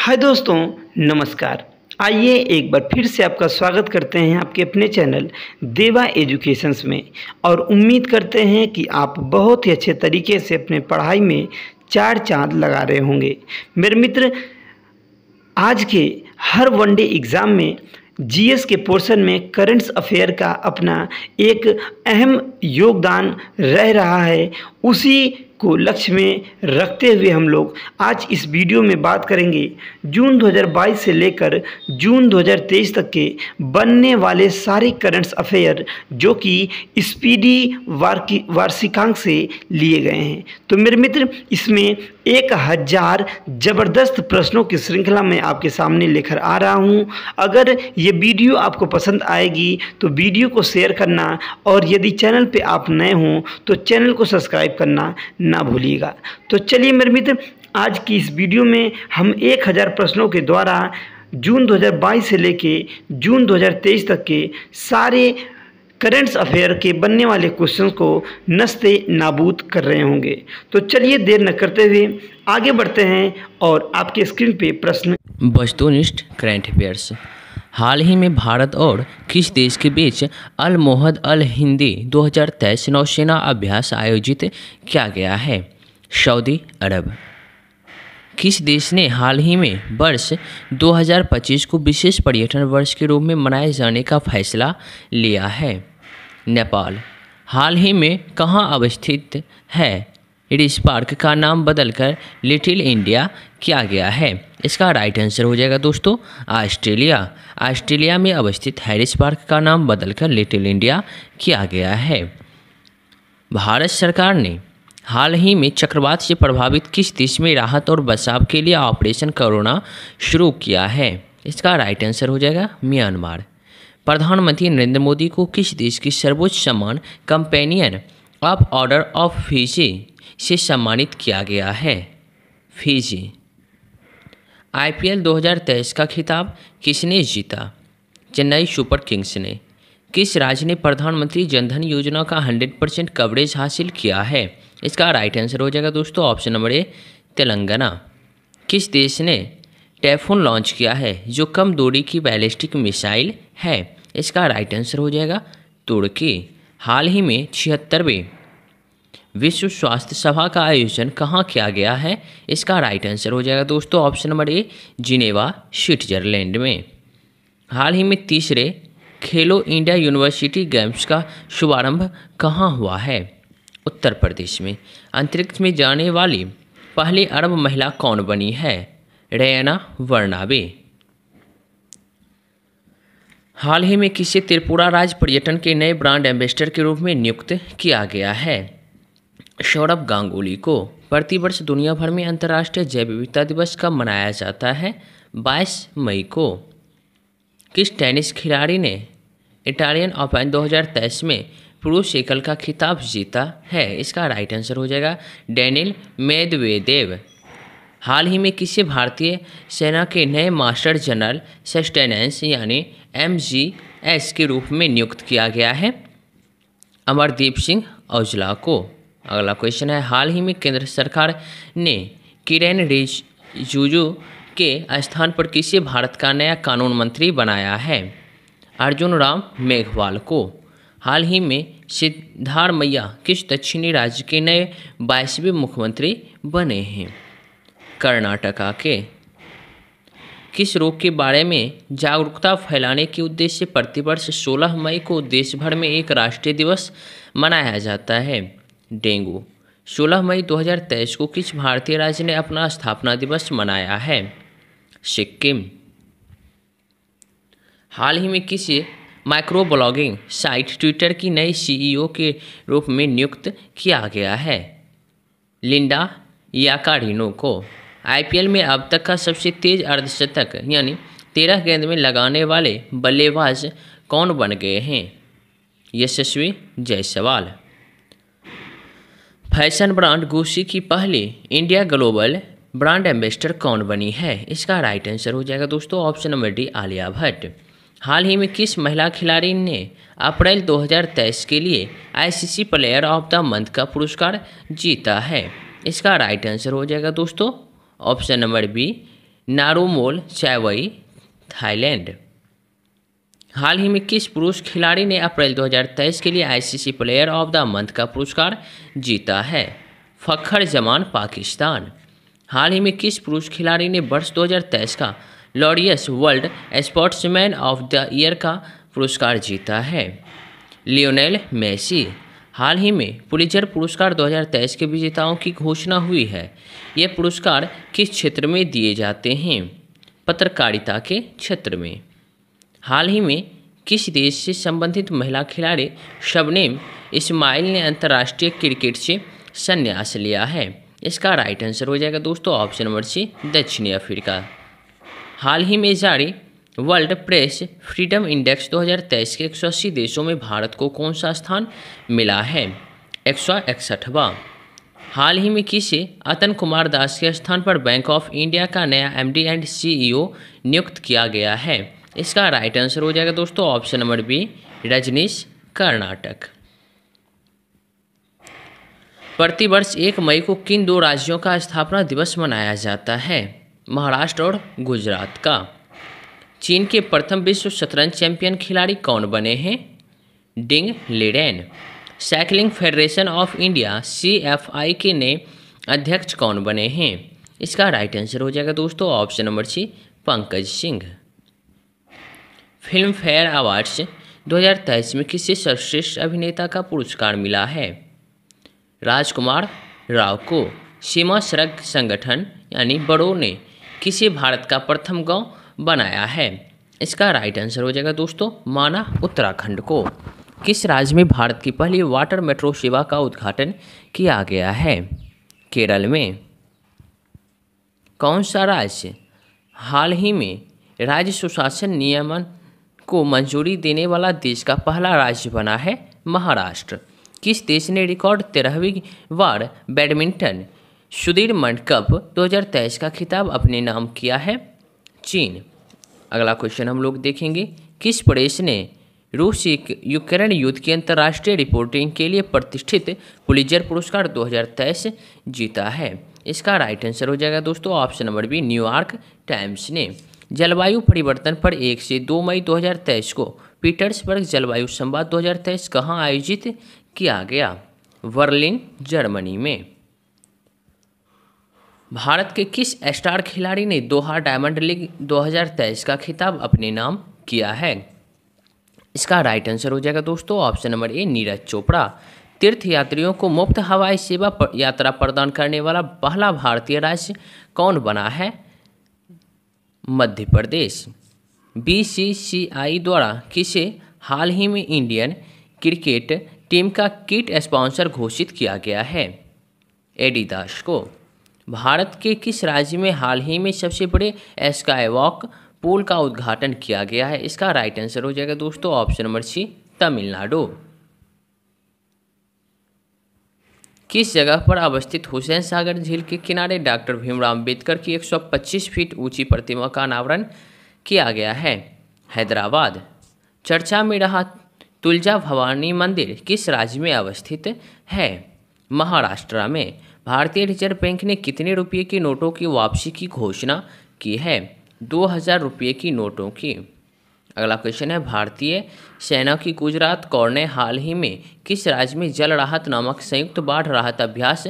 हाय दोस्तों नमस्कार आइए एक बार फिर से आपका स्वागत करते हैं आपके अपने चैनल देवा एजुकेशंस में और उम्मीद करते हैं कि आप बहुत ही अच्छे तरीके से अपने पढ़ाई में चार चांद लगा रहे होंगे मेरे मित्र आज के हर वनडे एग्ज़ाम में जीएस के पोर्शन में करंट्स अफेयर का अपना एक अहम योगदान रह रहा है उसी को लक्ष्य में रखते हुए हम लोग आज इस वीडियो में बात करेंगे जून 2022 से लेकर जून 2023 तक के बनने वाले सारे करंट्स अफेयर जो कि स्पीडी वार्षिकांक से लिए गए हैं तो मेरे मित्र इसमें एक हज़ार ज़बरदस्त प्रश्नों की श्रृंखला में आपके सामने लेकर आ रहा हूँ अगर ये वीडियो आपको पसंद आएगी तो वीडियो को शेयर करना और यदि चैनल पे आप नए हों तो चैनल को सब्सक्राइब करना ना भूलिएगा तो चलिए मेरे मित्र आज की इस वीडियो में हम एक हज़ार प्रश्नों के द्वारा जून 2022 से लेके जून 2023 तक के सारे करेंट्स अफेयर के बनने वाले क्वेश्चन को नस्ते नाबूद कर रहे होंगे तो चलिए देर न करते हुए आगे बढ़ते हैं और आपके स्क्रीन पे प्रश्न वस्तुनिष्ठ करेंट अफेयर्स हाल ही में भारत और किस देश के बीच अल मोहद अल हिंदी 2023 नौसेना अभ्यास आयोजित किया गया है सऊदी अरब किस देश ने हाल ही में वर्ष 2025 को विशेष पर्यटन वर्ष के रूप में मनाए जाने का फैसला लिया है नेपाल हाल ही में कहाँ अवस्थित है इस पार्क का नाम बदलकर लिटिल इंडिया किया गया है इसका राइट आंसर हो जाएगा दोस्तों ऑस्ट्रेलिया ऑस्ट्रेलिया में अवस्थित हैरिस पार्क का नाम बदलकर लिटिल इंडिया किया गया है भारत सरकार ने हाल ही में चक्रवात से प्रभावित किस देश में राहत और बचाव के लिए ऑपरेशन करोना शुरू किया है इसका राइट आंसर हो जाएगा म्यांमार प्रधानमंत्री नरेंद्र मोदी को किस देश की सर्वोच्च सम्मान companion of order of Fiji से सम्मानित किया गया है फिजी आईपीएल 2023 का खिताब किसने जीता चेन्नई सुपर किंग्स ने किस राज्य ने प्रधानमंत्री जनधन योजना का 100 परसेंट कवरेज हासिल किया है इसका राइट आंसर हो जाएगा दोस्तों ऑप्शन नंबर ए तेलंगाना किस देश ने टेफोन लॉन्च किया है जो कम दूरी की बैलिस्टिक मिसाइल है इसका राइट आंसर हो जाएगा तुर्की हाल ही में छिहत्तरवें विश्व स्वास्थ्य सभा का आयोजन कहाँ किया गया है इसका राइट आंसर हो जाएगा दोस्तों option number A Geneva Switzerland में हाल ही में तीसरे खेलो इंडिया यूनिवर्सिटी गेम्स का शुभारंभ कहाँ हुआ है उत्तर प्रदेश में अंतरिक्ष में जाने वाली पहली अरब महिला कौन बनी है रैना वर्णाबे हाल ही में किसे त्रिपुरा राज्य पर्यटन के नए ब्रांड एम्बेसडर के रूप में नियुक्त किया गया है सौरभ गांगुली को प्रतिवर्ष दुनिया भर में अंतर्राष्ट्रीय जैव विविधता दिवस का मनाया जाता है 22 मई को किस टेनिस खिलाड़ी ने इटालियन ओपन 2023 में पुरुष एकल का खिताब जीता है इसका राइट आंसर हो जाएगा डैनिल मेदवेदेव हाल ही में किसी भारतीय सेना के नए मास्टर जनरल सस्टेनेंस यानी एम जी एस के रूप में नियुक्त किया गया है अमरदीप सिंह औजला को अगला क्वेश्चन है हाल ही में केंद्र सरकार ने किरेन रिजिजू के स्थान पर किसे भारत का नया कानून मंत्री बनाया है अर्जुन राम मेघवाल को हाल ही में सिद्धारमैया किस दक्षिणी राज्य के नए बाईसवें मुख्यमंत्री बने हैं कर्नाटका के किस रोग के बारे में जागरूकता फैलाने के उद्देश्य से प्रतिवर्ष 16 मई को देश भर में एक राष्ट्रीय दिवस मनाया जाता है डेंगू 16 मई 2023 को किस भारतीय राज्य ने अपना स्थापना दिवस मनाया है सिक्किम हाल ही में किस माइक्रो ब्लॉगिंग साइट ट्विटर की नई सीईओ के रूप में नियुक्त किया गया है लिंडा याकारिनो को आईपीएल में अब तक का सबसे तेज अर्धशतक यानी तेरह गेंद में लगाने वाले बल्लेबाज कौन बन गए हैं Yashasvi Jaiswal fashion brand Gucci की पहली इंडिया ग्लोबल ब्रांड एम्बेसडर कौन बनी है इसका राइट आंसर हो जाएगा दोस्तों option number D Alia Bhatt हाल ही में किस महिला खिलाड़ी ने अप्रैल 2023 के लिए ICC player of the month का पुरस्कार जीता है इसका राइट आंसर हो जाएगा दोस्तों option number B Naruemol Chaiwai Thailand हाल ही में किस पुरुष खिलाड़ी ने अप्रैल 2023 के लिए ICC player of the month का पुरस्कार जीता है फखर जमान पाकिस्तान हाल ही में किस पुरुष खिलाड़ी ने वर्ष 2023 का Laureus world sportsman of the year का पुरस्कार जीता है लियोनेल मेसी हाल ही में पुलिजर पुरस्कार 2023 के विजेताओं की घोषणा हुई है ये पुरस्कार किस क्षेत्र में दिए जाते हैं पत्रकारिता के क्षेत्र में हाल ही में किस देश से संबंधित महिला खिलाड़ी शबनेम इस्माइल ने अंतर्राष्ट्रीय क्रिकेट से संन्यास लिया है इसका राइट आंसर हो जाएगा दोस्तों ऑप्शन नंबर सी दक्षिणी अफ्रीका हाल ही में जारी वर्ल्ड प्रेस फ्रीडम इंडेक्स 2023 के एक देशों में भारत को कौन सा स्थान मिला है एक सौ इकसठवा हाल ही में किसी अतन कुमार दास के स्थान पर बैंक ऑफ इंडिया का नया एमडी एंड सीईओ नियुक्त किया गया है इसका राइट आंसर हो जाएगा दोस्तों option number B Rajneesh Karnataka प्रतिवर्ष एक मई को किन दो राज्यों का स्थापना दिवस मनाया जाता है महाराष्ट्र और गुजरात का चीन के प्रथम विश्व शतरंज चैंपियन खिलाड़ी कौन बने हैं Ding Liren cycling federation of India C F I के ने अध्यक्ष कौन बने हैं इसका राइट आंसर हो जाएगा दोस्तों option number C Pankaj Singh Filmfare awards 2023 में किसे सर्वश्रेष्ठ अभिनेता का पुरस्कार मिला है राजकुमार राव को सीमा सड़क संगठन यानी बड़ों ने किसे भारत का प्रथम गांव बनाया है इसका राइट आंसर हो जाएगा दोस्तों माना उत्तराखंड को किस राज्य में भारत की पहली वाटर मेट्रो सेवा का उद्घाटन किया गया है केरल में कौन सा राज्य हाल ही में राज्य सुशासन नियमन को मंजूरी देने वाला देश का पहला राज्य बना है महाराष्ट्र किस देश ने रिकॉर्ड तेरहवीं बार बैडमिंटन सुधीर मंडकप 2023 का खिताब अपने नाम किया है चीन अगला क्वेश्चन हम लोग देखेंगे किस प्रेस ने रूस यूक्रेन युद्ध की अंतर्राष्ट्रीय रिपोर्टिंग के लिए प्रतिष्ठित पुलिजर पुरस्कार 2023 जीता है इसका राइट आंसर हो जाएगा दोस्तों option number B New York Times ने जलवायु परिवर्तन पर एक से दो मई 2023 को पीटर्सबर्ग जलवायु संवाद 2023 कहाँ आयोजित किया गया वर्लिन जर्मनी में भारत के किस स्टार खिलाड़ी ने दोहा डायमंड लीग 2023 का खिताब अपने नाम किया है इसका राइट आंसर हो जाएगा दोस्तों option number A Neeraj Chopra तीर्थ यात्रियों को मुफ्त हवाई सेवा पर, यात्रा प्रदान करने वाला पहला भारतीय राज्य कौन बना है मध्य प्रदेश बीसीसीआई द्वारा किसे हाल ही में इंडियन क्रिकेट टीम का किट स्पॉन्सर घोषित किया गया है एडिदास को भारत के किस राज्य में हाल ही में सबसे बड़े स्काई वॉक पुल का उद्घाटन किया गया है इसका राइट आंसर हो जाएगा दोस्तों ऑप्शन नंबर सी तमिलनाडु किस जगह पर अवस्थित हुसैन सागर झील के किनारे डॉक्टर भीमराव अम्बेडकर की 125 फीट ऊंची प्रतिमा का अनावरण किया गया है हैदराबाद चर्चा में रहा तुलजा भवानी मंदिर किस राज्य में अवस्थित है महाराष्ट्र में भारतीय रिजर्व बैंक ने कितने रुपये के नोटों की वापसी की घोषणा की है दो हज़ार रुपये की नोटों की अगला क्वेश्चन है भारतीय सेना की गुजरात कौर ने हाल ही में किस राज्य में जल राहत नामक संयुक्त बाढ़ राहत अभ्यास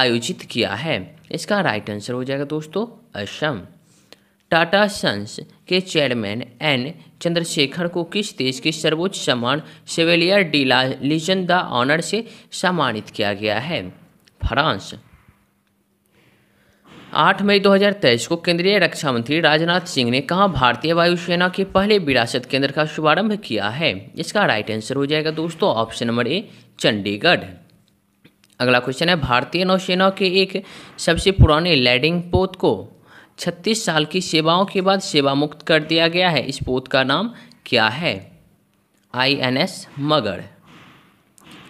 आयोजित किया है इसका राइट आंसर हो जाएगा दोस्तों असम टाटा सन्स के चेयरमैन एन चंद्रशेखर को किस देश के सर्वोच्च सम्मान सेवेलियर डीलाजन लीजन द ऑनर से सम्मानित किया गया है फ्रांस आठ मई 2023 को केंद्रीय रक्षा मंत्री राजनाथ सिंह ने कहा भारतीय वायुसेना के पहले विरासत केंद्र का शुभारंभ किया है इसका राइट आंसर हो जाएगा दोस्तों ऑप्शन नंबर ए चंडीगढ़ अगला क्वेश्चन है भारतीय नौसेना के एक सबसे पुराने लैंडिंग पोत को 36 साल की सेवाओं के बाद सेवा मुक्त कर दिया गया है इस पोत का नाम क्या है आई मगर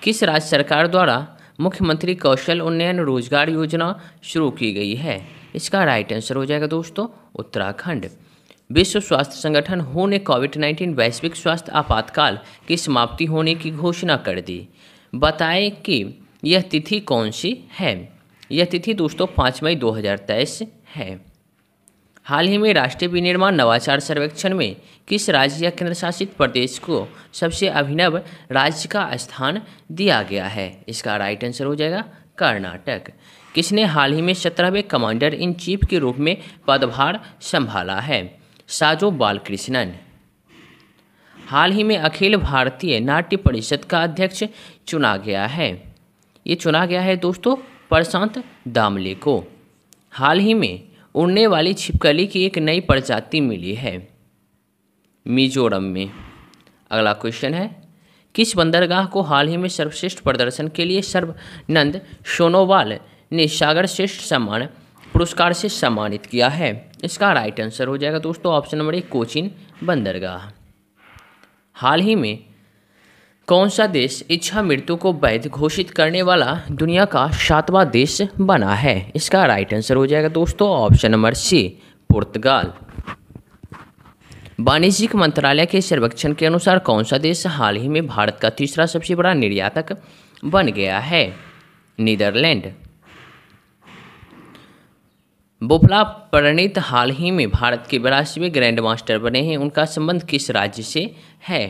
किस राज्य सरकार द्वारा मुख्यमंत्री कौशल उन्नयन रोजगार योजना शुरू की गई है इसका राइट आंसर हो जाएगा दोस्तों उत्तराखंड विश्व स्वास्थ्य संगठन हो ने कोविड नाइन्टीन वैश्विक स्वास्थ्य आपातकाल की समाप्ति होने की घोषणा कर दी बताएं कि यह तिथि कौन सी है यह तिथि दोस्तों पाँच मई दो है हाल ही में राष्ट्रीय विनिर्माण नवाचार सर्वेक्षण में किस राज्य या केंद्रशासित प्रदेश को सबसे अभिनव राज्य का स्थान दिया गया है इसका राइट आंसर हो जाएगा कर्नाटक किसने हाल ही में सत्रहवें कमांडर इन चीफ के रूप में पदभार संभाला है साजो बालकृष्णन हाल ही में अखिल भारतीय नाट्य परिषद का अध्यक्ष चुना गया है ये चुना गया है दोस्तों प्रशांत दामले को हाल ही में उड़ने वाली छिपकली की एक नई प्रजाति मिली है मिजोरम में अगला क्वेश्चन है किस बंदरगाह को हाल ही में सर्वश्रेष्ठ प्रदर्शन के लिए सर्वनंद सोनोवाल ने सागर श्रेष्ठ सम्मान पुरस्कार से सम्मानित किया है इसका राइट आंसर हो जाएगा दोस्तों ऑप्शन नंबर एक कोचिन बंदरगाह हाल ही में कौन सा देश इच्छा मृत्यु को वैध घोषित करने वाला दुनिया का सातवां देश बना है इसका राइट आंसर हो जाएगा दोस्तों ऑप्शन नंबर सी पुर्तगाल वाणिज्यिक मंत्रालय के सर्वेक्षण के अनुसार कौन सा देश हाल ही में भारत का तीसरा सबसे बड़ा निर्यातक बन गया है नीदरलैंड बोफला प्रणीत हाल ही में भारत के बिरासीवें ग्रैंड मास्टर बने हैं उनका संबंध किस राज्य से है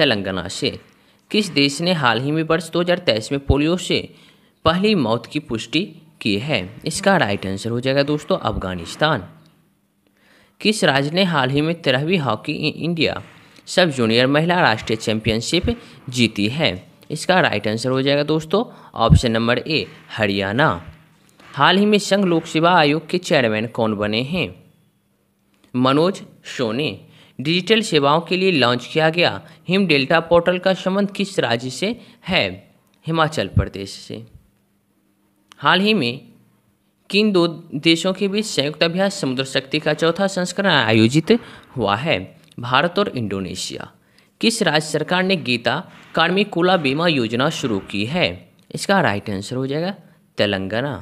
तेलंगाना से किस देश ने हाल ही में वर्ष 2023 में पोलियो से पहली मौत की पुष्टि की है इसका राइट आंसर हो जाएगा दोस्तों अफगानिस्तान किस राज्य ने हाल ही में तेरहवीं हॉकी इंडिया सब जूनियर महिला राष्ट्रीय चैंपियनशिप जीती है इसका राइट आंसर हो जाएगा दोस्तों ऑप्शन नंबर ए हरियाणा हाल ही में संघ लोक सेवा आयोग के चेयरमैन कौन बने हैं मनोज सोने डिजिटल सेवाओं के लिए लॉन्च किया गया हिम डेल्टा पोर्टल का संबंध किस राज्य से है हिमाचल प्रदेश से हाल ही में किन दो देशों के बीच संयुक्त अभ्यास समुद्र शक्ति का चौथा संस्करण आयोजित हुआ है भारत और इंडोनेशिया किस राज्य सरकार ने गीता कार्मिकुला बीमा योजना शुरू की है इसका राइट आंसर हो जाएगा तेलंगाना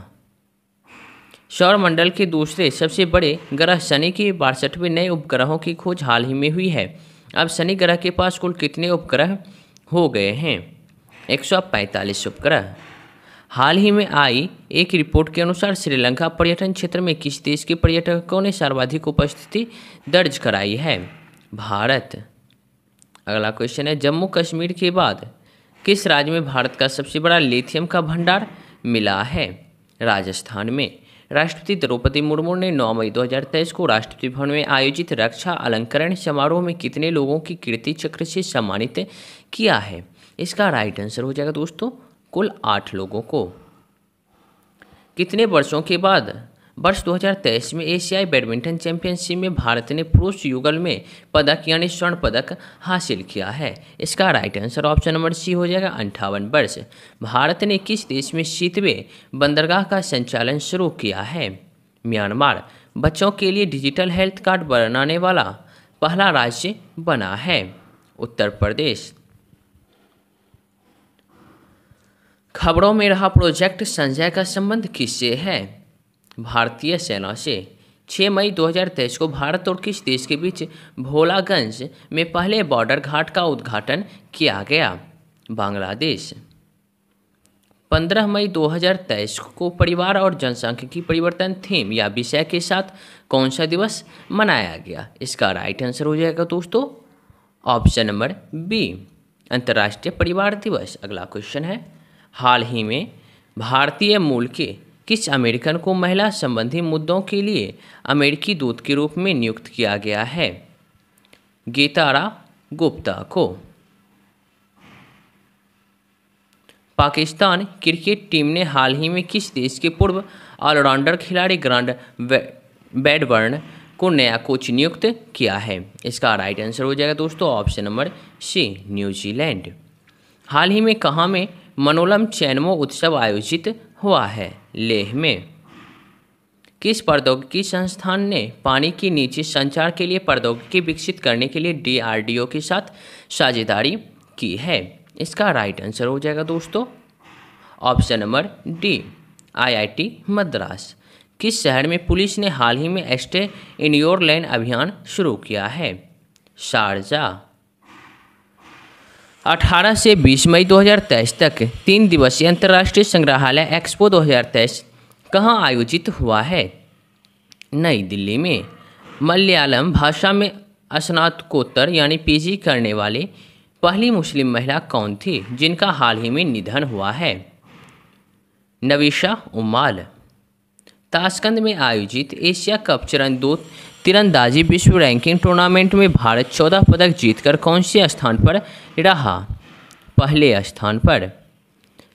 सौर मंडल के दूसरे सबसे बड़े ग्रह शनि के बासठवें नए उपग्रहों की खोज हाल ही में हुई है अब शनि ग्रह के पास कुल कितने उपग्रह हो गए हैं एक उपग्रह हाल ही में आई एक रिपोर्ट के अनुसार श्रीलंका पर्यटन क्षेत्र में किस देश के पर्यटकों ने सर्वाधिक उपस्थिति दर्ज कराई है भारत अगला क्वेश्चन है जम्मू कश्मीर के बाद किस राज्य में भारत का सबसे बड़ा लिथियम का भंडार मिला है राजस्थान में राष्ट्रपति द्रौपदी मुर्मू ने 9 मई 2023 को राष्ट्रपति भवन में आयोजित रक्षा अलंकरण समारोह में कितने लोगों की कीर्ति चक्र से सम्मानित किया है इसका राइट आंसर हो जाएगा दोस्तों कुल आठ लोगों को कितने वर्षों के बाद वर्ष 2023 में एशियाई बैडमिंटन चैंपियनशिप में भारत ने पुरुष युगल में पदक यानी स्वर्ण पदक हासिल किया है इसका right answer option number C हो जाएगा अंठावन वर्ष भारत ने किस देश में शीतवे बंदरगाह का संचालन शुरू किया है म्यांमार बच्चों के लिए डिजिटल हेल्थ कार्ड बनाने वाला पहला राज्य बना है उत्तर प्रदेश खबरों में रहा प्रोजेक्ट संजय का संबंध किससे है भारतीय सेना से 6 मई 2023 को भारत और किस देश के बीच भोलागंज में पहले बॉर्डर घाट का उद्घाटन किया गया बांग्लादेश 15 मई 2023 को परिवार और की परिवर्तन थीम या विषय के साथ कौन सा दिवस मनाया गया इसका राइट आंसर हो जाएगा दोस्तों ऑप्शन नंबर बी अंतर्राष्ट्रीय परिवार दिवस अगला क्वेश्चन है हाल ही में भारतीय मूल के किस अमेरिकन को महिला संबंधी मुद्दों के लिए अमेरिकी दूत के रूप में नियुक्त किया गया है गीतारा गुप्ता को पाकिस्तान क्रिकेट टीम ने हाल ही में किस देश के पूर्व ऑलराउंडर खिलाड़ी ग्रांड बेडबर्न को नया कोच नियुक्त किया है इसका राइट आंसर हो जाएगा दोस्तों ऑप्शन नंबर सी न्यूजीलैंड हाल ही में कहाँ में मनोलम चैनमो उत्सव आयोजित हुआ है लेह में किस प्रौद्योगिकी संस्थान ने पानी के नीचे संचार के लिए प्रौद्योगिकी विकसित करने के लिए डीआरडीओ के साथ साझेदारी की है इसका राइट आंसर हो जाएगा दोस्तों option number D IIT Madras किस शहर में पुलिस ने हाल ही में एस्टे इन योर लैंड अभियान शुरू किया है शारजा 18 से 20 मई 2023 तक तीन दिवसीय अंतर्राष्ट्रीय संग्रहालय एक्सपो 2023 कहाँ आयोजित हुआ है नई दिल्ली में मलयालम भाषा में स्नातकोत्तर यानी पीजी करने वाले पहली मुस्लिम महिला कौन थी जिनका हाल ही में निधन हुआ है नविशा उमाल ताशकंद में आयोजित एशिया कप चरण दो तिरंदाजी विश्व रैंकिंग टूर्नामेंट में भारत चौदह पदक जीतकर कौन से स्थान पर रहा पहले स्थान पर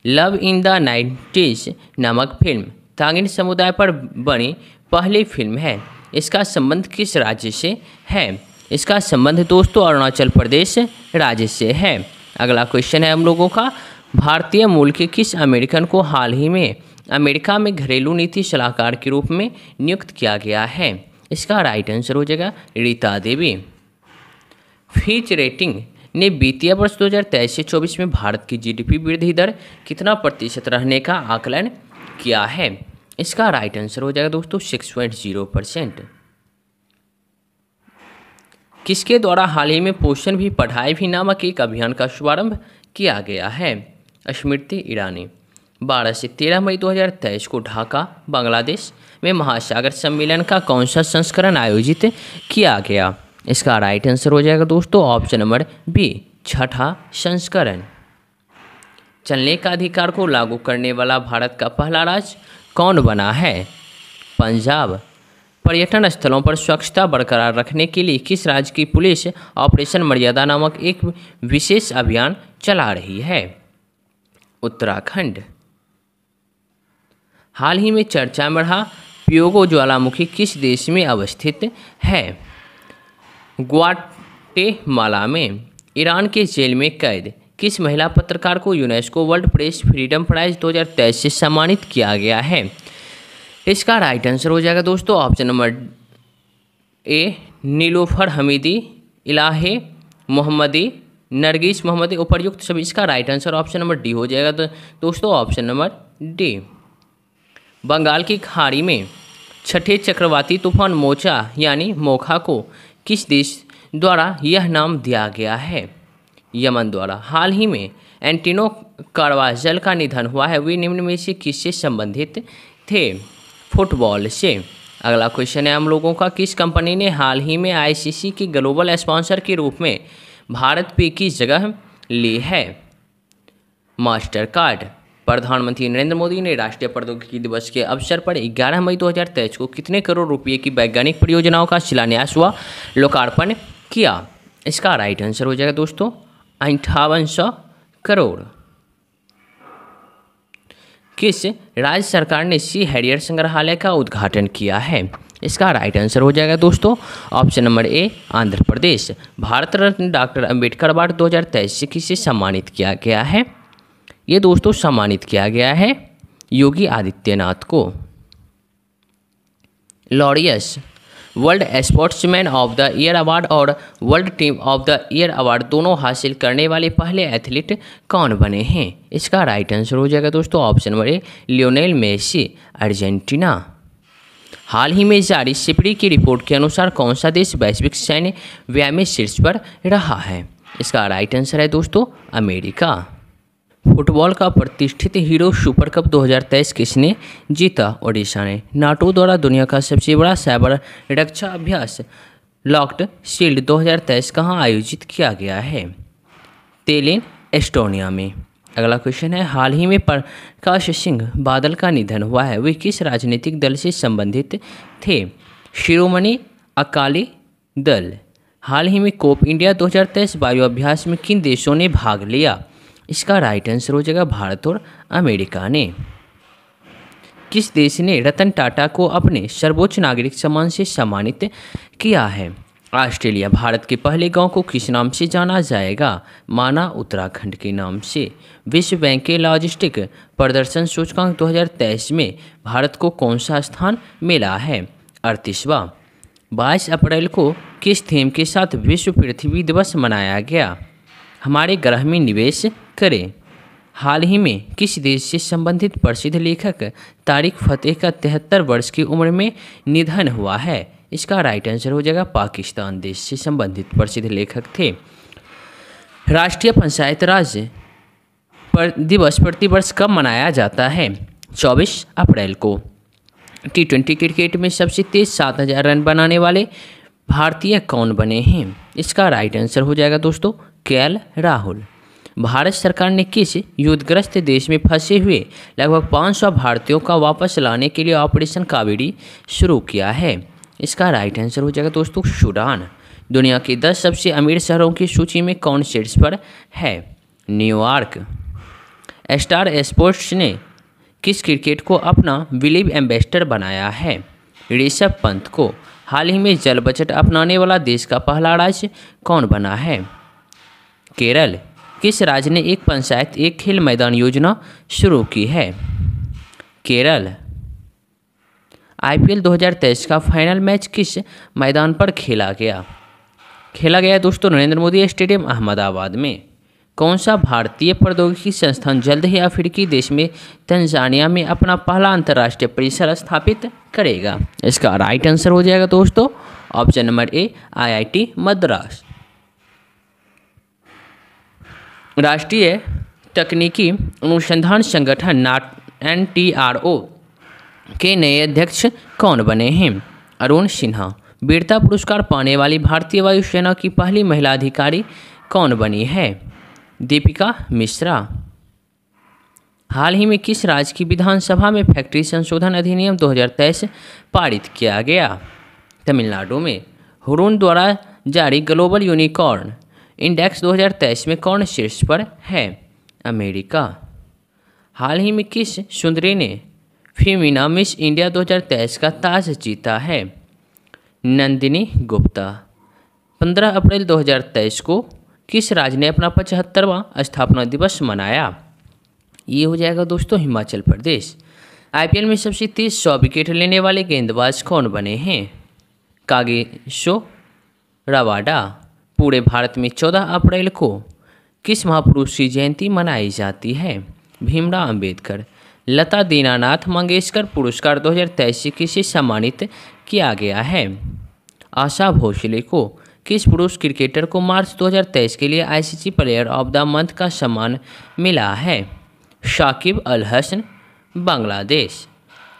लव इन द नाइन्टीज नामक फिल्म तागिन समुदाय पर बनी पहली फिल्म है इसका संबंध किस राज्य से है इसका संबंध दोस्तों अरुणाचल प्रदेश राज्य से है अगला क्वेश्चन है हम लोगों का भारतीय मूल के किस अमेरिकन को हाल ही में अमेरिका में घरेलू नीति सलाहकार के रूप में नियुक्त किया गया है इसका राइट आंसर हो जाएगा रीता देवी फीच रेटिंग ने वित्तीय वर्ष 2023 से 24 में भारत की जीडीपी वृद्धि दर कितना प्रतिशत रहने का आकलन किया है इसका राइट आंसर हो जाएगा दोस्तों 6.0 परसेंट किसके द्वारा हाल ही में पोषण भी पढ़ाई भी नामक एक अभियान का शुभारंभ किया गया है स्मृति ईरानी 12 से 13 मई 2023 को ढाका बांग्लादेश में महासागर सम्मेलन का कौन सा संस्करण आयोजित किया गया इसका राइट आंसर हो जाएगा दोस्तों ऑप्शन नंबर बी छठा संस्करण चलने का अधिकार को लागू करने वाला भारत का पहला राज्य कौन बना है पंजाब पर्यटन स्थलों पर स्वच्छता बरकरार रखने के लिए किस राज्य की पुलिस ऑपरेशन मर्यादा नामक एक विशेष अभियान चला रही है उत्तराखंड हाल ही में चर्चा में रहा प्योगो ज्वालामुखी किस देश में अवस्थित है ग्वाटेमाला में ईरान के जेल में कैद किस महिला पत्रकार को UNESCO world press freedom prize 2023 से सम्मानित किया गया है इसका राइट आंसर हो जाएगा दोस्तों option number A Niloufar Hamedi Elahe Mohammadi Narges Mohammadi उपरयुक्त सभी इसका right answer option number D हो जाएगा तो दोस्तों ऑप्शन नंबर डी बंगाल की खाड़ी में छठे चक्रवाती तूफान मोचा यानी मोखा को किस देश द्वारा यह नाम दिया गया है यमन द्वारा हाल ही में एंटीनो कारवाजल का निधन हुआ है वे निम्न में से किससे संबंधित थे फुटबॉल से अगला क्वेश्चन है हम लोगों का किस कंपनी ने हाल ही में आईसीसी के ग्लोबल स्पॉन्सर के रूप में भारत पे की जगह ली है मास्टर कार्ड प्रधानमंत्री नरेंद्र मोदी ने राष्ट्रीय प्रौद्योगिकी दिवस के अवसर पर 11 मई 2023 को कितने करोड़ रुपए की वैज्ञानिक परियोजनाओं का शिलान्यास हुआ लोकार्पण किया इसका राइट आंसर हो जाएगा दोस्तों अंठावन करोड़ किस राज्य सरकार ने सी हैरियर संग्रहालय का उद्घाटन किया है इसका राइट आंसर हो जाएगा दोस्तों option number A Andhra Pradesh Bharat Ratna doctor दो अवार्ड तेईस से किसे सम्मानित किया गया है ये दोस्तों सम्मानित किया गया है योगी आदित्यनाथ को Laureus world sportsman of the year award और world team of the year award दोनों हासिल करने वाले पहले एथलीट कौन बने हैं इसका राइट आंसर हो जाएगा दोस्तों option number A Lionel Messi Argentina हाल ही में जारी सिपड़ी की रिपोर्ट के अनुसार कौन सा देश वैश्विक सैन्य व्यायाम शीर्ष पर रहा है इसका राइट आंसर है दोस्तों अमेरिका फुटबॉल का प्रतिष्ठित हीरो सुपर कप 2023 किसने जीता ओडिशा ने नाटो द्वारा दुनिया का सबसे बड़ा साइबर रक्षा अभ्यास लॉक्ड शील्ड 2023 कहाँ आयोजित किया गया है तेलिन एस्टोनिया में अगला क्वेश्चन है हाल ही में प्रकाश सिंह बादल का निधन हुआ है वे किस राजनीतिक दल से संबंधित थे शिरोमणि अकाली दल हाल ही में कोप इंडिया 2023 वायु अभ्यास में किन देशों ने भाग लिया इसका राइट आंसर हो जाएगा भारत और अमेरिका ने किस देश ने रतन टाटा को अपने सर्वोच्च नागरिक सम्मान से सम्मानित किया है ऑस्ट्रेलिया भारत के पहले गांव को किस नाम से जाना जाएगा माना उत्तराखंड के नाम से विश्व बैंक के लॉजिस्टिक प्रदर्शन सूचकांक 2023 में भारत को कौन सा स्थान मिला है अड़तीसवा बाईस अप्रैल को किस थीम के साथ विश्व पृथ्वी दिवस मनाया गया हमारे ग्रह में निवेश करें हाल ही में किस देश से संबंधित प्रसिद्ध लेखक तारिक फतेह का तिहत्तर वर्ष की उम्र में निधन हुआ है इसका राइट आंसर हो जाएगा पाकिस्तान देश से संबंधित प्रसिद्ध लेखक थे राष्ट्रीय पंचायत राज पर दिवस प्रतिवर्ष कब मनाया जाता है 24 अप्रैल को टी ट्वेंटी क्रिकेट में सबसे तेज सात हजार रन बनाने वाले भारतीय कौन बने हैं इसका राइट आंसर हो जाएगा दोस्तों के राहुल भारत सरकार ने किस युद्धग्रस्त देश में फंसे हुए लगभग 500 भारतीयों का वापस लाने के लिए ऑपरेशन कावेरी शुरू किया है इसका राइट आंसर हो जाएगा दोस्तों सूडान दुनिया के 10 सबसे अमीर शहरों की सूची में कौन शीर्ष पर है न्यूयॉर्क स्टार स्पोर्ट्स ने किस क्रिकेट को अपना विलीव एम्बेसडर बनाया है ऋषभ पंत को हाल ही में जल बजट अपनाने वाला देश का पहला राज्य कौन बना है केरल किस राज्य ने एक पंचायत एक खेल मैदान योजना शुरू की है केरल आईपीएल 2023 का फाइनल मैच किस मैदान पर खेला गया खेला गया दोस्तों नरेंद्र मोदी स्टेडियम अहमदाबाद में कौन सा भारतीय प्रौद्योगिकी संस्थान जल्द ही अफ्रीकी देश में तंजानिया में अपना पहला अंतर्राष्ट्रीय परिसर स्थापित करेगा इसका राइट आंसर हो जाएगा दोस्तों option number A IIT Madras राष्ट्रीय तकनीकी अनुसंधान संगठन नाट एन टी आर ओ के नए अध्यक्ष कौन बने हैं अरुण सिन्हा वीरता पुरस्कार पाने वाली भारतीय वायुसेना की पहली महिला अधिकारी कौन बनी है दीपिका मिश्रा हाल ही में किस राज्य की विधानसभा में फैक्ट्री संशोधन अधिनियम 2023 पारित किया गया तमिलनाडु में हुरून द्वारा जारी ग्लोबल यूनिकॉर्न इंडेक्स 2023 में कौन शीर्ष पर है अमेरिका हाल ही में किस सुंदरी ने फीमिना मिस इंडिया 2023 का ताज जीता है नंदिनी गुप्ता 15 अप्रैल 2023 को किस राज्य ने अपना पचहत्तरवां स्थापना दिवस मनाया ये हो जाएगा दोस्तों हिमाचल प्रदेश आईपीएल में सबसे तीस सौ विकेट लेने वाले गेंदबाज कौन बने हैं कागे शो रवाडा पूरे भारत में 14 अप्रैल को किस महापुरुष की जयंती मनाई जाती है भीमराव अंबेडकर लता दीनानाथ मंगेशकर पुरस्कार दो हज़ार से सम्मानित किया गया है आशा भोसले को किस पुरुष क्रिकेटर को मार्च 2023 के लिए ICC player of the month का सम्मान मिला है शाकिब अल हसन बांग्लादेश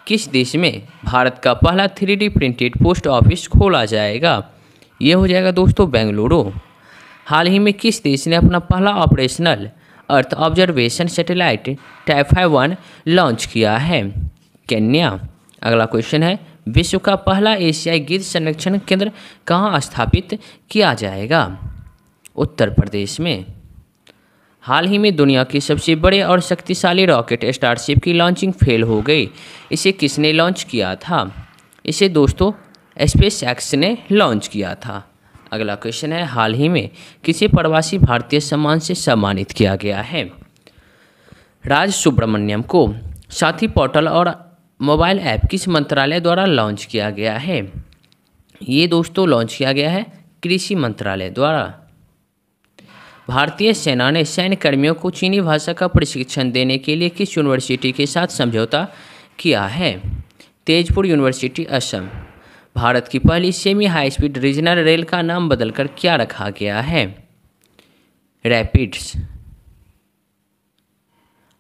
किस देश में भारत का पहला थ्री प्रिंटेड पोस्ट ऑफिस खोला जाएगा यह हो जाएगा दोस्तों बेंगलुरु हाल ही में किस देश ने अपना पहला operational earth observation satellite Taifa one launch किया है केन्या अगला क्वेश्चन है विश्व का पहला एशियाई गिद्ध संरक्षण केंद्र कहाँ स्थापित किया जाएगा उत्तर प्रदेश में हाल ही में दुनिया के सबसे बड़े और शक्तिशाली रॉकेट स्टारशिप की लॉन्चिंग फेल हो गई इसे किसने लॉन्च किया था इसे दोस्तों स्पेस एक्स ने लॉन्च किया था अगला क्वेश्चन है हाल ही में किसी प्रवासी भारतीय सम्मान से सम्मानित किया गया है राज सुब्रमण्यम को साथी पोर्टल और मोबाइल ऐप किस मंत्रालय द्वारा लॉन्च किया गया है ये दोस्तों लॉन्च किया गया है कृषि मंत्रालय द्वारा भारतीय सेना ने सैन्य कर्मियों को चीनी भाषा का प्रशिक्षण देने के लिए किस यूनिवर्सिटी के साथ समझौता किया है तेजपुर यूनिवर्सिटी असम भारत की पहली semi high speed regional rail का नाम बदलकर क्या रखा गया है रैपिड्स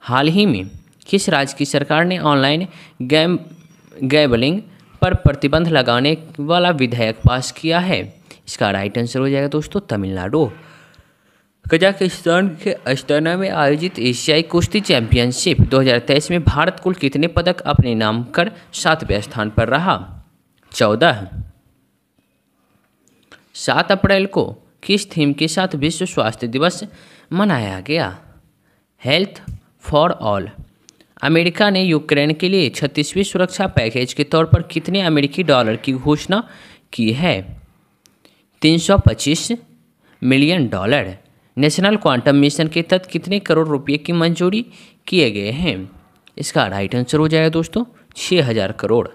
हाल ही में किस राज्य की सरकार ने ऑनलाइन गैम गैबलिंग पर प्रतिबंध लगाने वाला विधेयक पास किया है इसका राइट आंसर हो जाएगा दोस्तों तमिलनाडु कजाकिस्तान के अस्ताना में आयोजित एशियाई कुश्ती चैंपियनशिप 2023 में भारत कुल कितने पदक अपने नाम कर सातवें स्थान पर रहा चौदह सात अप्रैल को किस थीम के साथ विश्व स्वास्थ्य दिवस मनाया गया हेल्थ फॉर ऑल अमेरिका ने यूक्रेन के लिए छत्तीसवीं सुरक्षा पैकेज के तौर पर कितने अमेरिकी डॉलर की घोषणा की है 325 million dollar national quantum mission के तहत कितने करोड़ रुपये की मंजूरी किए गए हैं इसका राइट आंसर हो जाएगा दोस्तों छः हज़ार crore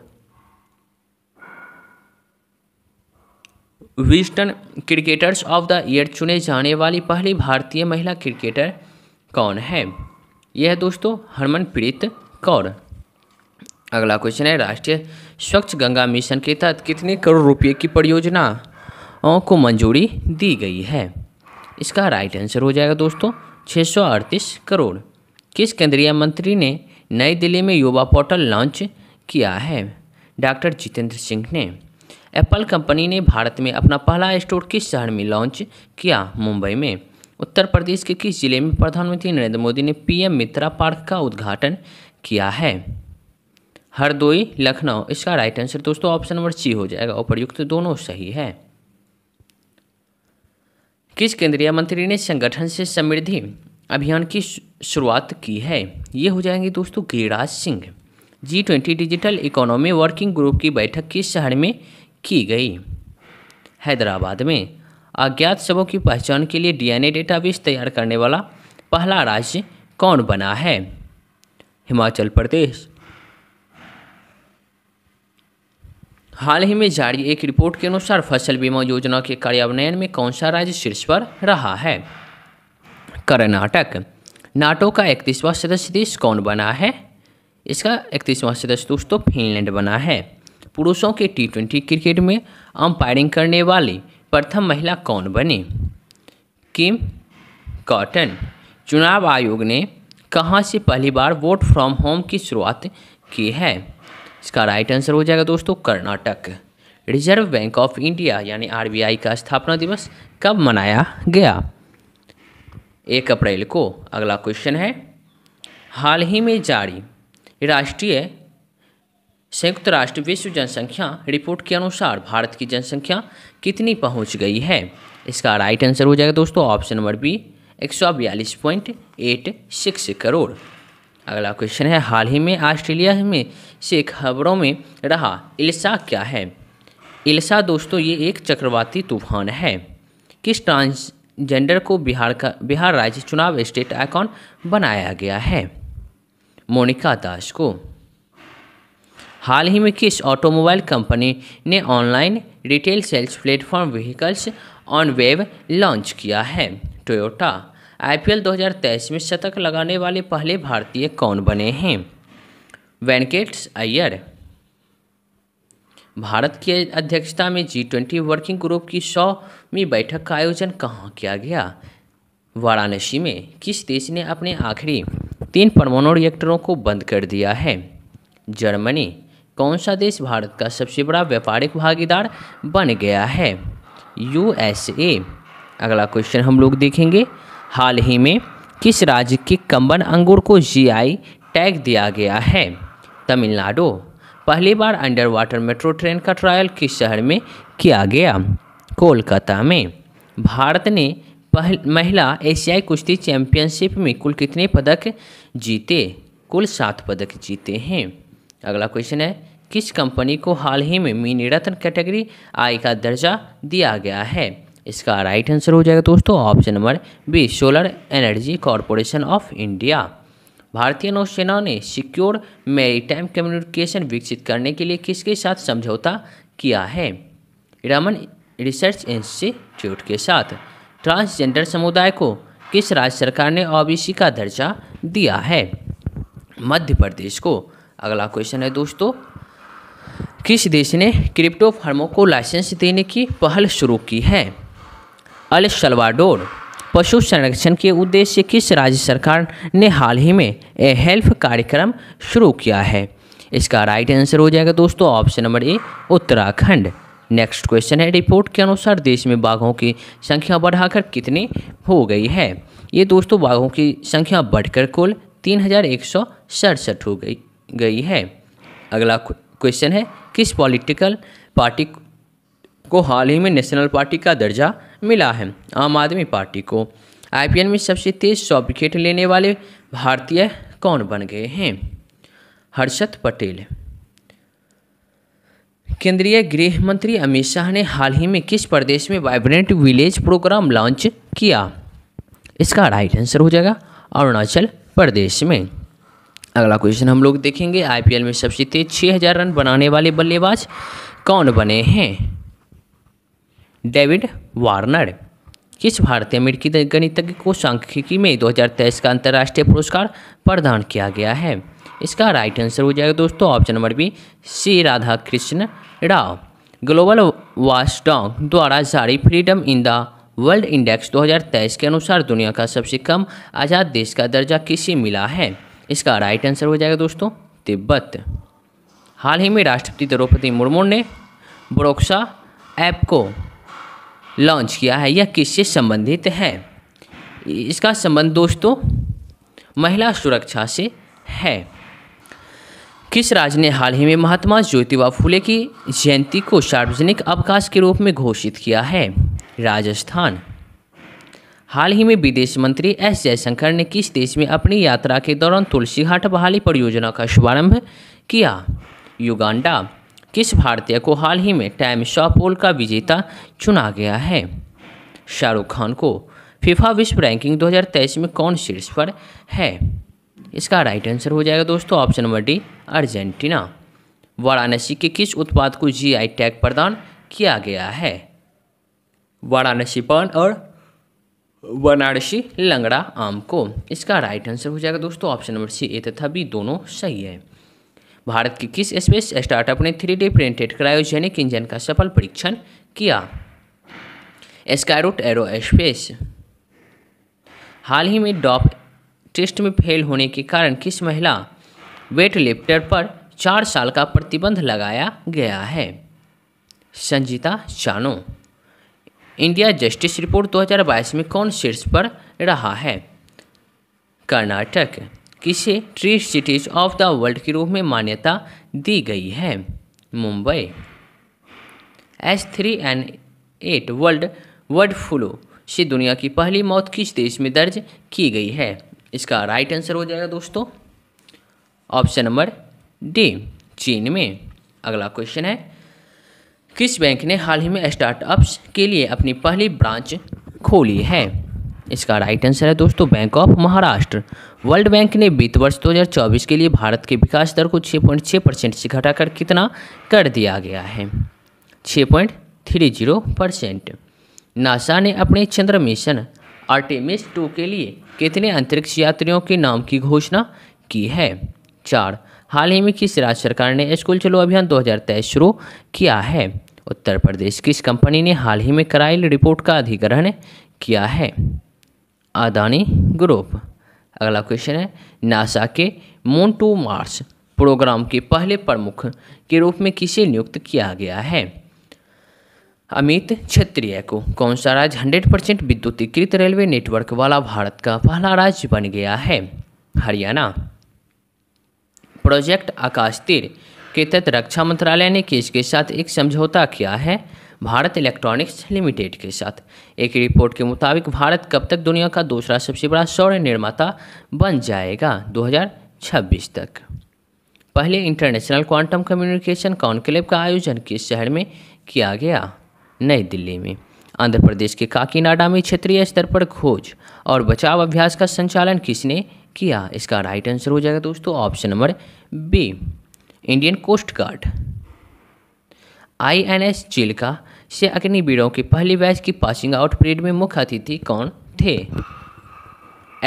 Wisden cricketers of the year चुने जाने वाली पहली भारतीय महिला क्रिकेटर कौन है यह दोस्तों हरमनप्रीत कौर अगला क्वेश्चन है राष्ट्रीय स्वच्छ गंगा मिशन के तहत कितने करोड़ रुपए की परियोजनाओं को मंजूरी दी गई है इसका राइट आंसर हो जाएगा दोस्तों छः करोड़ किस केंद्रीय मंत्री ने नई दिल्ली में युवा पोर्टल लॉन्च किया है डॉक्टर जितेंद्र सिंह ने एप्पल कंपनी ने भारत में अपना पहला स्टोर किस शहर में लॉन्च किया मुंबई में उत्तर प्रदेश के किस जिले में प्रधानमंत्री नरेंद्र मोदी ने पीएम मित्रा पार्क का उद्घाटन किया है हरदोई लखनऊ इसका राइट आंसर दोस्तों ऑप्शन नंबर सी हो जाएगा उपरयुक्त दोनों सही है किस केंद्रीय मंत्री ने संगठन से समृद्धि अभियान की शुरुआत की है ये हो जाएंगे दोस्तों Giriraj Singh G twenty digital economy working group की बैठक किस शहर में की गई हैदराबाद में अज्ञात शवों की पहचान के लिए डीएनए डेटाबेस तैयार करने वाला पहला राज्य कौन बना है हिमाचल प्रदेश हाल ही में जारी एक रिपोर्ट के अनुसार फसल बीमा योजना के कार्यान्वयन में कौन सा राज्य शीर्ष पर रहा है कर्नाटक नाटो का इकतीसवां सदस्य देश कौन बना है इसका इकतीसवां सदस्य दोस्तों फिनलैंड बना है पुरुषों के टी ट्वेंटी क्रिकेट में अंपायरिंग करने वाली प्रथम महिला कौन बनी किम कॉटन चुनाव आयोग ने कहाँ से पहली बार वोट फ्रॉम होम की शुरुआत की है इसका राइट आंसर हो जाएगा दोस्तों Karnataka reserve bank of India यानी आरबीआई का स्थापना दिवस कब मनाया गया एक अप्रैल को अगला क्वेश्चन है हाल ही में जारी राष्ट्रीय संयुक्त राष्ट्र विश्व जनसंख्या रिपोर्ट के अनुसार भारत की जनसंख्या कितनी पहुंच गई है इसका राइट आंसर हो जाएगा दोस्तों ऑप्शन नंबर बी एक सौ बयालीस पॉइंट एट सिक्स करोड़ अगला क्वेश्चन है हाल ही में ऑस्ट्रेलिया में से खबरों में रहा इल्सा क्या है इल्सा दोस्तों ये एक चक्रवाती तूफान है किस ट्रांसजेंडर को बिहार का बिहार राज्य चुनाव स्टेट आइकॉन बनाया गया है मोनिका दास को हाल ही में किस ऑटोमोबाइल कंपनी ने online retail sales platform vehicles on web launch किया है टोयोटा आईपीएल 2023 में शतक लगाने वाले पहले भारतीय कौन बने हैं वैनकेट्स अय्यर भारत की अध्यक्षता में जी ट्वेंटी वर्किंग ग्रुप की सौवीं बैठक का आयोजन कहाँ किया गया वाराणसी में किस देश ने अपने आखिरी तीन परमाणु रिएक्टरों को बंद कर दिया है जर्मनी कौन सा देश भारत का सबसे बड़ा व्यापारिक भागीदार बन गया है यूएसए अगला क्वेश्चन हम लोग देखेंगे हाल ही में किस राज्य के कंबन अंगूर को जीआई टैग दिया गया है तमिलनाडु पहली बार अंडर वाटर मेट्रो ट्रेन का ट्रायल किस शहर में किया गया कोलकाता में भारत ने पहल महिला एशियाई कुश्ती चैंपियनशिप में कुल कितने पदक जीते कुल सात पदक जीते हैं अगला क्वेश्चन है किस कंपनी को हाल ही में मिनी रत्न कैटेगरी आई का दर्जा दिया गया है इसका राइट आंसर हो जाएगा दोस्तों option number B solar energy corporation of India भारतीय नौसेना ने सिक्योर मैरीटाइम कम्युनिकेशन विकसित करने के लिए किसके साथ समझौता किया है रमन रिसर्च इंस्टीट्यूट के साथ ट्रांसजेंडर समुदाय को किस राज्य सरकार ने ओबीसी का दर्जा दिया है मध्य प्रदेश को अगला क्वेश्चन है दोस्तों किस देश ने क्रिप्टो फर्मों को लाइसेंस देने की पहल शुरू की है अल सलवाडोर पशु संरक्षण के उद्देश्य किस राज्य सरकार ने हाल ही में ए हेल्प कार्यक्रम शुरू किया है इसका राइट आंसर हो जाएगा दोस्तों option number A Uttarakhand next question है रिपोर्ट के अनुसार देश में बाघों की संख्या बढ़ाकर कितनी हो गई है ये दोस्तों बाघों की संख्या बढ़कर कुल तीन हज़ार एक सौ सड़सठ हो गई गई है अगला क्वेश्चन है किस पॉलिटिकल पार्टी को हाल ही में नेशनल पार्टी का दर्जा मिला है आम आदमी पार्टी को आईपीएल में सबसे तेज सौ विकेट लेने वाले भारतीय कौन बन गए हैं हर्षद पटेल केंद्रीय गृह मंत्री अमित शाह ने हाल ही में किस प्रदेश में वाइब्रेंट विलेज प्रोग्राम लॉन्च किया इसका राइट आंसर हो जाएगा अरुणाचल प्रदेश में अगला क्वेश्चन हम लोग देखेंगे आईपीएल में सबसे तेज छः हज़ार रन बनाने वाले बल्लेबाज कौन बने हैं डेविड वार्नर किस भारतीय अमेरिकी गणितज्ञ को सांख्यिकी में 2023 का अंतर्राष्ट्रीय पुरस्कार प्रदान किया गया है इसका राइट आंसर हो जाएगा दोस्तों option number B C Radha Krishna Rao global watchdog द्वारा जारी freedom in the world index 2023 के अनुसार दुनिया का सबसे कम आज़ाद देश का दर्जा किसे मिला है इसका राइट आंसर हो जाएगा दोस्तों तिब्बत हाल ही में राष्ट्रपति द्रौपदी मुर्मू ने ब्रोक्सा ऐप को लॉन्च किया है यह किससे संबंधित है इसका संबंध दोस्तों महिला सुरक्षा से है किस राज्य ने हाल ही में महात्मा ज्योतिबा फूले की जयंती को सार्वजनिक अवकाश के रूप में घोषित किया है राजस्थान हाल ही में विदेश मंत्री एस जयशंकर ने किस देश में अपनी यात्रा के दौरान तुलसी बहाली परियोजना का शुभारंभ किया युगांडा किस भारतीय को हाल ही में टाइम शॉपोल का विजेता चुना गया है शाहरुख खान को फीफा विश्व रैंकिंग 2023 में कौन शीर्ष पर है इसका राइट आंसर हो जाएगा दोस्तों option number D Argentina Varanasi के किस उत्पाद को जीआई टैग प्रदान किया गया है वाराणसी पान और वाराणसी लंगड़ा आम को इसका राइट आंसर हो जाएगा दोस्तों ऑप्शन नंबर सी ए तथा बी दोनों सही है भारत के किस स्पेस स्टार्टअप ने three D printed cryogenic engine का सफल परीक्षण किया स्कायरोट एरो स्पेस हाल ही में डॉप टेस्ट में फेल होने के कारण किस महिला वेट लिफ्टर पर चार साल का प्रतिबंध लगाया गया है Sanjita Chanu India justice report 2022 में कौन शीर्ष पर रहा है कर्नाटक किसे tree cities of the world के रूप में मान्यता दी गई है Mumbai S three N eight world bird flu से दुनिया की पहली मौत किस देश में दर्ज की गई है इसका राइट आंसर हो जाएगा दोस्तों ऑप्शन नंबर डी चीन में अगला क्वेश्चन है किस बैंक ने हाल ही में स्टार्टअप्स के लिए अपनी पहली ब्रांच खोली है इसका राइट आंसर है दोस्तों bank of Maharashtra World Bank ने वित्त वर्ष 2024 के लिए भारत के विकास दर को 6.6 परसेंट से घटाकर कितना कर दिया गया है 6.30 परसेंट नासा ने अपने चंद्र मिशन आर्टेमिस टू के लिए कितने अंतरिक्ष यात्रियों के नाम की घोषणा की है चार हाल ही में किस राज्य सरकार ने स्कूल चलो अभियान 2023 शुरू किया है उत्तर प्रदेश की इस कंपनी ने हाल ही में कराई रिपोर्ट का अधिग्रहण किया है अदानी ग्रुप अगला क्वेश्चन है नासा के मून टू मार्स प्रोग्राम के पहले प्रमुख के रूप में किसे नियुक्त किया गया है अमित क्षत्रिय को कौन सा राज्य हंड्रेड परसेंट विद्युतीकृत रेलवे नेटवर्क वाला भारत का पहला राज्य बन गया है हरियाणा प्रोजेक्ट आकाश तीर के तहत रक्षा मंत्रालय ने किसके साथ एक समझौता किया है भारत इलेक्ट्रॉनिक्स लिमिटेड के साथ एक रिपोर्ट के मुताबिक भारत कब तक दुनिया का दूसरा सबसे बड़ा सौर निर्माता बन जाएगा 2026 तक पहले इंटरनेशनल क्वांटम कम्युनिकेशन कॉन्क्लेव का आयोजन किस शहर में किया गया नई दिल्ली में आंध्र प्रदेश के काकीनाडा में क्षेत्रीय स्तर पर खोज और बचाव अभ्यास का संचालन किसने किया इसका राइट आंसर हो जाएगा दोस्तों option number B Indian Coast Guard I N S Chilka से अग्निवीरों की पहली बैच की पासिंग आउट परेड में मुख्य अतिथि कौन थे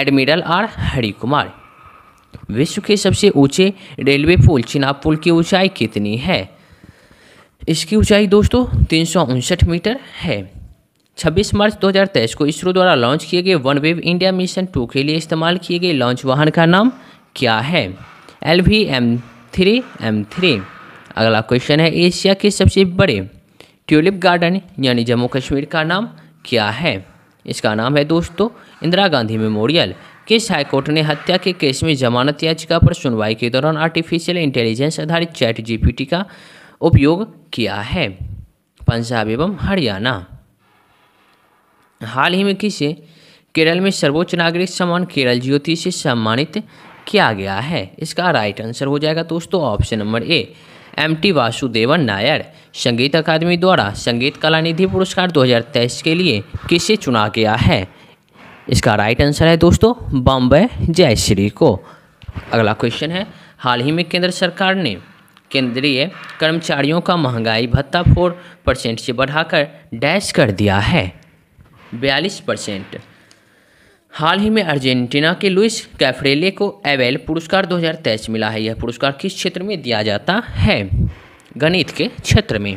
एडमिरल आर हरि कुमार विश्व के सबसे ऊंचे रेलवे पुल चिनाब पुल की ऊंचाई कितनी है इसकी ऊंचाई दोस्तों तीन मीटर है 26 मार्च 2023 को इसरो द्वारा लॉन्च किए गए one web India mission two के लिए इस्तेमाल किए गए लॉन्च वाहन का नाम क्या है L V M three M three अगला क्वेश्चन है एशिया के सबसे बड़े ट्यूलिप गार्डन यानी जम्मू कश्मीर का नाम क्या है इसका नाम है दोस्तों इंदिरा गांधी मेमोरियल किस हाईकोर्ट ने हत्या के केस में जमानत याचिका पर सुनवाई के दौरान आर्टिफिशियल इंटेलिजेंस आधारित चैट जी का उपयोग किया है पंजाब एवं हरियाणा हाल ही में किसे केरल में सर्वोच्च नागरिक सम्मान केरल ज्योति से सम्मानित किया गया है इसका राइट आंसर हो जाएगा दोस्तों option number A M T Vasudevan Nair संगीत अकादमी द्वारा संगीत कला निधि पुरस्कार 2023 के लिए किसे चुना गया है इसका राइट आंसर है दोस्तों बॉम्बे जयश्री को अगला क्वेश्चन है हाल ही में केंद्र सरकार ने केंद्रीय कर्मचारियों का महंगाई भत्ता फोर परसेंट से बढ़ाकर डैश कर दिया है बयालीस परसेंट हाल ही में अर्जेंटीना के लुइस कैफरेले को एवेल पुरस्कार 2023 मिला है यह पुरस्कार किस क्षेत्र में दिया जाता है गणित के क्षेत्र में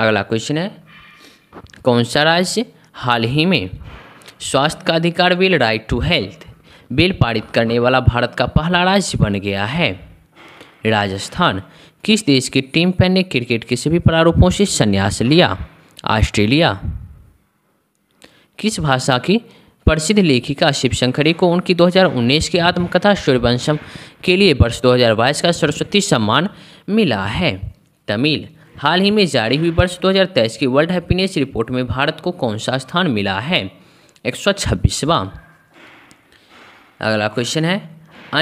अगला क्वेश्चन है कौन सा राज्य हाल ही में स्वास्थ्य का अधिकार bill right to health bill पारित करने वाला भारत का पहला राज्य बन गया है राजस्थान किस देश की टीम पैन ने क्रिकेट के सभी प्रारूपों से संन्यास लिया ऑस्ट्रेलिया किस भाषा की प्रसिद्ध लेखिका शिव शंकरी को उनकी 2019 की आत्मकथा सूर्यवंशम के लिए वर्ष 2022 का सरस्वती सम्मान मिला है तमिल हाल ही में जारी हुई वर्ष 2023 की वर्ल्ड हैप्पीनेस रिपोर्ट में भारत को कौन सा स्थान मिला है एक सौ छब्बीसवां अगला क्वेश्चन है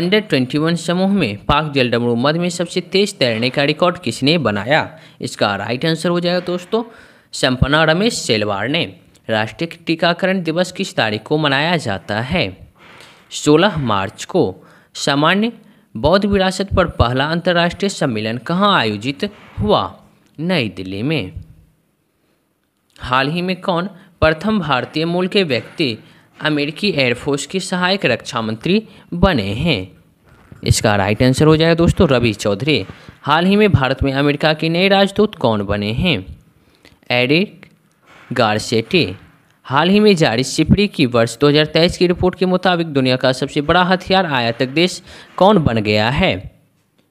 अंडर 21 समूह में पाक जल जलडमरू मध्य में सबसे तेज तैरने का रिकॉर्ड किसने बनाया इसका राइट आंसर हो जाएगा दोस्तों संपना रमेश सेलवार ने राष्ट्रीय टीकाकरण दिवस किस तारीख को मनाया जाता है 16 मार्च को सामान्य बौद्ध विरासत पर पहला अंतर्राष्ट्रीय सम्मेलन कहाँ आयोजित हुआ नई दिल्ली में हाल ही में कौन प्रथम भारतीय मूल के व्यक्ति अमेरिकी एयरफोर्स के सहायक रक्षा मंत्री बने हैं इसका राइट आंसर हो जाएगा दोस्तों रवि चौधरी हाल ही में भारत में अमेरिका के नए राजदूत कौन बने हैं एडिट गारसेटी हाल ही में जारी सिपरी की वर्ष 2023 की रिपोर्ट के मुताबिक दुनिया का सबसे बड़ा हथियार आयातक देश कौन बन गया है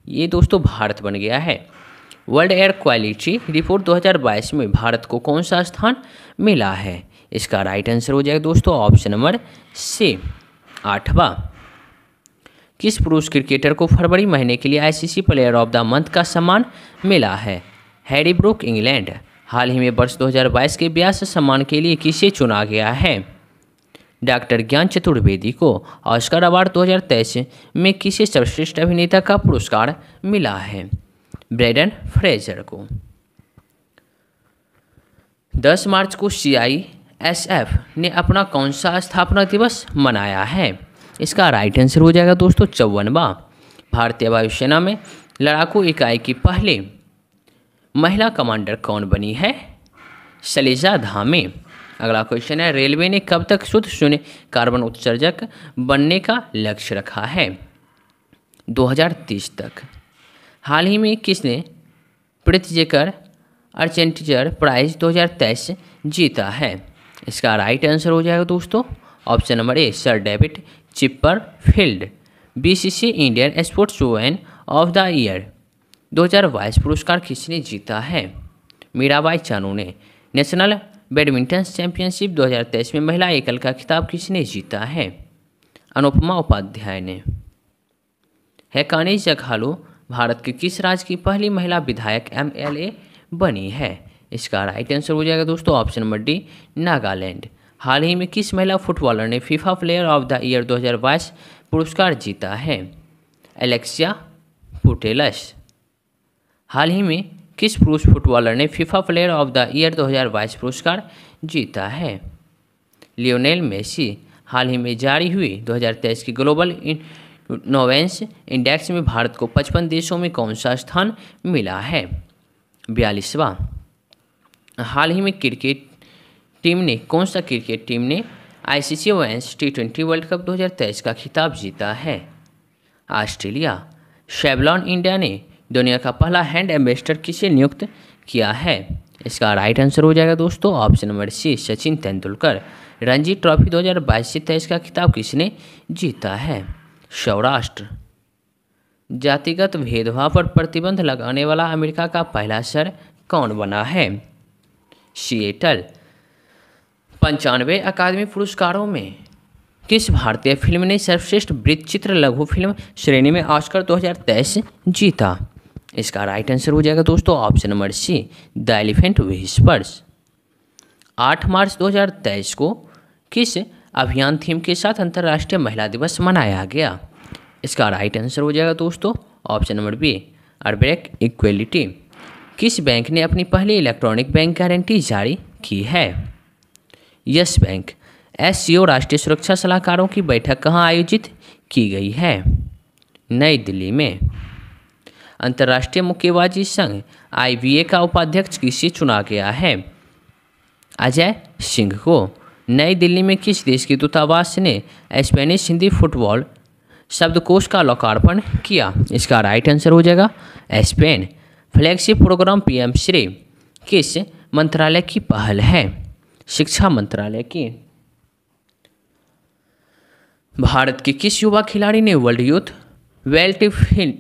ये दोस्तों भारत बन गया है वर्ल्ड एयर क्वालिटी रिपोर्ट 2022 में भारत को कौन सा स्थान मिला है इसका राइट आंसर हो जाएगा दोस्तों ऑप्शन नंबर सी आठवा किस पुरुष क्रिकेटर को फरवरी महीने के लिए ICC player of the month का सम्मान मिला है हैरी ब्रुक इंग्लैंड हाल ही में वर्ष 2022 के ब्यास सम्मान के लिए किसे चुना गया है डॉक्टर ज्ञान चतुर्वेदी को ऑस्कर अवार्ड 2023 में किसे सर्वश्रेष्ठ अभिनेता का पुरस्कार मिला है ब्रेडन फ्रेजर को 10 मार्च को सीआईएसएफ ने अपना कौन सा स्थापना दिवस मनाया है इसका राइट आंसर हो जाएगा दोस्तों चौवनवा भारतीय वायुसेना में लड़ाकू इकाई की पहले महिला कमांडर कौन बनी है शलेजा धामे अगला क्वेश्चन है रेलवे ने कब तक शुद्ध शून्य कार्बन उत्सर्जक बनने का लक्ष्य रखा है 2030 तक हाल ही में किसने पृथ्वीकर अर्चेंटीजर प्राइज 2023 जीता है इसका राइट आंसर हो जाएगा दोस्तों option number A sir David Chipperfield BBC Indian sportswoman of the year 2022 पुरस्कार किसने जीता है मीराबाई चानू ने नेशनल बैडमिंटन चैंपियनशिप 2023 में महिला एकल का खिताब किसने जीता है अनुपमा उपाध्याय ने हैकानी जघालू भारत के किस राज्य की पहली महिला विधायक एमएलए बनी है इसका राइट आंसर हो जाएगा दोस्तों ऑप्शन नंबर डी नागालैंड हाल ही में किस महिला फुटबॉलर ने FIFA player of the year 2022 पुरस्कार जीता है एलेक्सिया पुटेलस हाल ही में किस पुरुष फुटबॉलर ने FIFA player of the year 2022 पुरस्कार जीता है लियोनेल मेसी हाल ही में जारी हुई 2023 की ग्लोबल इनोवेंस इंडेक्स में भारत को 55 देशों में कौन सा स्थान मिला है बयालीसवा हाल ही में क्रिकेट टीम ने कौन सा क्रिकेट टीम ने ICC women's T twenty world Cup 2023 का खिताब जीता है ऑस्ट्रेलिया शेबलॉन इंडिया ने दुनिया का पहला हैंड एम्बेसडर किसे नियुक्त किया है इसका राइट आंसर हो जाएगा दोस्तों option number C Sachin Tendulkar Ranji trophy 2022 से तेईस का खिताब किसने जीता है सौराष्ट्र जातिगत भेदभाव पर प्रतिबंध लगाने वाला अमेरिका का पहला सर कौन बना है सिएटल पंचानवे अकादमी पुरस्कारों में किस भारतीय फिल्म ने सर्वश्रेष्ठ वृत्त चित्र लघु फिल्म श्रेणी में ऑस्कर 2023 जीता इसका राइट आंसर हो जाएगा दोस्तों option number C the elephant whisperers आठ मार्च 2023 को किस अभियान थीम के साथ अंतर्राष्ट्रीय महिला दिवस मनाया गया इसका राइट आंसर हो जाएगा दोस्तों ऑप्शन नंबर बी अरबेक इक्वलिटी किस बैंक ने अपनी पहली इलेक्ट्रॉनिक बैंक गारंटी जारी की है यस बैंक एस राष्ट्रीय सुरक्षा सलाहकारों की बैठक कहाँ आयोजित की गई है नई दिल्ली में अंतर्राष्ट्रीय मुक्केबाजी संघ आई का उपाध्यक्ष किसे चुना गया है अजय सिंह को नई दिल्ली में किस देश के दूतावास ने स्पेनिश हिंदी फुटबॉल शब्दकोश का लोकार्पण किया इसका राइट आंसर हो जाएगा स्पेन फ्लैगशिप प्रोग्राम पीएम श्री किस मंत्रालय की पहल है शिक्षा मंत्रालय की भारत के किस युवा खिलाड़ी ने वर्ल्ड यूथ वेल्टिफिल्ड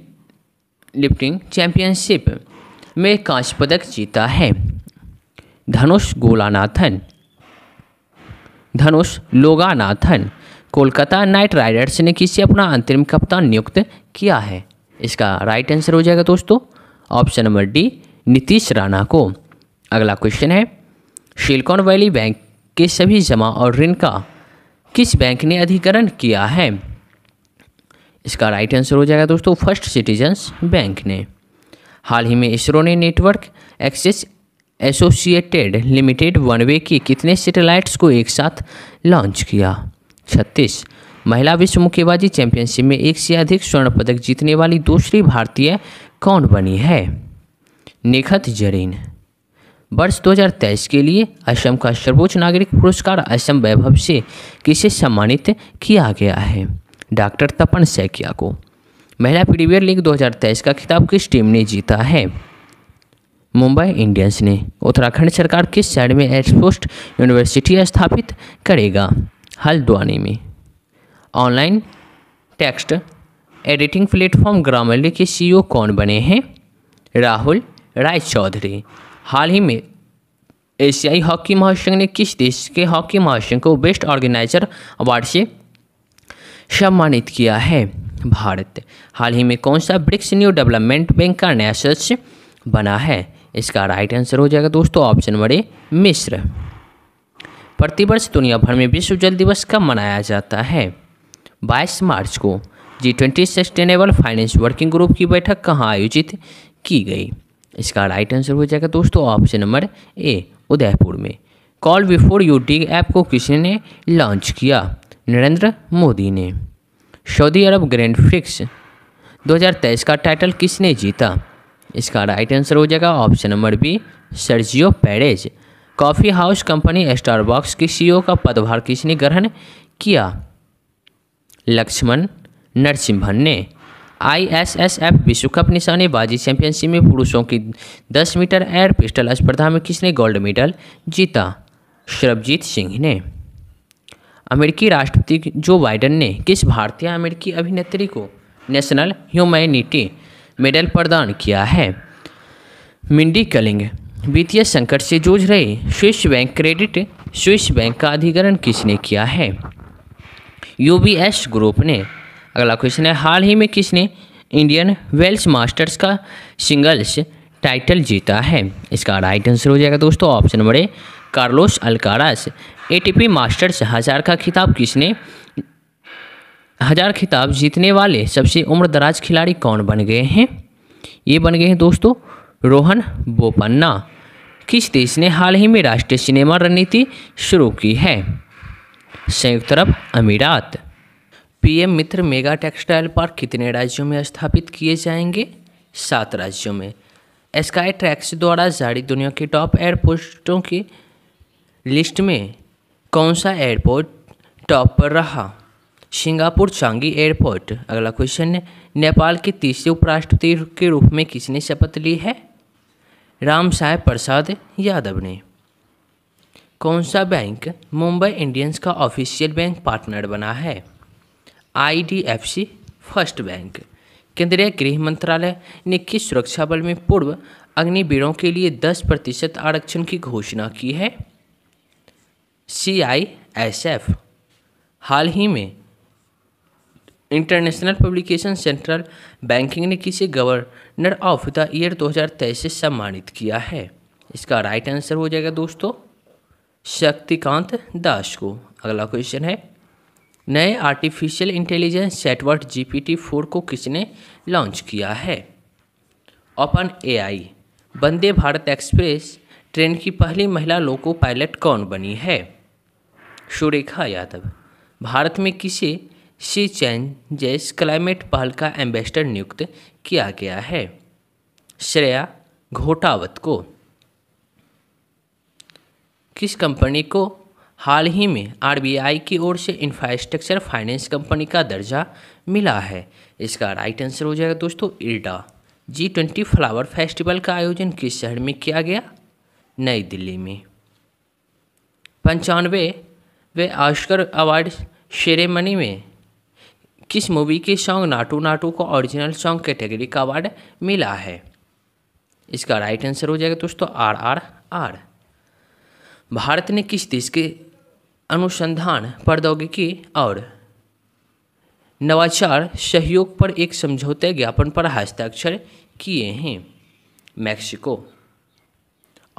लिफ्टिंग चैंपियनशिप में कांस्य पदक जीता है धनुष गोलानाथन धनुष लोगानाथन कोलकाता नाइट राइडर्स ने किसे अपना अंतरिम कप्तान नियुक्त किया है इसका राइट आंसर हो जाएगा दोस्तों option number D Nitish Rana को अगला क्वेश्चन है शिलकॉन वैली बैंक के सभी जमा और ऋण का किस बैंक ने अधिकरण किया है इसका राइट आंसर हो जाएगा दोस्तों फर्स्ट सिटीजन्स बैंक ने हाल ही में इसरो ने network access associated limited OneWeb की कितने सेटेलाइट्स को एक साथ लॉन्च किया छत्तीस महिला विश्व मुक्केबाजी चैंपियनशिप में एक से अधिक स्वर्ण पदक जीतने वाली दूसरी भारतीय कौन बनी है निखत जरीन वर्ष 2023 के लिए असम का सर्वोच्च नागरिक पुरस्कार असम वैभव से किसे सम्मानित किया गया है डॉक्टर तपन सैकिया को महिला प्रीमियर लीग 2023 का खिताब किस टीम ने जीता है मुंबई इंडियंस ने उत्तराखंड सरकार किस साइड में एक्सपोस्ट यूनिवर्सिटी स्थापित करेगा हल्द्वानी में online text editing platform Grammarly के सीईओ कौन बने हैं राहुल राय चौधरी हाल ही में एशियाई हॉकी महासंघ ने किस देश के हॉकी महासंघ को बेस्ट ऑर्गेनाइजर अवार्ड से सम्मानित किया है भारत हाल ही में कौन सा ब्रिक्स न्यू डेवलपमेंट बैंक का नया सदस्य बना है इसका राइट आंसर हो जाएगा दोस्तों ऑप्शन बड़े मिस्र प्रतिवर्ष दुनिया भर में विश्व जल दिवस कब मनाया जाता है बाईस मार्च को G twenty sustainable finance working group की बैठक कहाँ आयोजित की गई इसका राइट आंसर हो जाएगा दोस्तों ऑप्शन नंबर ए उदयपुर में call before you D app को किसने लॉन्च किया नरेंद्र मोदी ने सऊदी अरब ग्रैंड फिक्स 2023 का टाइटल किसने जीता इसका राइट आंसर हो जाएगा option number B Sergio Perez coffee house company Starbucks की सीईओ e का पदभार किसने ग्रहण किया लक्ष्मण नरसिम्हन ने आईएसएसएफ विश्व कप निशानेबाजी चैंपियनशिप में पुरुषों की 10 मीटर एयर पिस्टल स्पर्धा में किसने गोल्ड मेडल जीता सरबजीत सिंह ने अमेरिकी राष्ट्रपति जो बाइडन ने किस भारतीय अमेरिकी अभिनेत्री को नेशनल ह्यूमैनिटी मेडल प्रदान किया है मिंडी कलिंग वित्तीय संकट से जूझ रहे Swiss bank credit Swiss bank का अधिग्रहण किसने किया है यूबीएस ग्रुप ने अगला क्वेश्चन है हाल ही में किसने इंडियन वेल्स मास्टर्स का सिंगल्स टाइटल जीता है इसका राइट आंसर हो जाएगा दोस्तों option number A Carlos Alcaraz ATP Masters हजार का खिताब किसने हजार खिताब जीतने वाले सबसे उम्रदराज खिलाड़ी कौन बन गए हैं ये बन गए हैं दोस्तों रोहन बोपन्ना किस देश ने हाल ही में राष्ट्रीय सिनेमा रणनीति शुरू की है संयुक्त अरब अमीरात PM Mitra mega textile park कितने राज्यों में स्थापित किए जाएंगे सात राज्यों में स्काई ट्रैक्स द्वारा जारी दुनिया के टॉप एयरपोर्टों की लिस्ट में कौन सा एयरपोर्ट टॉप पर रहा सिंगापुर चांगी एयरपोर्ट अगला क्वेश्चन है नेपाल के तीसरे उपराष्ट्रपति के रूप में किसने शपथ ली है राम साहेब प्रसाद यादव ने कौन सा बैंक मुंबई इंडियंस का ऑफिशियल बैंक पार्टनर बना है आईडीएफसी फर्स्ट बैंक केंद्रीय गृह मंत्रालय ने किस सुरक्षा बल में पूर्व अग्निवीरों के लिए 10 प्रतिशत आरक्षण की घोषणा की है सी आई एस एफ हाल ही में इंटरनेशनल पब्लिकेशन सेंट्रल बैंकिंग ने किसे गवर्नर ऑफ द ईयर 2023 से सम्मानित किया है इसका राइट आंसर हो जाएगा दोस्तों शक्तिकांत दास को अगला क्वेश्चन है नए artificial intelligence P T four को किसने लॉन्च किया है open AI Vande Bharat express train की पहली महिला लोको पायलट कौन बनी है सुरेखा यादव भारत में किसे सी चैन जैस क्लाइमेट पहल का एम्बेसडर नियुक्त किया गया है श्रेया घोटावत को किस कंपनी को हाल ही में आरबीआई की ओर से इंफ्रास्ट्रक्चर फाइनेंस कंपनी का दर्जा मिला है इसका राइट आंसर हो जाएगा दोस्तों इरडा जी ट्वेंटी फ्लावर फेस्टिवल का आयोजन किस शहर में किया गया नई दिल्ली में पंचानवे वे ऑस्कर अवार्ड सेरेमनी में किस मूवी के सॉन्ग नाटू नाटू को ओरिजिनल सॉन्ग कैटेगरी का अवार्ड मिला है इसका राइट आंसर हो जाएगा दोस्तों आर आर आर भारत ने किस देश के अनुसंधान प्रौद्योगिकी और नवाचार सहयोग पर एक समझौते ज्ञापन पर हस्ताक्षर किए हैं मैक्सिको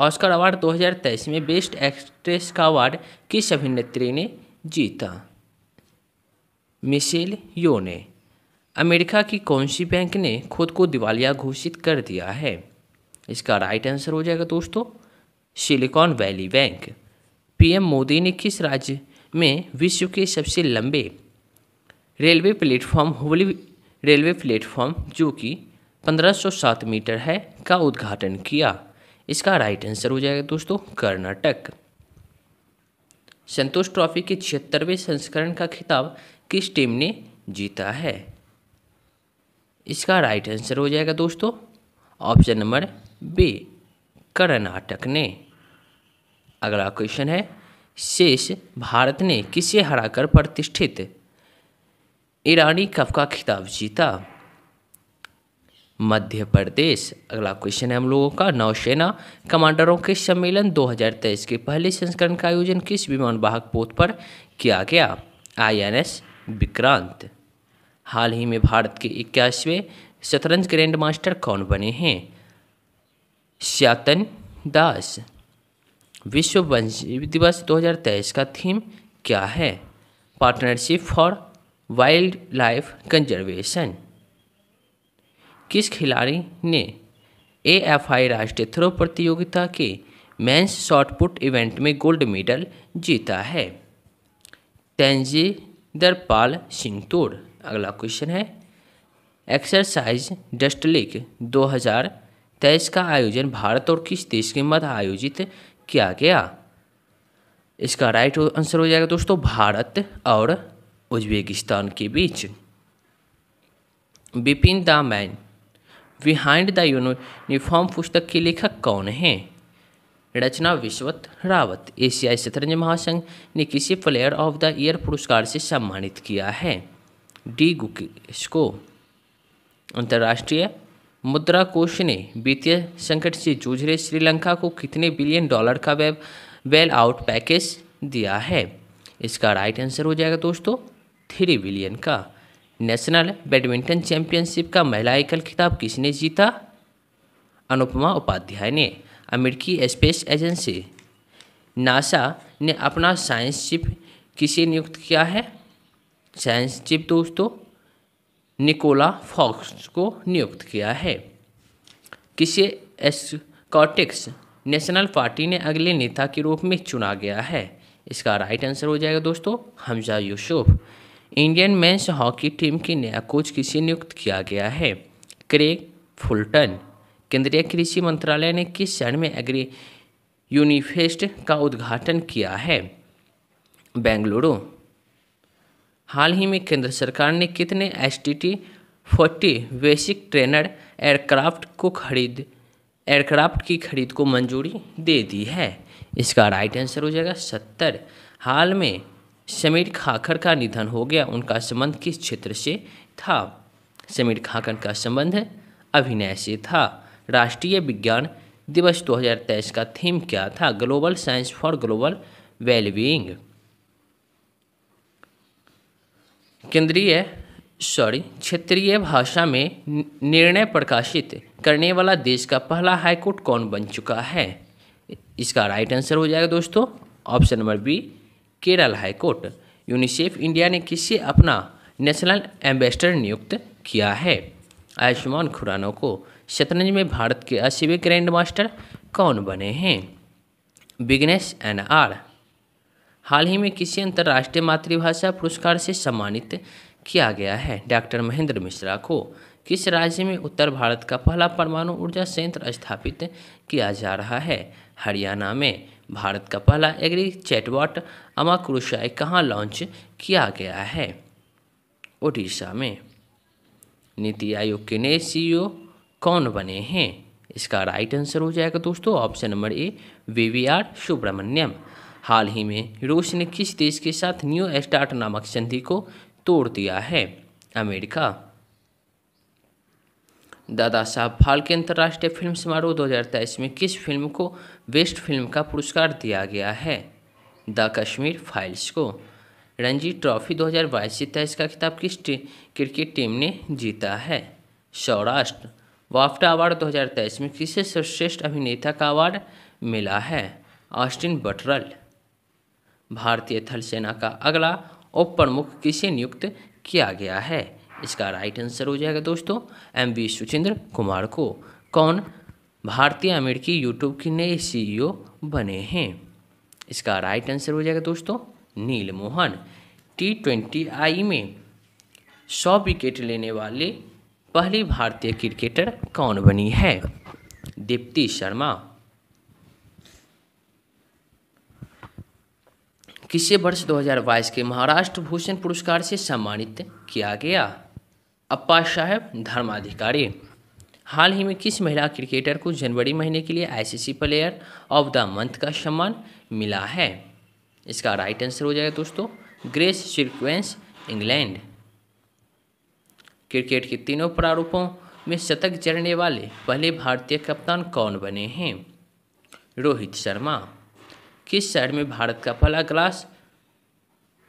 ऑस्कर अवार्ड 2023 में बेस्ट एक्ट्रेस का अवार्ड किस अभिनेत्री ने जीता मिशेल यो ने अमेरिका की कौन सी बैंक ने खुद को दिवालिया घोषित कर दिया है इसका राइट आंसर हो जाएगा दोस्तों Silicon Valley bank PM Modi ने किस राज्य में विश्व के सबसे लंबे railway platform Hubli railway platform जो कि 1507 मीटर है का उद्घाटन किया इसका राइट आंसर हो जाएगा दोस्तों कर्नाटक संतोष ट्रॉफी के छिहत्तरवें संस्करण का खिताब किस टीम ने जीता है इसका राइट आंसर हो जाएगा दोस्तों ऑप्शन नंबर बी कर्नाटक ने अगला क्वेश्चन है शेष भारत ने किसे हराकर प्रतिष्ठित ईरानी कप का खिताब जीता मध्य प्रदेश अगला क्वेश्चन है हम लोगों का नौसेना कमांडरों के सम्मेलन 2023 के पहले संस्करण का आयोजन किस विमान वाहक पोत पर किया गया आईएनएस विक्रांत हाल ही में भारत के इक्यासवें शतरंज ग्रैंड मास्टर कौन बने हैं श्यातन दास विश्व वन दिवस 2023 का थीम क्या है partnership for wildlife conservation किस खिलाड़ी ने ए एफ आई राष्ट्रीय थ्रो प्रतियोगिता के मेंस शॉटपुट इवेंट में गोल्ड मेडल जीता है तेंजी दरपाल सिंह तोड़ अगला क्वेश्चन है एक्सरसाइज डस्ट लीग दो हजार तेईस का आयोजन भारत और किस देश के मध्य आयोजित किया गया इसका राइट आंसर हो जाएगा दोस्तों भारत और उज्बेकिस्तान के बीच Bipin man behind the uniform पुस्तक के लेखक कौन हैं रचना विश्वत रावत एशियाई शतरंज महासंघ ने किसी प्लेयर ऑफ द ईयर पुरस्कार से सम्मानित किया है डी गुकेश को अंतर्राष्ट्रीय मुद्रा कोष ने वित्तीय संकट से जूझ रहे श्रीलंका को कितने बिलियन डॉलर का वेब वेल आउट पैकेज दिया है इसका राइट आंसर हो जाएगा दोस्तों थ्री बिलियन का नेशनल बैडमिंटन चैंपियनशिप का महिला एकल खिताब किसने जीता अनुपमा उपाध्याय ने अमेरिकी स्पेस एजेंसी नासा ने अपना साइंस चिप किसे नियुक्त किया है साइंस चिप दोस्तों निकोला फॉक्स को नियुक्त किया है किसे एस्कॉटिक्स नेशनल पार्टी ने अगले नेता के रूप में चुना गया है इसका राइट आंसर हो जाएगा दोस्तों Humza Yousaf Indian men's hockey team की नया कोच किसे नियुक्त किया गया है क्रेग फुलटन केंद्रीय कृषि मंत्रालय ने किस क्षण में एग्री यूनिफेस्ट का उद्घाटन किया है बेंगलुरु हाल ही में केंद्र सरकार ने कितने S T T forty basic trainer aircraft को खरीद एयरक्राफ्ट की खरीद को मंजूरी दे दी है इसका राइट आंसर हो जाएगा सत्तर हाल में समीर खाखर का निधन हो गया उनका संबंध किस क्षेत्र से था समीर खाखर का संबंध अभिनय से था राष्ट्रीय विज्ञान दिवस 2023 का थीम क्या था global science for global wellbeing केंद्रीय सॉरी क्षेत्रीय भाषा में निर्णय प्रकाशित करने वाला देश का पहला हाईकोर्ट कौन बन चुका है इसका राइट आंसर हो जाएगा दोस्तों option number B Kerala high court UNICEF India ने किसे अपना नेशनल एम्बेसडर नियुक्त किया है आयुष्मान खुराना को शतरंज में भारत के अस्सीवें ग्रैंड मास्टर कौन बने हैं बिगनेस एन आर हाल ही में किसी अंतर्राष्ट्रीय मातृभाषा पुरस्कार से सम्मानित किया गया है डॉक्टर महेंद्र मिश्रा को किस राज्य में उत्तर भारत का पहला परमाणु ऊर्जा संयंत्र स्थापित किया जा रहा है हरियाणा में भारत का पहला एग्री चैटवाट अमाकुरुषाई कहाँ लॉन्च किया गया है ओडिशा में नीति आयोग के नए सीईओ e कौन बने हैं इसका राइट आंसर हो जाएगा दोस्तों option number A V V R Subramanyam हाल ही में रूस ने किस देश के साथ न्यू स्टार्ट नामक संधि को तोड़ दिया है अमेरिका दादा साहब फाल्के अंतर्राष्ट्रीय फिल्म समारोह 2023 में किस फिल्म को बेस्ट फिल्म का पुरस्कार दिया गया है द कश्मीर फाइल्स को रणजी ट्रॉफी 2022 हज़ार बाईस का खिताब किस क्रिकेट टीम ने जीता है सौराष्ट्र वाफ्टा अवार्ड 2023 में किसे सर्वश्रेष्ठ अभिनेता का अवार्ड मिला है ऑस्टिन बटरल भारतीय थल सेना का अगला उप प्रमुख किसे नियुक्त किया गया है इसका राइट आंसर हो जाएगा दोस्तों एम वी सुचिंद्र कुमार को कौन भारतीय अमेरिकी यूट्यूब के नए सीईओ e बने हैं इसका राइट आंसर हो जाएगा दोस्तों Neel Mohan T twenty I में सौ विकेट लेने वाले पहली भारतीय क्रिकेटर कौन बनी है दीप्ति शर्मा किसे वर्ष 2022 के महाराष्ट्र भूषण पुरस्कार से सम्मानित किया गया अप्पा साहेब धर्माधिकारी हाल ही में किस महिला क्रिकेटर को जनवरी महीने के लिए ICC player of the month का सम्मान मिला है इसका राइट आंसर हो जाएगा दोस्तों ग्रेस सिक्वेंस इंग्लैंड क्रिकेट के तीनों प्रारूपों में शतक जड़ने वाले पहले भारतीय कप्तान कौन बने हैं रोहित शर्मा किस शहर में भारत का पहला क्लास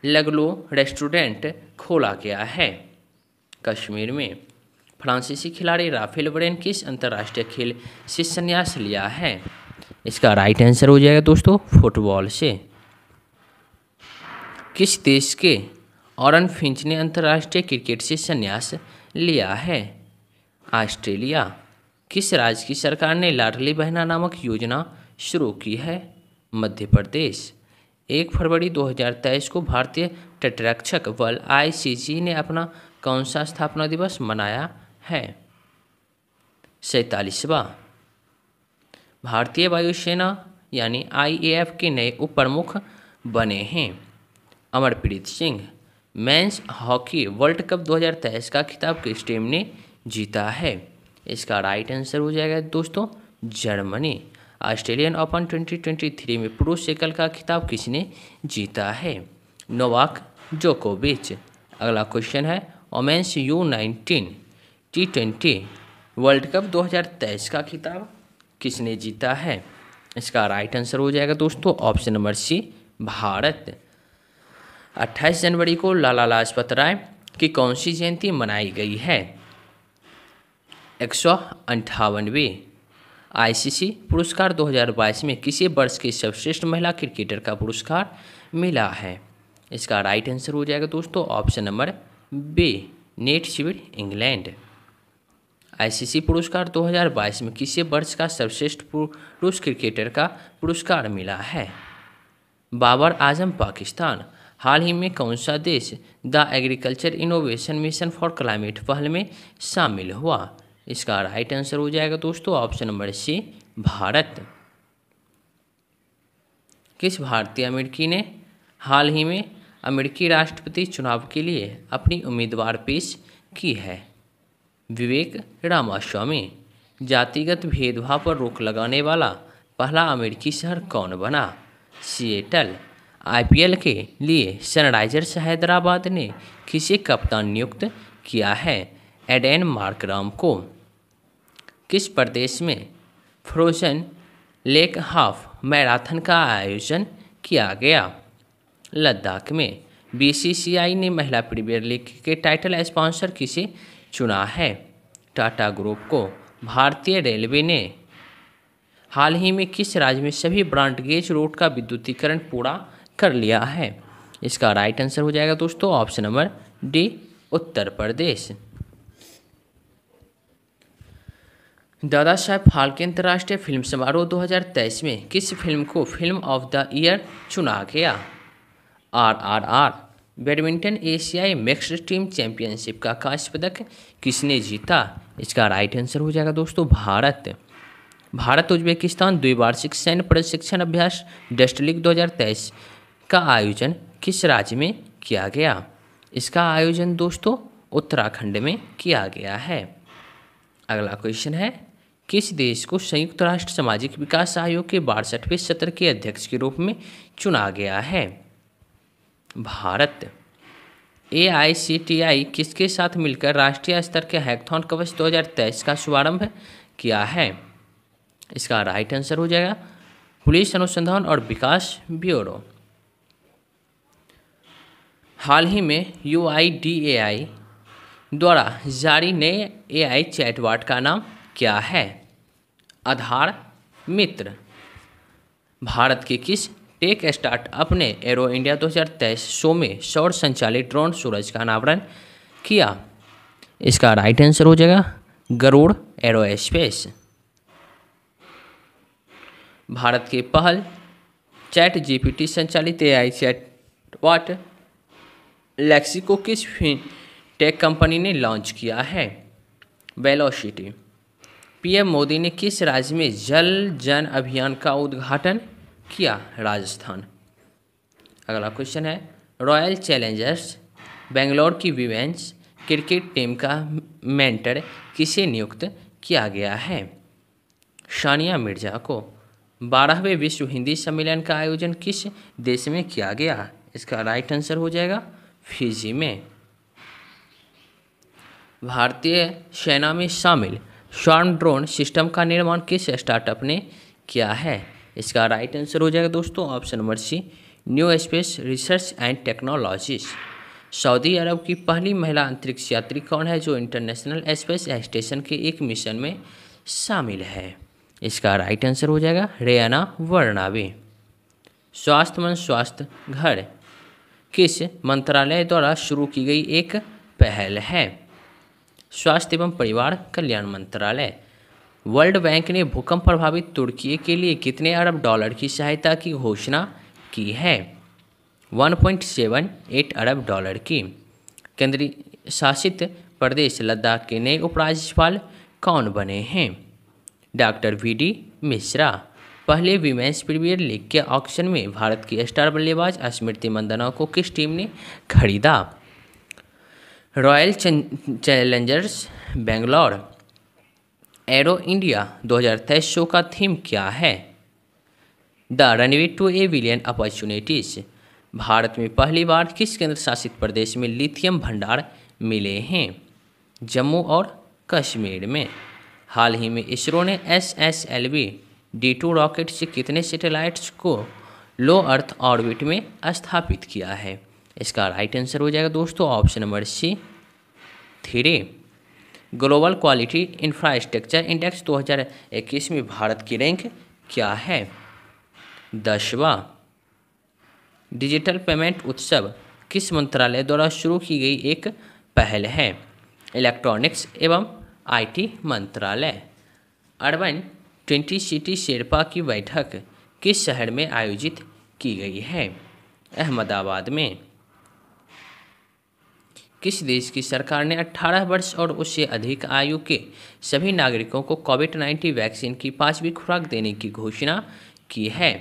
लगलो रेस्टोरेंट खोला गया है कश्मीर में फ्रांसीसी खिलाड़ी राफेल वरेन किस अंतर्राष्ट्रीय खेल से संन्यास लिया है इसका राइट आंसर हो जाएगा दोस्तों फुटबॉल से किस देश के ऑरन फिंच ने अंतर्राष्ट्रीय क्रिकेट से संन्यास लिया है ऑस्ट्रेलिया किस राज्य की सरकार ने लाडली बहना नामक योजना शुरू की है मध्य प्रदेश एक फरवरी 2023 को भारतीय तटरक्षक बल आई ने अपना कौन सा स्थापना दिवस मनाया है सैतालीसवा भारतीय वायुसेना यानी आईएएफ के नए उप प्रमुख बने हैं Amarpreet Singh men's hockey World Cup 2023 का खिताब किस टीम ने जीता है इसका राइट आंसर हो जाएगा दोस्तों जर्मनी ऑस्ट्रेलियन ओपन 2023 में पुरुष एकल का खिताब किसने जीता है नोवाक जोकोविच अगला क्वेश्चन है women's U nineteen T twenty world Cup 2023 का खिताब किसने जीता है इसका राइट आंसर हो जाएगा दोस्तों ऑप्शन नंबर सी भारत 28 जनवरी को लाला लाजपत राय की कौन सी जयंती मनाई गई है एक सौ अंठावनवे आईसीसी पुरस्कार 2022 में किसी वर्ष की सर्वश्रेष्ठ महिला क्रिकेटर का पुरस्कार मिला है इसका राइट आंसर हो जाएगा दोस्तों option number B Nat Sciver England ICC पुरस्कार 2022 में किसे वर्ष का सर्वश्रेष्ठ पुरुष क्रिकेटर का पुरस्कार मिला है बाबर आजम पाकिस्तान हाल ही में कौन सा देश the agriculture innovation mission for climate पहल में शामिल हुआ इसका राइट आंसर हो जाएगा दोस्तों ऑप्शन नंबर सी भारत किस भारतीय अमेरिकी ने हाल ही में अमेरिकी राष्ट्रपति चुनाव के लिए अपनी उम्मीदवार पेश की है विवेक रामास्वामी जातिगत भेदभाव पर रोक लगाने वाला पहला अमेरिकी शहर कौन बना सिएटल आईपीएल के लिए सनराइजर्स हैदराबाद ने किसे कप्तान नियुक्त किया है एडेन मार्कराम को किस प्रदेश में फ्रोजन लेक हाफ मैराथन का आयोजन किया गया लद्दाख में बीसीसीआई ने महिला प्रीमियर लीग के टाइटल स्पॉन्सर किसे चुना है टाटा ग्रुप को भारतीय रेलवे ने हाल ही में किस राज्य में सभी ब्रांड गेज रोड का विद्युतीकरण पूरा कर लिया है इसका राइट आंसर हो जाएगा दोस्तों option number D Uttar Pradesh Dada Saheb Phalke अंतर्राष्ट्रीय फिल्म समारोह 2023 में किस फिल्म को फिल्म ऑफ द ईयर चुना गया आर आर आर बैडमिंटन एशियाई मिक्स्ड टीम चैंपियनशिप का कांस्य पदक किसने जीता इसका राइट आंसर हो जाएगा दोस्तों भारत भारत उज्बेकिस्तान द्विवार्षिक सैन्य प्रशिक्षण अभ्यास डस्ट लीग दो का आयोजन किस राज्य में किया गया इसका आयोजन दोस्तों उत्तराखंड में किया गया है अगला क्वेश्चन है किस देश को संयुक्त राष्ट्र सामाजिक विकास आयोग के बासठवें सत्र के अध्यक्ष के रूप में चुना गया है भारत ए आई सी टी आई किसके साथ मिलकर राष्ट्रीय स्तर के हैकथॉन कवच 2023 का शुभारंभ किया है इसका राइट आंसर हो जाएगा पुलिस अनुसंधान और विकास ब्यूरो हाल ही में यू आई डी ए आई द्वारा जारी नए ए आई चैटवाट का नाम क्या है आधार मित्र भारत के किस टेक स्टार्ट अपने एरो इंडिया 2023 शो में सौर संचालित ड्रोन सूरज का अनावरण किया इसका राइट आंसर हो जाएगा गरुड़ एरो स्पेस भारत के पहल चैट जीपीटी संचालित एआई चैट वाट लेक्सिको किस टेक कंपनी ने लॉन्च किया है वेलोसिटी पीएम मोदी ने किस राज्य में जल जन अभियान का उद्घाटन किया राजस्थान अगला क्वेश्चन है रॉयल चैलेंजर्स बेंगलोर की विवेंस क्रिकेट टीम का मेंटर किसे नियुक्त किया गया है शानिया मिर्जा को बारहवें विश्व हिंदी सम्मेलन का आयोजन किस देश में किया गया इसका राइट आंसर हो जाएगा फिजी में भारतीय सेना में शामिल स्वर्ण ड्रोन सिस्टम का निर्माण किस स्टार्टअप ने किया है इसका राइट आंसर हो जाएगा दोस्तों option number C new space research and technologies Saudi Arab की पहली महिला अंतरिक्ष यात्री कौन है जो इंटरनेशनल स्पेस स्टेशन के एक मिशन में शामिल है इसका राइट आंसर हो जाएगा रेयाना वर्णावे स्वास्थ्य मन स्वास्थ्य घर किस मंत्रालय द्वारा शुरू की गई एक पहल है स्वास्थ्य एवं परिवार कल्याण मंत्रालय वर्ल्ड बैंक ने भूकंप प्रभावित तुर्की के लिए कितने अरब डॉलर की सहायता की घोषणा की है 1.78 अरब डॉलर की केंद्रीय शासित प्रदेश लद्दाख के नए उपराज्यपाल कौन बने हैं डॉक्टर वी डी मिश्रा पहले वीमेंस प्रीमियर लीग के ऑक्शन में भारत की स्टार बल्लेबाज स्मृति मंदना को किस टीम ने खरीदा Royal Challengers Bangalore aero India 2023 show का थीम क्या है the runway to a billion opportunities Bharat में पहली बार किस केंद्र शासित प्रदेश में लिथियम भंडार मिले हैं जम्मू और कश्मीर में हाल ही में इसरो ने S S L V D two rocket से कितने सेटेलाइट्स को लो अर्थ ऑर्बिट में स्थापित किया है इसका राइट आंसर हो जाएगा दोस्तों option number C three global quality infrastructure index 2021 में भारत की रैंक क्या है दसवा डिजिटल पेमेंट उत्सव किस मंत्रालय द्वारा शुरू की गई एक पहल है इलेक्ट्रॉनिक्स एवं आईटी मंत्रालय अर्बन ट्वेंटी सिटी शेरपा की बैठक किस शहर में आयोजित की गई है अहमदाबाद में किस देश की सरकार ने 18 वर्ष और उससे अधिक आयु के सभी नागरिकों को कोविड 19 वैक्सीन की पांचवी खुराक देने की घोषणा की है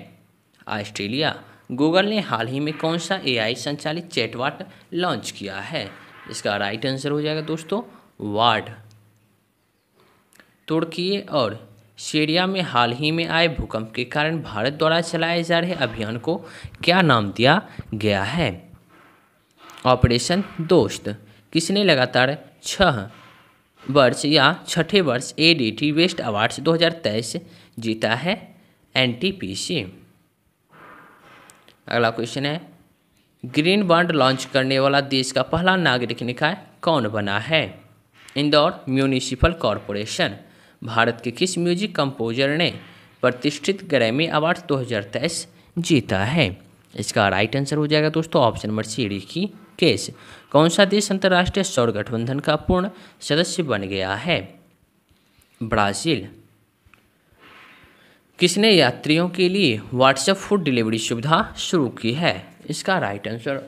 ऑस्ट्रेलिया गूगल ने हाल ही में कौन सा एआई संचालित चैटवाट लॉन्च किया है इसका राइट आंसर हो जाएगा दोस्तों वार्ड तुर्की और सीरिया में हाल ही में आए भूकंप के कारण भारत द्वारा चलाए जा रहे अभियान को क्या नाम दिया गया है ऑपरेशन दोस्त किसने लगातार छह वर्ष या छठे वर्ष A D T west awards 2023 जीता है एन टी पी सी अगला क्वेश्चन है ग्रीन बॉन्ड लॉन्च करने वाला देश का पहला नागरिक निकाय कौन बना है इंदौर म्यूनिसिपल कॉरपोरेशन भारत के किस म्यूजिक कंपोजर ने प्रतिष्ठित ग्रैमी अवार्ड 2023 जीता है इसका राइट आंसर हो जाएगा दोस्तों ऑप्शन नंबर सी डी की केस कौन सा देश अंतर्राष्ट्रीय सौर गठबंधन का पूर्ण सदस्य बन गया है ब्राज़ील किसने यात्रियों के लिए व्हाट्सएप फूड डिलीवरी सुविधा शुरू की है इसका राइट आंसर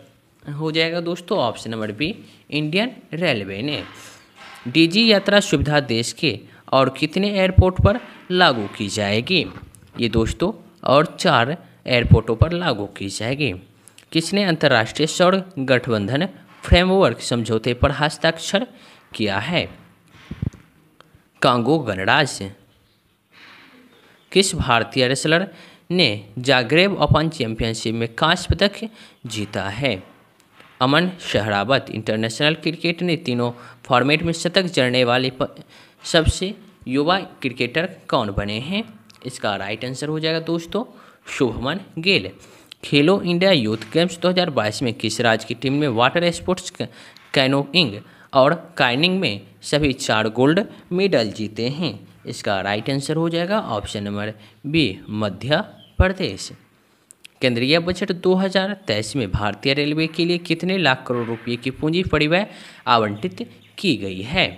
हो जाएगा दोस्तों option number B Indian railway ने डीजी यात्रा सुविधा देश के और कितने एयरपोर्ट पर लागू की जाएगी ये दोस्तों और चार एयरपोर्टों पर लागू की जाएगी किसने अंतर्राष्ट्रीय सौर गठबंधन फ्रेमवर्क समझौते पर हस्ताक्षर किया है कांगो गणराज्य किस भारतीय रेसलर ने जागरेब ओपन चैंपियनशिप में कांस्य पदक जीता है अमन शहरावत इंटरनेशनल क्रिकेट ने तीनों फॉर्मेट में शतक जड़ने वाले सबसे युवा क्रिकेटर कौन बने हैं इसका राइट आंसर हो जाएगा दोस्तों शुभमन गेल खेलो इंडिया यूथ गेम्स 2022 में किस राज्य की टीम ने वाटर स्पोर्ट्स कैनोइंग और काइनिंग में सभी चार गोल्ड मेडल जीते हैं इसका राइट आंसर हो जाएगा option number B Madhya Pradesh केंद्रीय बजट 2023 में भारतीय रेलवे के लिए कितने लाख करोड़ रुपए की पूंजी परिवह आवंटित की गई है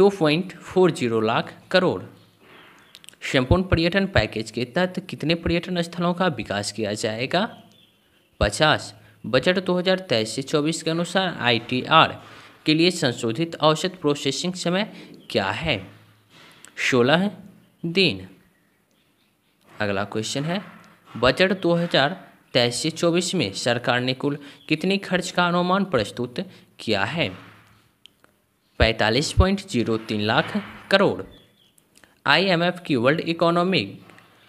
2.40 लाख करोड़ संपूर्ण पर्यटन पैकेज के तहत कितने पर्यटन स्थलों का विकास किया जाएगा पचास बजट दो हज़ार तेईस से चौबीस के अनुसार आईटीआर के लिए संशोधित औसत प्रोसेसिंग समय क्या है सोलह दिन अगला क्वेश्चन है बजट दो हज़ार तेईस से चौबीस में सरकार ने कुल कितनी खर्च का अनुमान प्रस्तुत किया है पैंतालीस पॉइंट जीरो तीन लाख करोड़ आईएमएफ की वर्ल्ड इकोनॉमिक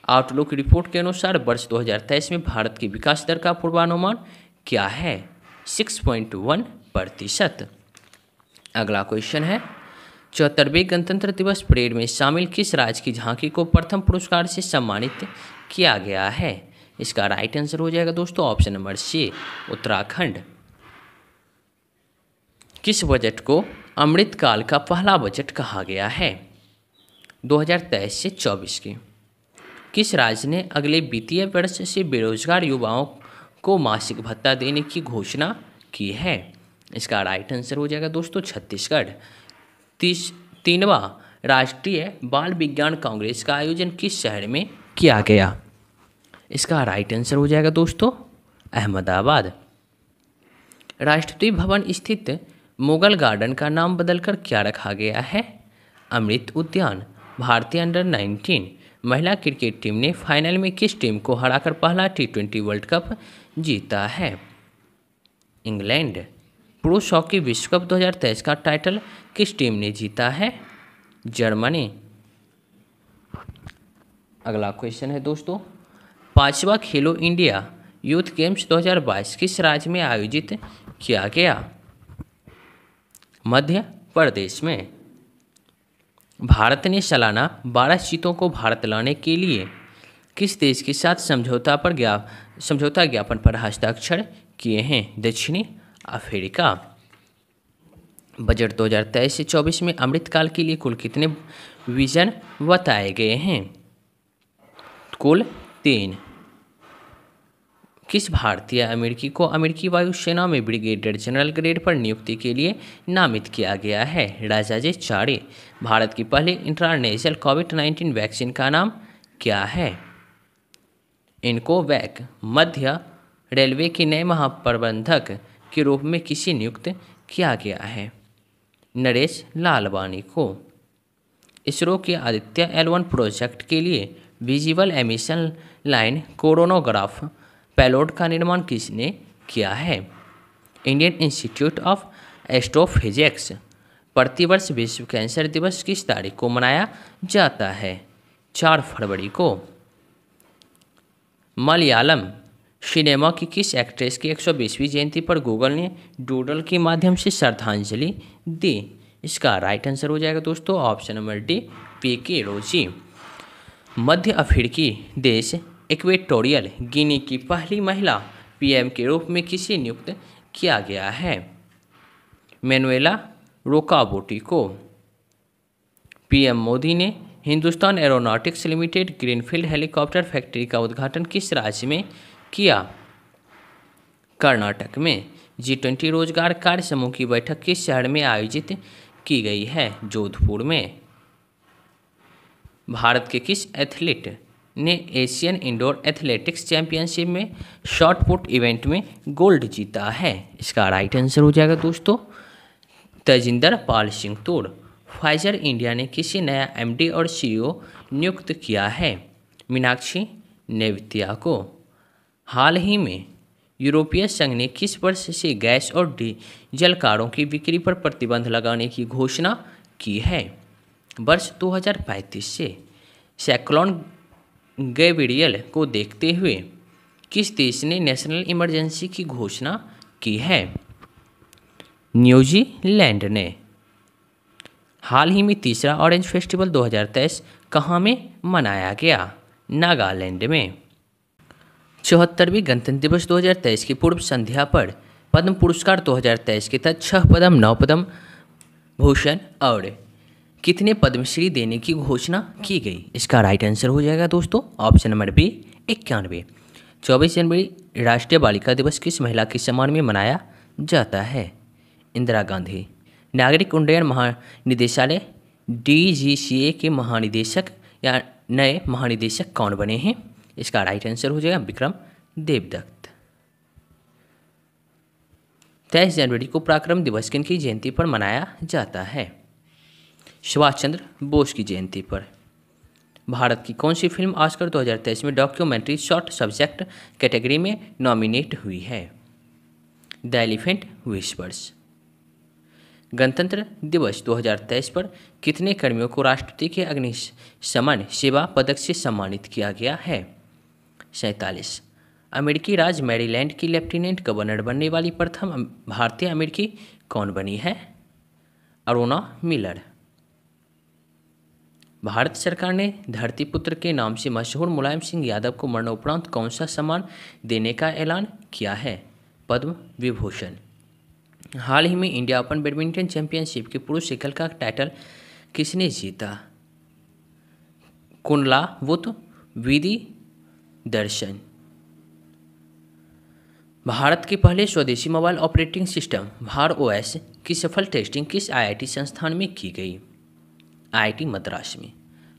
आउटलुक रिपोर्ट के अनुसार वर्ष 2023 में भारत की विकास दर का पूर्वानुमान क्या है 6.1 प्रतिशत अगला क्वेश्चन है चौहत्तरवें गणतंत्र दिवस परेड में शामिल किस राज्य की झांकी को प्रथम पुरस्कार से सम्मानित किया गया है इसका राइट आंसर हो जाएगा दोस्तों ऑप्शन नंबर सी उत्तराखंड किस बजट को अमृतकाल का पहला बजट कहा गया है 2023 से 24 की किस राज्य ने अगले वित्तीय वर्ष से बेरोजगार युवाओं को मासिक भत्ता देने की घोषणा की है इसका राइट आंसर हो जाएगा दोस्तों छत्तीसगढ़ तीस तीनवा राष्ट्रीय बाल विज्ञान कांग्रेस का आयोजन किस शहर में किया गया इसका राइट आंसर हो जाएगा दोस्तों अहमदाबाद राष्ट्रपति भवन स्थित मुगल गार्डन का नाम बदलकर क्या रखा गया है अमृत उद्यान भारतीय अंडर 19 महिला क्रिकेट टीम ने फाइनल में किस टीम को हराकर पहला टी ट्वेंटी वर्ल्ड कप जीता है इंग्लैंड पुरुष हॉकी विश्व कप 2023 का टाइटल किस टीम ने जीता है जर्मनी अगला क्वेश्चन है दोस्तों पांचवा खेलो इंडिया यूथ गेम्स 2022 किस राज्य में आयोजित किया गया मध्य प्रदेश में भारत ने सालाना बारह सीटों को भारत लाने के लिए किस देश के साथ समझौता पर समझौता ज्ञापन पर हस्ताक्षर किए हैं दक्षिणी अफ्रीका बजट 2023 से 24 में अमृतकाल के लिए कुल कितने विजन बताए गए हैं कुल तीन किस भारतीय अमेरिकी को अमेरिकी वायुसेना में ब्रिगेडियर जनरल ग्रेड पर नियुक्ति के लिए नामित किया गया है राजाजे चारे भारत की पहली इंट्रानेशनल कोविड नाइन्टीन वैक्सीन का नाम क्या है इनको वैक मध्य रेलवे के नए महाप्रबंधक के रूप में किसी नियुक्त किया गया है नरेश लालवानी को इसरो के आदित्य एल वन प्रोजेक्ट के लिए visible emission line coronagraph payload का निर्माण किसने किया है इंडियन इंस्टीट्यूट ऑफ एस्ट्रोफिजिक्स प्रतिवर्ष विश्व कैंसर दिवस किस तारीख को मनाया जाता है चार फरवरी को मलयालम सिनेमा की किस एक्ट्रेस की 120वीं जयंती पर गूगल ने डूडल के माध्यम से श्रद्धांजलि दी इसका राइट आंसर हो जाएगा दोस्तों ऑप्शन नंबर डी पी के रोजी मध्य अफ्रीकी देश इक्वेटोरियल गिनी की पहली महिला पीएम के रूप में किसे नियुक्त किया गया है मैनुएला रोकाबोटी को पीएम मोदी ने Hindustan aeronautics limited greenfield helicopter factory का उद्घाटन किस राज्य में किया कर्नाटक में जी ट्वेंटी रोजगार कार्य समूह की बैठक किस शहर में आयोजित की गई है जोधपुर में भारत के किस एथलीट ने एशियन इंडोर एथलेटिक्स चैंपियनशिप में शॉर्ट पुट इवेंट में गोल्ड जीता है इसका राइट आंसर हो जाएगा दोस्तों तजिंदर पाल सिंह तोड़ फाइजर इंडिया ने किसी नया एमडी और सीईओ e नियुक्त किया है मीनाक्षी नेवितिया को हाल ही में यूरोपीय संघ ने किस वर्ष से गैस और डीजल कारों की बिक्री पर प्रतिबंध लगाने की घोषणा की है वर्ष 2035 से सैक्लॉन गैब्रियल को देखते हुए किस देश ने नेशनल इमरजेंसी की घोषणा की है न्यूजीलैंड ने हाल ही में तीसरा ऑरेंज फेस्टिवल 2023 कहाँ में मनाया गया नागालैंड में चौहत्तरवीं गणतंत्र दिवस 2023 की पूर्व संध्या पर पद्म पुरस्कार 2023 के तहत छह पदम नौ पदम भूषण और कितने पद्मश्री देने की घोषणा की गई इसका राइट आंसर हो जाएगा दोस्तों ऑप्शन नंबर बी इक्यानवे चौबीस जनवरी राष्ट्रीय बालिका दिवस किस महिला के सम्मान में मनाया जाता है इंदिरा गांधी नागरिक उड्डयन महानिदेशालय डीजीसीए के महानिदेशक या नए महानिदेशक कौन बने हैं इसका राइट आंसर हो जाएगा विक्रम देवदत्त तेईस जनवरी को पराक्रम दिवस किन की जयंती पर मनाया जाता है सुभाष चंद्र बोस की जयंती पर भारत की कौन सी फिल्म आजकल 2023 में डॉक्यूमेंट्री शॉर्ट सब्जेक्ट कैटेगरी में नॉमिनेट हुई है द एलिफेंट विस्पर्स गणतंत्र दिवस 2023 पर कितने कर्मियों को राष्ट्रपति के अग्निशमन सेवा पदक से सम्मानित किया गया है सैंतालीस अमेरिकी राज्य मैरीलैंड की लेफ्टिनेंट गवर्नर बनने वाली प्रथम भारतीय अमेरिकी कौन बनी है अरुणा मिलर भारत सरकार ने धरती पुत्र के नाम से मशहूर मुलायम सिंह यादव को मरणोपरांत कौन सा सम्मान देने का ऐलान किया है पद्म विभूषण हाल ही में इंडिया ओपन बैडमिंटन चैंपियनशिप के पुरुष सिकल का टाइटल किसने जीता कुंडला वुत विधि दर्शन भारत के पहले स्वदेशी mobile operating system Bhar OS की सफल टेस्टिंग किस आईआईटी संस्थान में की गई आईआईटी मद्रास में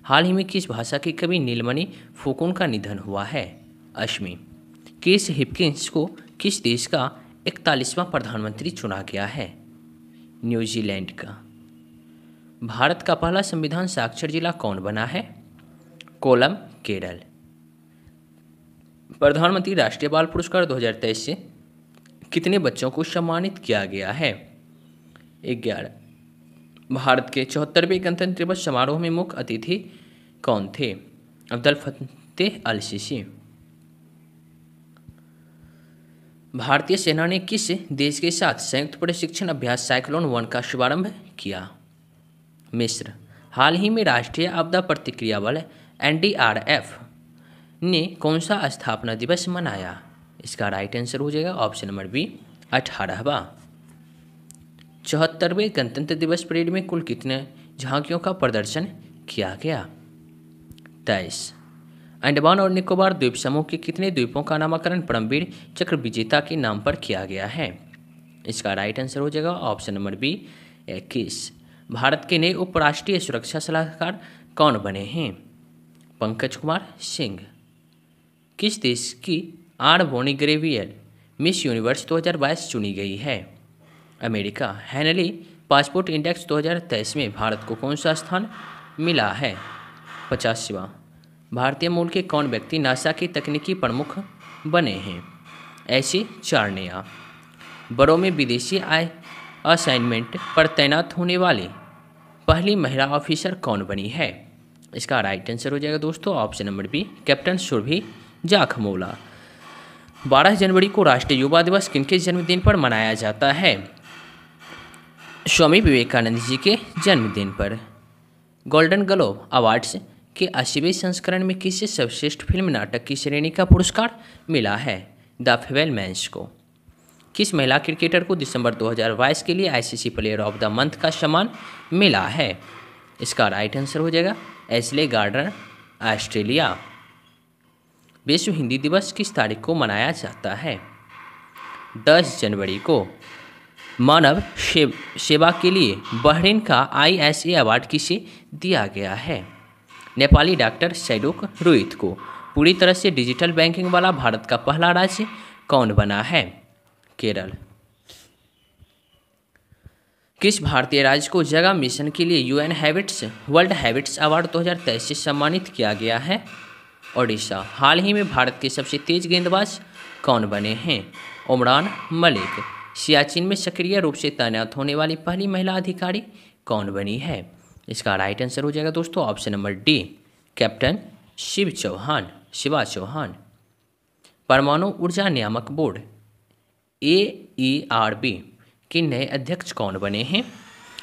हाल ही में किस भाषा के कवि नीलमणि फुकोन का निधन हुआ है अश्मी केस हिपकिंस को किस देश का इकतालीसवां प्रधानमंत्री चुना गया है न्यूजीलैंड का भारत का पहला संविधान साक्षर जिला कौन बना है कोलम केरल प्रधानमंत्री राष्ट्रीय बाल पुरस्कार 2023 से कितने बच्चों को सम्मानित किया गया है ग्यारह भारत के चौहत्तरवें गणतंत्र दिवस समारोह में मुख्य अतिथि कौन थे अब्दुल फतेह अल सीसी भारतीय सेना ने किस देश के साथ संयुक्त प्रशिक्षण अभ्यास साइक्लोन वन का शुभारंभ किया मिस्र हाल ही में राष्ट्रीय आपदा प्रतिक्रिया बल एनडीआरएफ ने कौन सा स्थापना दिवस मनाया इसका राइट आंसर हो जाएगा ऑप्शन नंबर बी अठारहवा चौहत्तरवें गणतंत्र दिवस परेड में कुल कितने झांकियों का प्रदर्शन किया गया तेईस अंडमान और निकोबार द्वीप समूह के कितने द्वीपों का नामकरण परमवीर चक्र विजेता के नाम पर किया गया है इसका राइट आंसर हो जाएगा ऑप्शन नंबर बी इक्कीस भारत के नए उपराष्ट्रीय सुरक्षा सलाहकार कौन बने हैं पंकज कुमार सिंह किस देश की आड़ बोनी ग्रेवियर मिस यूनिवर्स 2022 चुनी गई है अमेरिका हैनली पासपोर्ट इंडेक्स 2023 में भारत को कौन सा स्थान मिला है पचासवा भारतीय मूल के कौन व्यक्ति नासा के तकनीकी प्रमुख बने हैं ऐसी चारणया बड़ों में विदेशी आय असाइनमेंट पर तैनात होने वाली पहली महिला ऑफिसर कौन बनी है इसका राइट आंसर हो जाएगा दोस्तों option number B captain Surabhi Jakhmola बारह जनवरी को राष्ट्रीय युवा दिवस किनके जन्मदिन पर मनाया जाता है स्वामी विवेकानंद जी के जन्मदिन पर गोल्डन ग्लोब अवार्ड्स के अस्सीवें संस्करण में किसे सर्वश्रेष्ठ फिल्म नाटक की श्रेणी का पुरस्कार मिला है द फेवेल मैंस को किस महिला क्रिकेटर को दिसंबर 2022 के लिए ICC player of the month का सम्मान मिला है इसका राइट आंसर हो जाएगा एसले गार्डनर ऑस्ट्रेलिया विश्व हिंदी दिवस किस तारीख को मनाया जाता है 10 जनवरी को मानव सेवा के लिए बहरीन का आईएसए अवार्ड किसे दिया गया है नेपाली डॉक्टर सैडोक रोहित को पूरी तरह से डिजिटल बैंकिंग वाला भारत का पहला राज्य कौन बना है केरल किस भारतीय राज्य को जगह मिशन के लिए UN habitats world habitats award 2023 से सम्मानित किया गया है ओडिशा हाल ही में भारत के सबसे तेज गेंदबाज कौन बने हैं उमरान मलिक सियाचिन में सक्रिय रूप से तैनात होने वाली पहली महिला अधिकारी कौन बनी है इसका राइट आंसर हो जाएगा दोस्तों option number D captain Shiv Chauhan Shiva Chauhan परमाणु ऊर्जा नियामक board A E R B के नए अध्यक्ष कौन बने हैं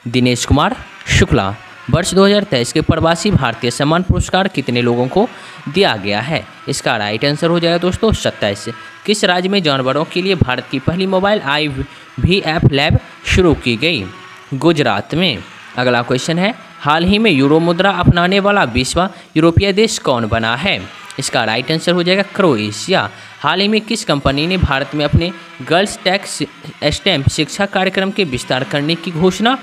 दिनेश कुमार शुक्ला वर्ष 2023 के प्रवासी भारतीय सम्मान पुरस्कार कितने लोगों को दिया गया है इसका राइट आंसर हो जाएगा दोस्तों सत्ताईस किस राज्य में जानवरों के लिए भारत की पहली mobile I V F lab शुरू की गई गुजरात में अगला क्वेश्चन है हाल ही में यूरो मुद्रा अपनाने वाला विश्व यूरोपीय देश कौन बना है इसका राइट आंसर हो जाएगा क्रोएशिया हाल ही में किस कंपनी ने भारत में अपने गर्ल्स टैक्स स्टैम्प शिक्षा कार्यक्रम के विस्तार करने की घोषणा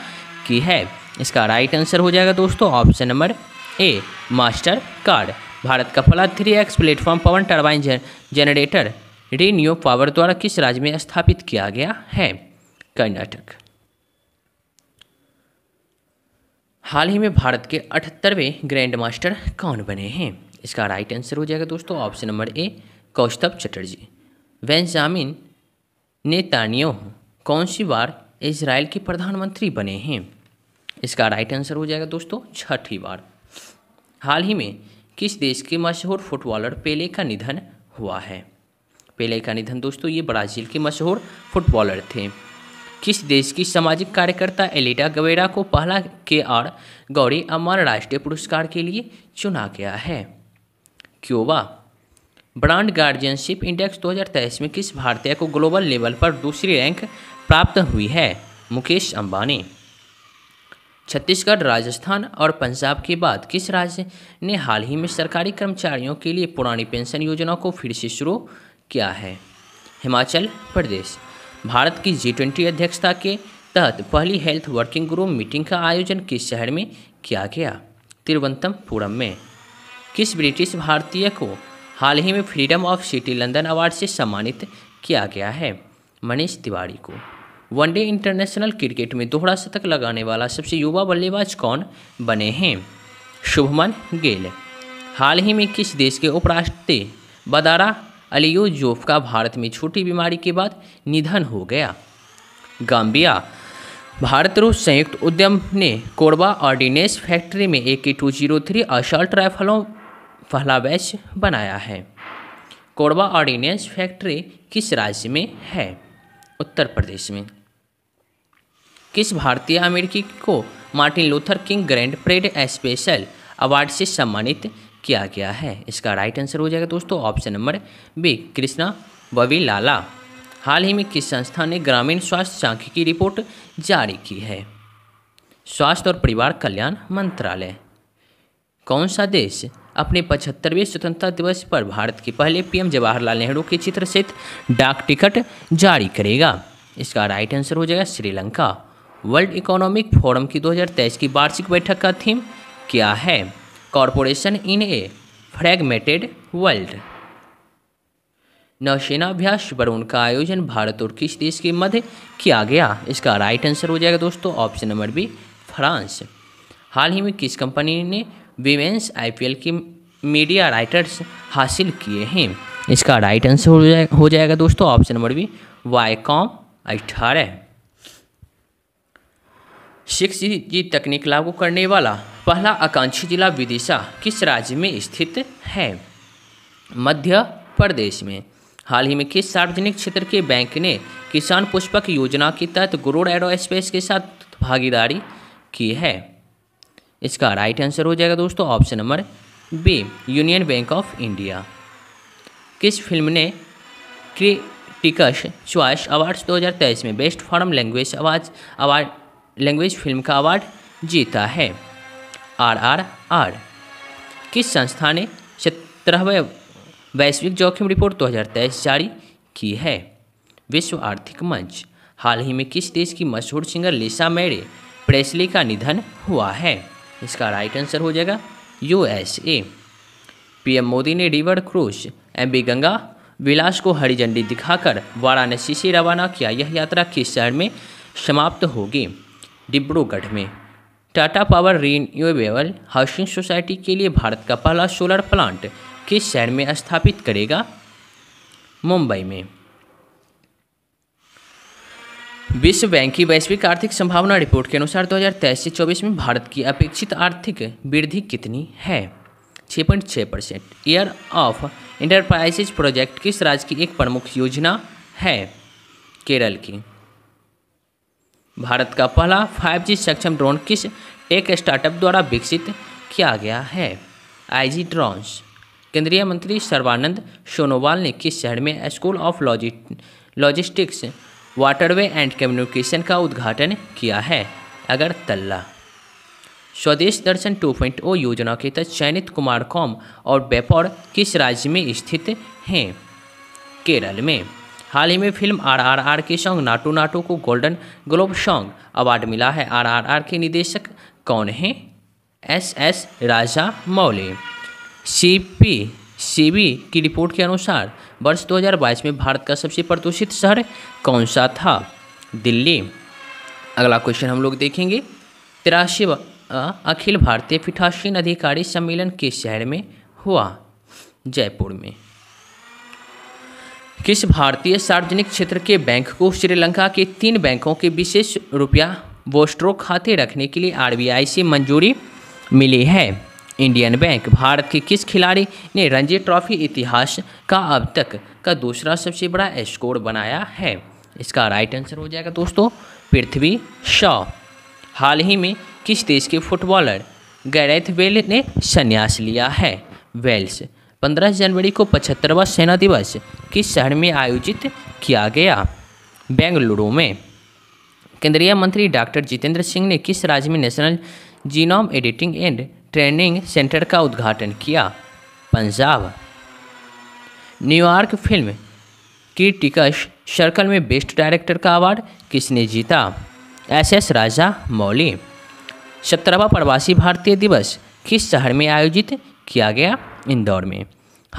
की है इसका राइट आंसर हो जाएगा दोस्तों option number A master card Bharat का फला थ्री एक्स प्लेटफॉर्म पवन टर्बाइन जनरेटर रेनियो पावर द्वारा किस राज्य में स्थापित किया गया है कर्नाटक हाल ही में भारत के अठहत्तरवें ग्रैंड मास्टर कौन बने हैं इसका राइट आंसर हो जाएगा दोस्तों option number A Kaustubh Chatterjee Benjamin Netanyahu कौन सी बार इसराइल के प्रधानमंत्री बने हैं इसका राइट आंसर हो जाएगा दोस्तों छठी बार हाल ही में किस देश के मशहूर फुटबॉलर पेले का निधन हुआ है पेले का निधन दोस्तों ये ब्राज़ील के मशहूर फुटबॉलर थे किस देश की सामाजिक कार्यकर्ता एलिटा गवेरा को पहला के आर गौरी अमान राष्ट्रीय पुरस्कार के लिए चुना गया है क्यूबा ब्रांड गार्जियनशिप इंडेक्स 2023 में किस भारतीय को ग्लोबल लेवल पर दूसरी रैंक प्राप्त हुई है मुकेश अंबानी छत्तीसगढ़ राजस्थान और पंजाब के बाद किस राज्य ने हाल ही में सरकारी कर्मचारियों के लिए पुरानी पेंशन योजना को फिर से शुरू किया है हिमाचल प्रदेश भारत की जी ट्वेंटी अध्यक्षता के तहत पहली हेल्थ वर्किंग ग्रुप मीटिंग का आयोजन किस शहर में किया गया तिरुवनंतपुरम में किस ब्रिटिश भारतीय को हाल ही में freedom of city London award से सम्मानित किया गया है मनीष तिवारी को वनडे इंटरनेशनल क्रिकेट में दोहरा शतक लगाने वाला सबसे युवा बल्लेबाज कौन बने हैं शुभमन गेल हाल ही में किस देश के उपराष्ट्रपति बदारा अलियोजोफ का भारत में छोटी बीमारी के बाद निधन हो गया गाम्बिया भारत रूस संयुक्त उद्यम ने कोरबा ऑर्डिनेंस फैक्ट्री में A K two zero three assault राइफलों पहला बैच बनाया है कोरबा ऑर्डिनेंस फैक्ट्री किस राज्य में है उत्तर प्रदेश में किस भारतीय अमेरिकी को Martin Luther King grand parade special award से सम्मानित किया गया है इसका राइट आंसर हो जाएगा दोस्तों ऑप्शन नंबर बी कृष्णा बवी लाला हाल ही में किस संस्था ने ग्रामीण स्वास्थ्य सांख्य की रिपोर्ट जारी की है स्वास्थ्य और परिवार कल्याण मंत्रालय कौन सा देश अपने पचहत्तरवें स्वतंत्रता दिवस पर भारत के पहले पीएम जवाहरलाल नेहरू के चित्र सहित डाक टिकट जारी करेगा इसका राइट आंसर हो जाएगा श्रीलंका वर्ल्ड इकोनॉमिक फोरम की 2023 की वार्षिक बैठक का थीम क्या है कॉरपोरेशन इन ए फ्रेगमेटेड वर्ल्ड नौसेना अभ्यास वरुण का आयोजन भारत और किस देश के मध्य किया गया इसका राइट आंसर हो जाएगा दोस्तों ऑप्शन नंबर बी फ्रांस हाल ही में किस कंपनी ने विमेंस आईपीएल की मीडिया राइटर्स हासिल किए हैं इसका राइट आंसर हो जाएगा हो जाएगा दोस्तों ऑप्शन नंबर बी वाईकॉम अठारह सिक्स जी तकनीक लागू करने वाला पहला आकांक्षी जिला विदिशा किस राज्य में स्थित है मध्य प्रदेश में हाल ही में किस सार्वजनिक क्षेत्र के बैंक ने किसान पुष्पक योजना के तहत गुरुड़ एरो के साथ भागीदारी की है इसका राइट आंसर हो जाएगा दोस्तों option number B union bank of India किस फिल्म ने क्रिटिकस च्वाइस अवार्ड्स 2023 में बेस्ट फॉरम लैंग्वेज आवाज अवार्ड लैंग्वेज फिल्म का अवार्ड जीता है आर आर आर किस संस्था ने सत्रहवें वैश्विक जोखिम रिपोर्ट 2023 जारी की है विश्व आर्थिक मंच हाल ही में किस देश की मशहूर सिंगर लिसा मेरे प्रेसली का निधन हुआ है इसका राइट आंसर हो जाएगा U S A PM Modi ने river cruise M B Ganga Vilas को हरी झंडी दिखाकर वाराणसी से रवाना किया यह यात्रा किस शहर में समाप्त होगी डिब्रूगढ़ में Tata power renewable housing society के लिए भारत का पहला सोलर प्लांट किस शहर में स्थापित करेगा मुंबई में विश्व बैंक की वैश्विक आर्थिक संभावना रिपोर्ट के अनुसार 2023 से 24 में भारत की अपेक्षित आर्थिक वृद्धि कितनी है 6.6 percent year of enterprises project किस राज्य की एक प्रमुख योजना है केरल की भारत का पहला 5G सक्षम ड्रोन किस टेक स्टार्टअप द्वारा विकसित किया गया है आईजी ड्रोन्स केंद्रीय मंत्री सर्वानंद सोनोवाल ने किस शहर में school of logistics waterway and communication का उद्घाटन किया है अगरतला स्वदेश दर्शन 2.0 योजना के तहत चयनित कुमार कॉम और बेपौर किस राज्य में स्थित हैं केरल में हाल ही में फिल्म आरआरआर के सॉन्ग नाटो नाटो को गोल्डन ग्लोब सॉन्ग अवार्ड मिला है आरआरआर के निदेशक कौन हैं S S Rajamouli C P C B की रिपोर्ट के अनुसार वर्ष 2022 में भारत का सबसे प्रदूषित शहर कौन सा था दिल्ली अगला क्वेश्चन हम लोग देखेंगे तिरासी अखिल भारतीय पीठासीन अधिकारी सम्मेलन किस शहर में हुआ जयपुर में किस भारतीय सार्वजनिक क्षेत्र के बैंक को श्रीलंका के तीन बैंकों के विशेष रुपया बोस्ट्रो खाते रखने के लिए आरबीआई से मंजूरी मिली है इंडियन बैंक भारत के किस खिलाड़ी ने रणजी ट्रॉफी इतिहास का अब तक का दूसरा सबसे बड़ा स्कोर बनाया है इसका राइट आंसर हो जाएगा दोस्तों पृथ्वी शॉ हाल ही में किस देश के फुटबॉलर गैरेथ वेल ने संन्यास लिया है वेल्स 15 जनवरी को पचहत्तरवा सेना दिवस किस शहर में आयोजित किया गया बेंगलुरु में केंद्रीय मंत्री डॉक्टर जितेंद्र सिंह ने किस राज्य में national genome editing and training centre का उद्घाटन किया पंजाब न्यूयॉर्क फिल्म की टिकस सर्कल में बेस्ट डायरेक्टर का अवार्ड किसने जीता एस एस राजा मौली सत्रहवा प्रवासी भारतीय दिवस किस शहर में आयोजित किया गया इंदौर में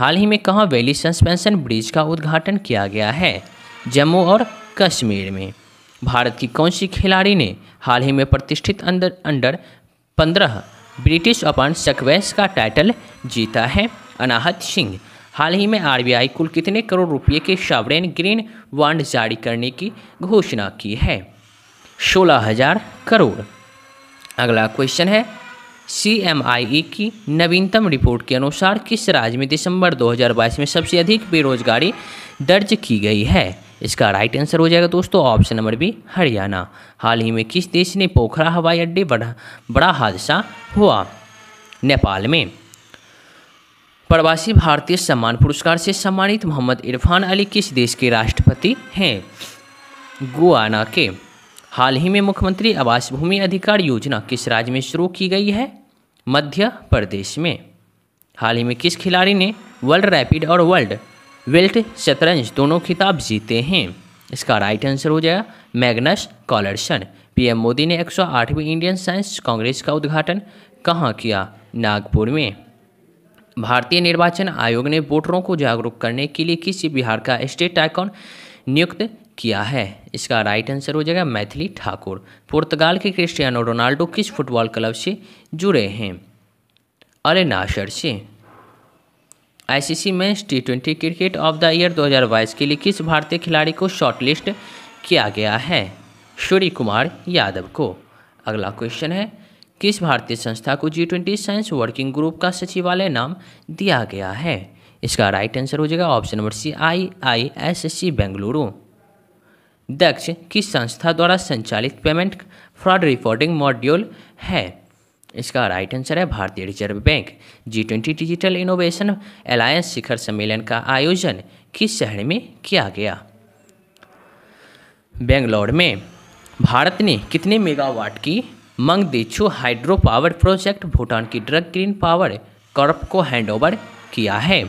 हाल ही में कहाँ वैली सस्पेंशन ब्रिज का उद्घाटन किया गया है जम्मू और कश्मीर में भारत की कौन सी खिलाड़ी ने हाल ही में प्रतिष्ठित अंदर अंडर पंद्रह ब्रिटिश अपन सक्वेंस का टाइटल जीता है अनाहत सिंह हाल ही में आरबीआई कुल कितने करोड़ रुपये के शावरेन ग्रीन वांड जारी करने की घोषणा की है सोलह हजार करोड़ अगला क्वेश्चन है सीएमआईई e की नवीनतम रिपोर्ट के अनुसार किस राज्य में दिसंबर 2022 में सबसे अधिक बेरोजगारी दर्ज की गई है इसका राइट आंसर हो जाएगा दोस्तों ऑप्शन नंबर बी हरियाणा हाल ही में किस देश ने पोखरा हवाई अड्डे बड़ा बड़ा हादसा हुआ नेपाल में प्रवासी भारतीय सम्मान पुरस्कार से सम्मानित मोहम्मद इरफान अली किस देश के राष्ट्रपति हैं गुआना के हाल ही में मुख्यमंत्री आवास भूमि अधिकार योजना किस राज्य में शुरू की गई है मध्य प्रदेश में हाल ही में किस खिलाड़ी ने वर्ल्ड रैपिड और वर्ल्ड वेल्ट शतरंज दोनों खिताब जीते हैं इसका राइट आंसर हो जाएगा मैग्नस कॉलरसन पीएम मोदी ने 108वीं इंडियन साइंस कांग्रेस का उद्घाटन कहाँ किया नागपुर में भारतीय निर्वाचन आयोग ने वोटरों को जागरूक करने के लिए किसी बिहार का स्टेट आइकॉन नियुक्त किया है इसका राइट आंसर हो जाएगा मैथिली ठाकुर पुर्तगाल के क्रिस्टियानो रोनाल्डो किस फुटबॉल क्लब से जुड़े हैं अरे नाशर से आईसीसी में T twenty cricket of the year 2022 के लिए किस भारतीय खिलाड़ी को शॉर्टलिस्ट किया गया है सूर्य कुमार यादव को अगला क्वेश्चन है किस भारतीय संस्था को G twenty science working group का सचिवालय नाम दिया गया है इसका राइट आंसर हो जाएगा option number C I I S C Bengaluru दक्ष किस संस्था द्वारा संचालित पेमेंट फ्रॉड रिपोर्टिंग मॉड्यूल है इसका राइट आंसर है भारतीय reserve bank G twenty digital innovation alliance शिखर सम्मेलन का आयोजन किस शहर में किया गया बेंगलोर में भारत ने कितने मेगावाट की Mangdechhu hydro power project Bhutan की ड्रग ग्रीन पावर कॉर्प को हैंडओवर किया है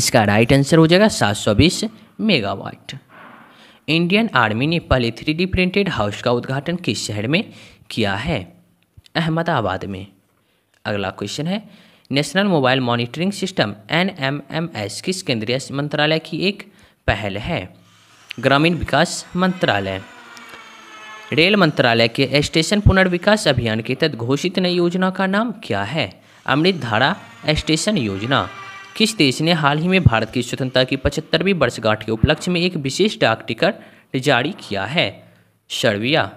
इसका राइट आंसर हो जाएगा 720 मेगावाट इंडियन आर्मी ने पहले थ्री प्रिंटेड हाउस का उद्घाटन किस शहर में किया है अहमदाबाद में अगला क्वेश्चन है national mobile monitoring system N M M S किस केंद्रीय मंत्रालय की एक पहल है ग्रामीण विकास मंत्रालय रेल मंत्रालय के स्टेशन पुनर्विकास अभियान के तहत घोषित नई योजना का नाम क्या है अमृत धारा स्टेशन योजना किस देश ने हाल ही में भारत की स्वतंत्रता की पचहत्तरवीं वर्षगांठ के उपलक्ष्य में एक विशेष डाक टिकट जारी किया है सर्बिया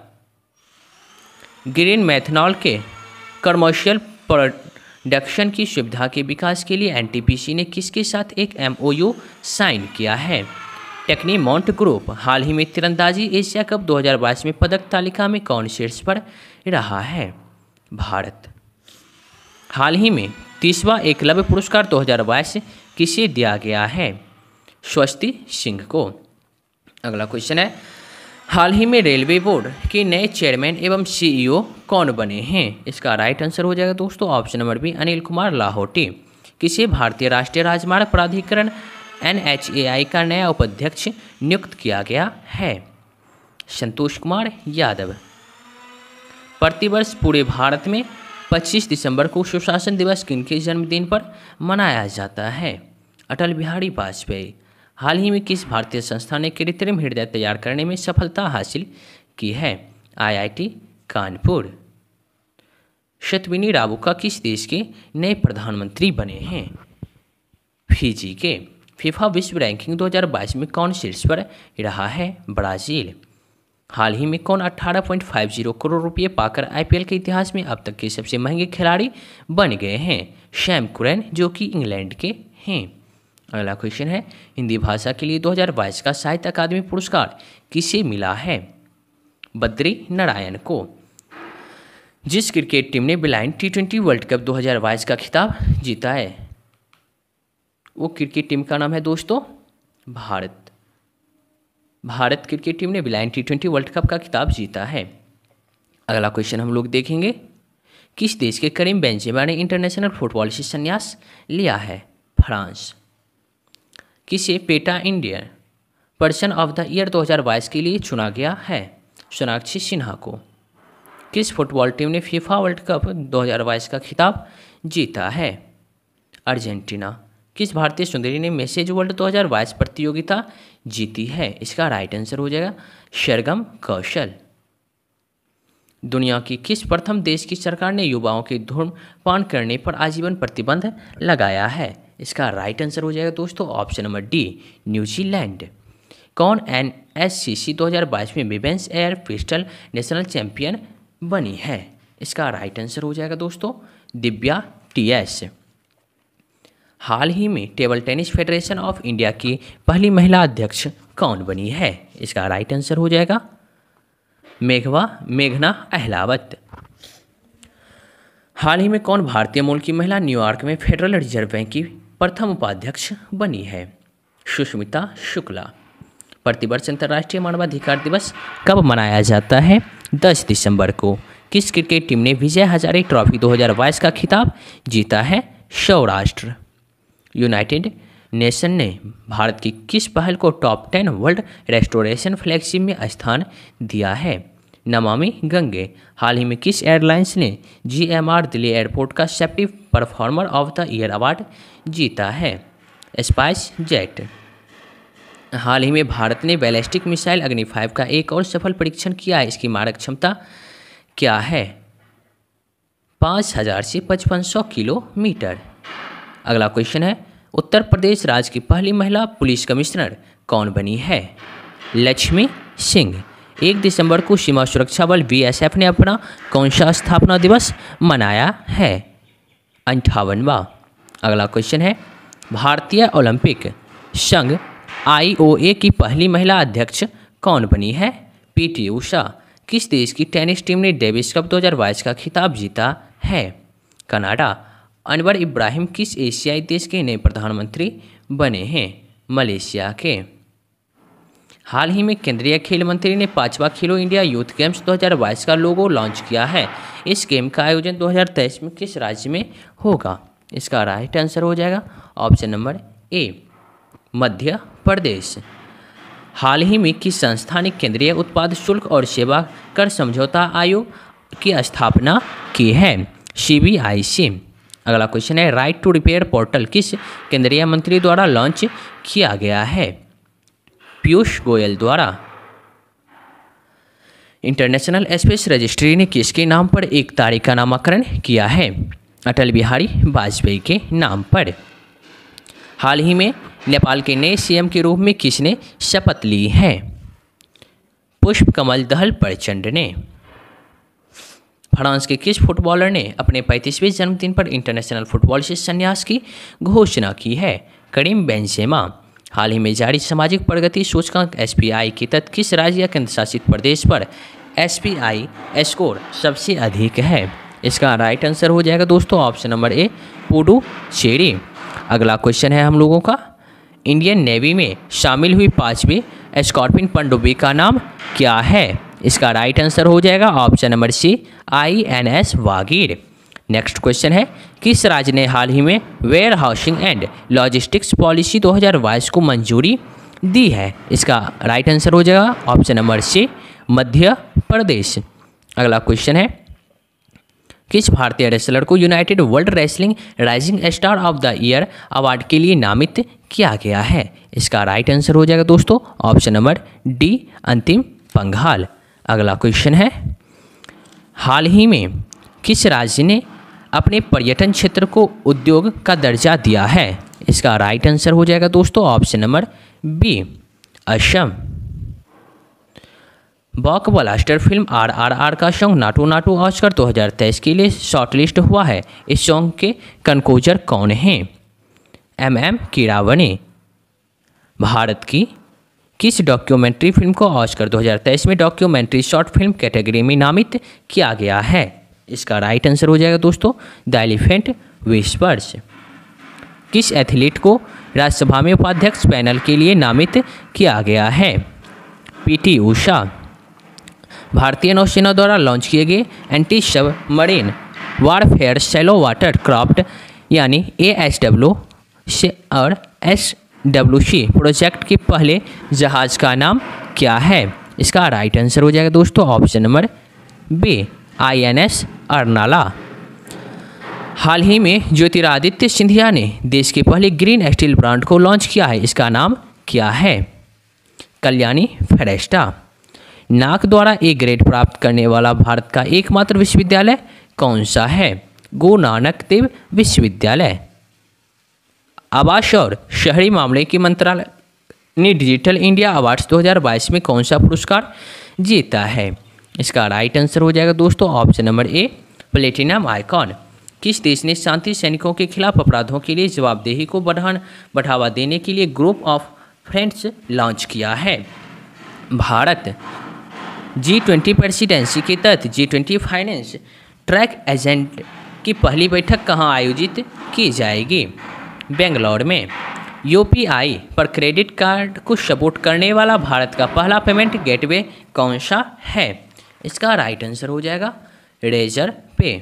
ग्रीन मेथनॉल के कमर्शियल प्रोडक्शन की सुविधा के विकास के लिए एनटीपीसी ने किसके साथ एक एमओयू साइन किया है टेक्नी माउंट ग्रुप हाल ही में तिरंदाजी एशिया कप 2022 में पदक तालिका में कौन शीर्ष पर रहा है भारत हाल ही में तीसवा एकलव्य पुरस्कार 2022 किसे दिया गया है स्वस्ति सिंह को अगला क्वेश्चन है हाल ही में रेलवे बोर्ड के नए चेयरमैन एवं सीईओ e कौन बने हैं इसका राइट आंसर हो जाएगा दोस्तों option number B Anil Kumar Lahoti किसे भारतीय राष्ट्रीय राजमार्ग प्राधिकरण एन का नया उपाध्यक्ष नियुक्त किया गया है संतोष कुमार यादव प्रतिवर्ष पूरे भारत में 25 दिसंबर को सुशासन दिवस किनके जन्मदिन पर मनाया जाता है अटल बिहारी वाजपेयी हाल ही में किस भारतीय संस्था ने कृत्रिम हृदय तैयार करने में सफलता हासिल की है आईआईटी कानपुर शतविनी राबुका किस देश के नए प्रधानमंत्री बने हैं फिजी के फीफा विश्व रैंकिंग 2022 में कौन शीर्ष पर रहा है ब्राज़ील हाल ही में कौन 18.50 करोड़ रुपये पाकर आईपीएल के इतिहास में अब तक के सबसे महंगे खिलाड़ी बन गए हैं शैम कुरैन जो कि इंग्लैंड के हैं अगला क्वेश्चन है हिंदी भाषा के लिए 2022 का साहित्य अकादमी पुरस्कार किसे मिला है बद्री नारायण को जिस क्रिकेट टीम ने blind T twenty world cup 2022 का खिताब जीता है वो क्रिकेट टीम का नाम है दोस्तों भारत भारत क्रिकेट टीम ने blind T twenty world cup का खिताब जीता है अगला क्वेश्चन हम लोग देखेंगे किस देश के करीम बेंजेमा ने इंटरनेशनल फुटबॉल से संन्यास लिया है फ्रांस किसे PETA India person of the year 2022 के लिए चुना गया है सोनाक्षी सिन्हा को किस फुटबॉल टीम ने फीफा वर्ल्ड कप 2022 का खिताब जीता है अर्जेंटीना किस भारतीय सुंदरी ने मैसेज वर्ल्ड 2022 प्रतियोगिता जीती है इसका राइट आंसर हो जाएगा शरगम कौशल दुनिया की किस प्रथम देश की सरकार ने युवाओं के धूम्रपान करने पर आजीवन प्रतिबंध लगाया है इसका राइट आंसर हो जाएगा दोस्तों ऑप्शन नंबर डी न्यूजीलैंड कौन एन एस सी सी दो में women's air pistol national champion बनी है इसका राइट आंसर हो जाएगा दोस्तों दिव्या टी एस हाल ही में table tennis federation of India की पहली महिला अध्यक्ष कौन बनी है इसका राइट आंसर हो जाएगा मेघवा मेघना अहलावत हाल ही में कौन भारतीय मूल की महिला न्यूयॉर्क में फेडरल रिजर्व बैंक की प्रथम उपाध्यक्ष बनी है सुष्मिता शुक्ला प्रतिवर्ष अंतर्राष्ट्रीय मानवाधिकार दिवस कब मनाया जाता है 10 दिसंबर को किस क्रिकेट टीम ने विजय हजारे ट्रॉफी 2022 का खिताब जीता है सौराष्ट्र यूनाइटेड नेशन ने भारत की किस पहल को top ten world restoration flagship में स्थान दिया है नमामि गंगे हाल ही में किस एयरलाइंस ने G M R Delhi airport का safety performer of the year award जीता है स्पाइस जेट हाल ही में भारत ने बैलिस्टिक मिसाइल अग्नि फाइव का एक और सफल परीक्षण किया है इसकी मारक क्षमता क्या है पाँच हज़ार से पचपन सौ किलोमीटर अगला क्वेश्चन है उत्तर प्रदेश राज्य की पहली महिला पुलिस कमिश्नर कौन बनी है लक्ष्मी सिंह एक दिसंबर को सीमा सुरक्षा बल बीएसएफ ने अपना कौन सा स्थापना दिवस मनाया है अंठावनवा अगला क्वेश्चन है भारतीय ओलंपिक संघ आईओए की पहली महिला अध्यक्ष कौन बनी है पीटी उषा किस देश की टेनिस टीम ने डेविस कप 2022 का खिताब जीता है कनाडा अनवर इब्राहिम किस एशियाई देश के नए प्रधानमंत्री बने हैं मलेशिया के हाल ही में केंद्रीय खेल मंत्री ने पांचवा खेलो इंडिया यूथ गेम्स 2022 का लोगो लॉन्च किया है इस गेम का आयोजन 2023 में किस राज्य में होगा इसका राइट आंसर हो जाएगा ऑप्शन नंबर ए मध्य प्रदेश हाल ही में किस संस्था ने केंद्रीय उत्पाद शुल्क और सेवा कर समझौता आयोग की स्थापना की है सी अगला क्वेश्चन है राइट टू रिपेयर पोर्टल किस केंद्रीय मंत्री द्वारा लॉन्च किया गया है पीयूष गोयल द्वारा इंटरनेशनल स्पेस रजिस्ट्री ने किसके नाम पर एक तारीख का नामकरण किया है अटल बिहारी वाजपेयी के नाम पर हाल ही में नेपाल के नए सीएम के रूप में किसने शपथ ली है पुष्प कमल दहल प्रचंड ने फ्रांस के किस फुटबॉलर ने अपने 35वें जन्मदिन पर इंटरनेशनल फुटबॉल से संन्यास की घोषणा की है करीम बेंजेमा हाल ही में जारी सामाजिक प्रगति सूचकांक एस के तहत किस राज्य या केंद्रशासित प्रदेश पर एस स्कोर सबसे अधिक है इसका राइट आंसर हो जाएगा दोस्तों ऑप्शन नंबर ए पुडुचेरी अगला क्वेश्चन है हम लोगों का इंडियन नेवी में शामिल हुई पाँचवीं स्कॉर्पिन पनडुब्बी का नाम क्या है इसका राइट आंसर हो जाएगा option number C I N S Vagir next question है किस राज्य ने हाल ही में warehousing and logistics policy 2022 को मंजूरी दी है इसका राइट आंसर हो जाएगा ऑप्शन नंबर सी मध्य प्रदेश अगला क्वेश्चन है किस भारतीय रेसलर को united world wrestling rising star of the year award के लिए नामित किया गया है इसका राइट आंसर हो जाएगा दोस्तों ऑप्शन नंबर डी अंतिम पंघाल अगला क्वेश्चन है हाल ही में किस राज्य ने अपने पर्यटन क्षेत्र को उद्योग का दर्जा दिया है इसका राइट आंसर हो जाएगा दोस्तों ऑप्शन नंबर बी असम बॉक ब्लास्टर फिल्म आर आर आर का सॉन्ग नाटो नाटो ऑस्कर 2023 के लिए शॉर्टलिस्ट हुआ है इस सॉन्ग के कंकोजर कौन हैं एम एम कीरावने भारत की किस डॉक्यूमेंट्री फिल्म को ऑस्कर 2023 में डॉक्यूमेंट्री शॉर्ट फिल्म कैटेगरी में नामित किया गया है इसका राइट आंसर हो जाएगा दोस्तों द एलिफेंट विस्पर्स किस एथलीट को राज्यसभा में उपाध्यक्ष पैनल के लिए नामित किया गया है पीटी उषा भारतीय नौसेना द्वारा लॉन्च किए गए anti submarine warfare shallow water craft यानी ए एस डब्ल्यू से और एस डब्ल्यू सी प्रोजेक्ट के पहले जहाज़ का नाम क्या है इसका राइट आंसर हो जाएगा दोस्तों option number B INS Arnala हाल ही में ज्योतिरादित्य सिंधिया ने देश के पहले ग्रीन स्टील ब्रांड को लॉन्च किया है इसका नाम क्या है कल्याणी फेरेस्टा नाक द्वारा ए ग्रेड प्राप्त करने वाला भारत का एकमात्र विश्वविद्यालय कौन सा है गुरु नानक देव विश्वविद्यालय आवास और शहरी मामले के मंत्रालय ने डिजिटल इंडिया अवार्ड्स 2022 में कौन सा पुरस्कार जीता है इसका राइट आंसर हो जाएगा दोस्तों option number A platinum icon किस देश ने शांति सैनिकों के खिलाफ अपराधों के लिए जवाबदेही को बढ़ान बढ़ावा देने के लिए ग्रुप ऑफ फ्रेंड्स लॉन्च किया है भारत जी ट्वेंटी प्रेसिडेंसी के तहत G twenty finance track agent की पहली बैठक कहाँ आयोजित की जाएगी बेंगलोर में यूपीआई पर क्रेडिट कार्ड को सपोर्ट करने वाला भारत का पहला पेमेंट गेटवे कौन सा है इसका राइट आंसर हो जाएगा रेजर पे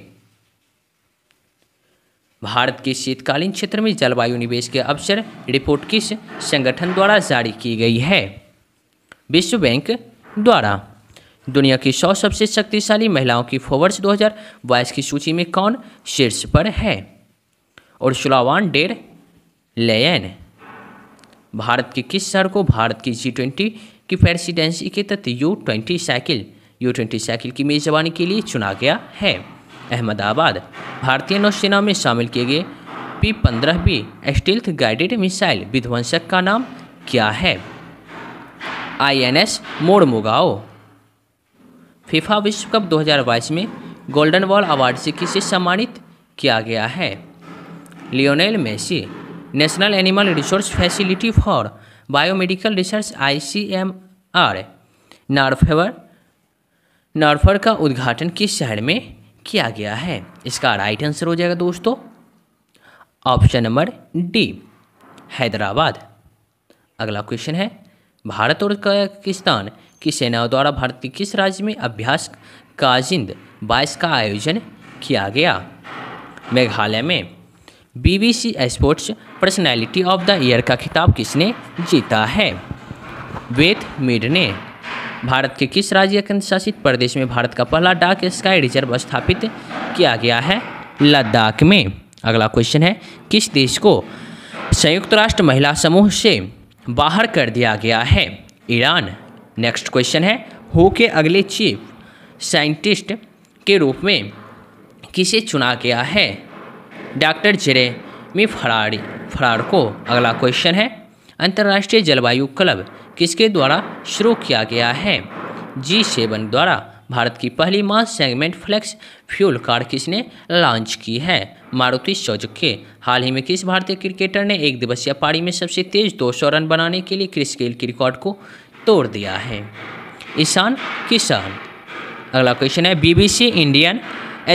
भारत के शीतकालीन क्षेत्र में जलवायु निवेश के अवसर रिपोर्ट किस संगठन द्वारा जारी की गई है विश्व बैंक द्वारा दुनिया की सौ सबसे शक्तिशाली महिलाओं की फोवर्स 2022 की सूची में कौन शीर्ष पर है और सुलावान डेर लेन भारत के किस शहर को भारत की जी ट्वेंटी की प्रेसिडेंसी के तहत U twenty cycle U twenty cycle की मेज़बानी के लिए चुना गया है अहमदाबाद भारतीय नौसेना में शामिल किए गए पी पंद्रह बी स्टील्थ गाइडेड मिसाइल विध्वंसक का नाम क्या है आई आईएनएस मोड़मुगाओ फिफा विश्व कप 2022 में गोल्डन बॉल अवार्ड से किसे सम्मानित किया गया है Lionel Messi national animal resource facility for biomedical research I C M R नारफेवर नॉर्फर का उद्घाटन किस शहर में किया गया है इसका राइट आंसर हो जाएगा दोस्तों ऑप्शन नंबर डी हैदराबाद अगला क्वेश्चन है भारत और पाकिस्तान की सेनाओं द्वारा भारत के किस राज्य में अभ्यास काजिंद बाईस का आयोजन किया गया मेघालय में BBC sports personality of the year का खिताब किसने जीता है वेथ मिड ने भारत के किस राज्य केंद्र शासित प्रदेश में भारत का पहला डाक स्काई रिजर्व स्थापित किया गया है लद्दाख में अगला क्वेश्चन है किस देश को संयुक्त राष्ट्र महिला समूह से बाहर कर दिया गया है ईरान नेक्स्ट क्वेश्चन है हो के अगले चीफ साइंटिस्ट के रूप में किसे चुना गया है डॉक्टर जेरे मी फरारी फरार को अगला क्वेश्चन है अंतर्राष्ट्रीय जलवायु क्लब किसके द्वारा शुरू किया गया है जी सेवन द्वारा भारत की पहली mass segment flex fuel car किसने लॉन्च की है मारुति सुजुकी हाल ही में किस भारतीय क्रिकेटर ने एक दिवसीय पारी में सबसे तेज 200 रन बनाने के लिए क्रिस गेल के रिकॉर्ड को तोड़ दिया है ईशान किसान अगला क्वेश्चन है BBC Indian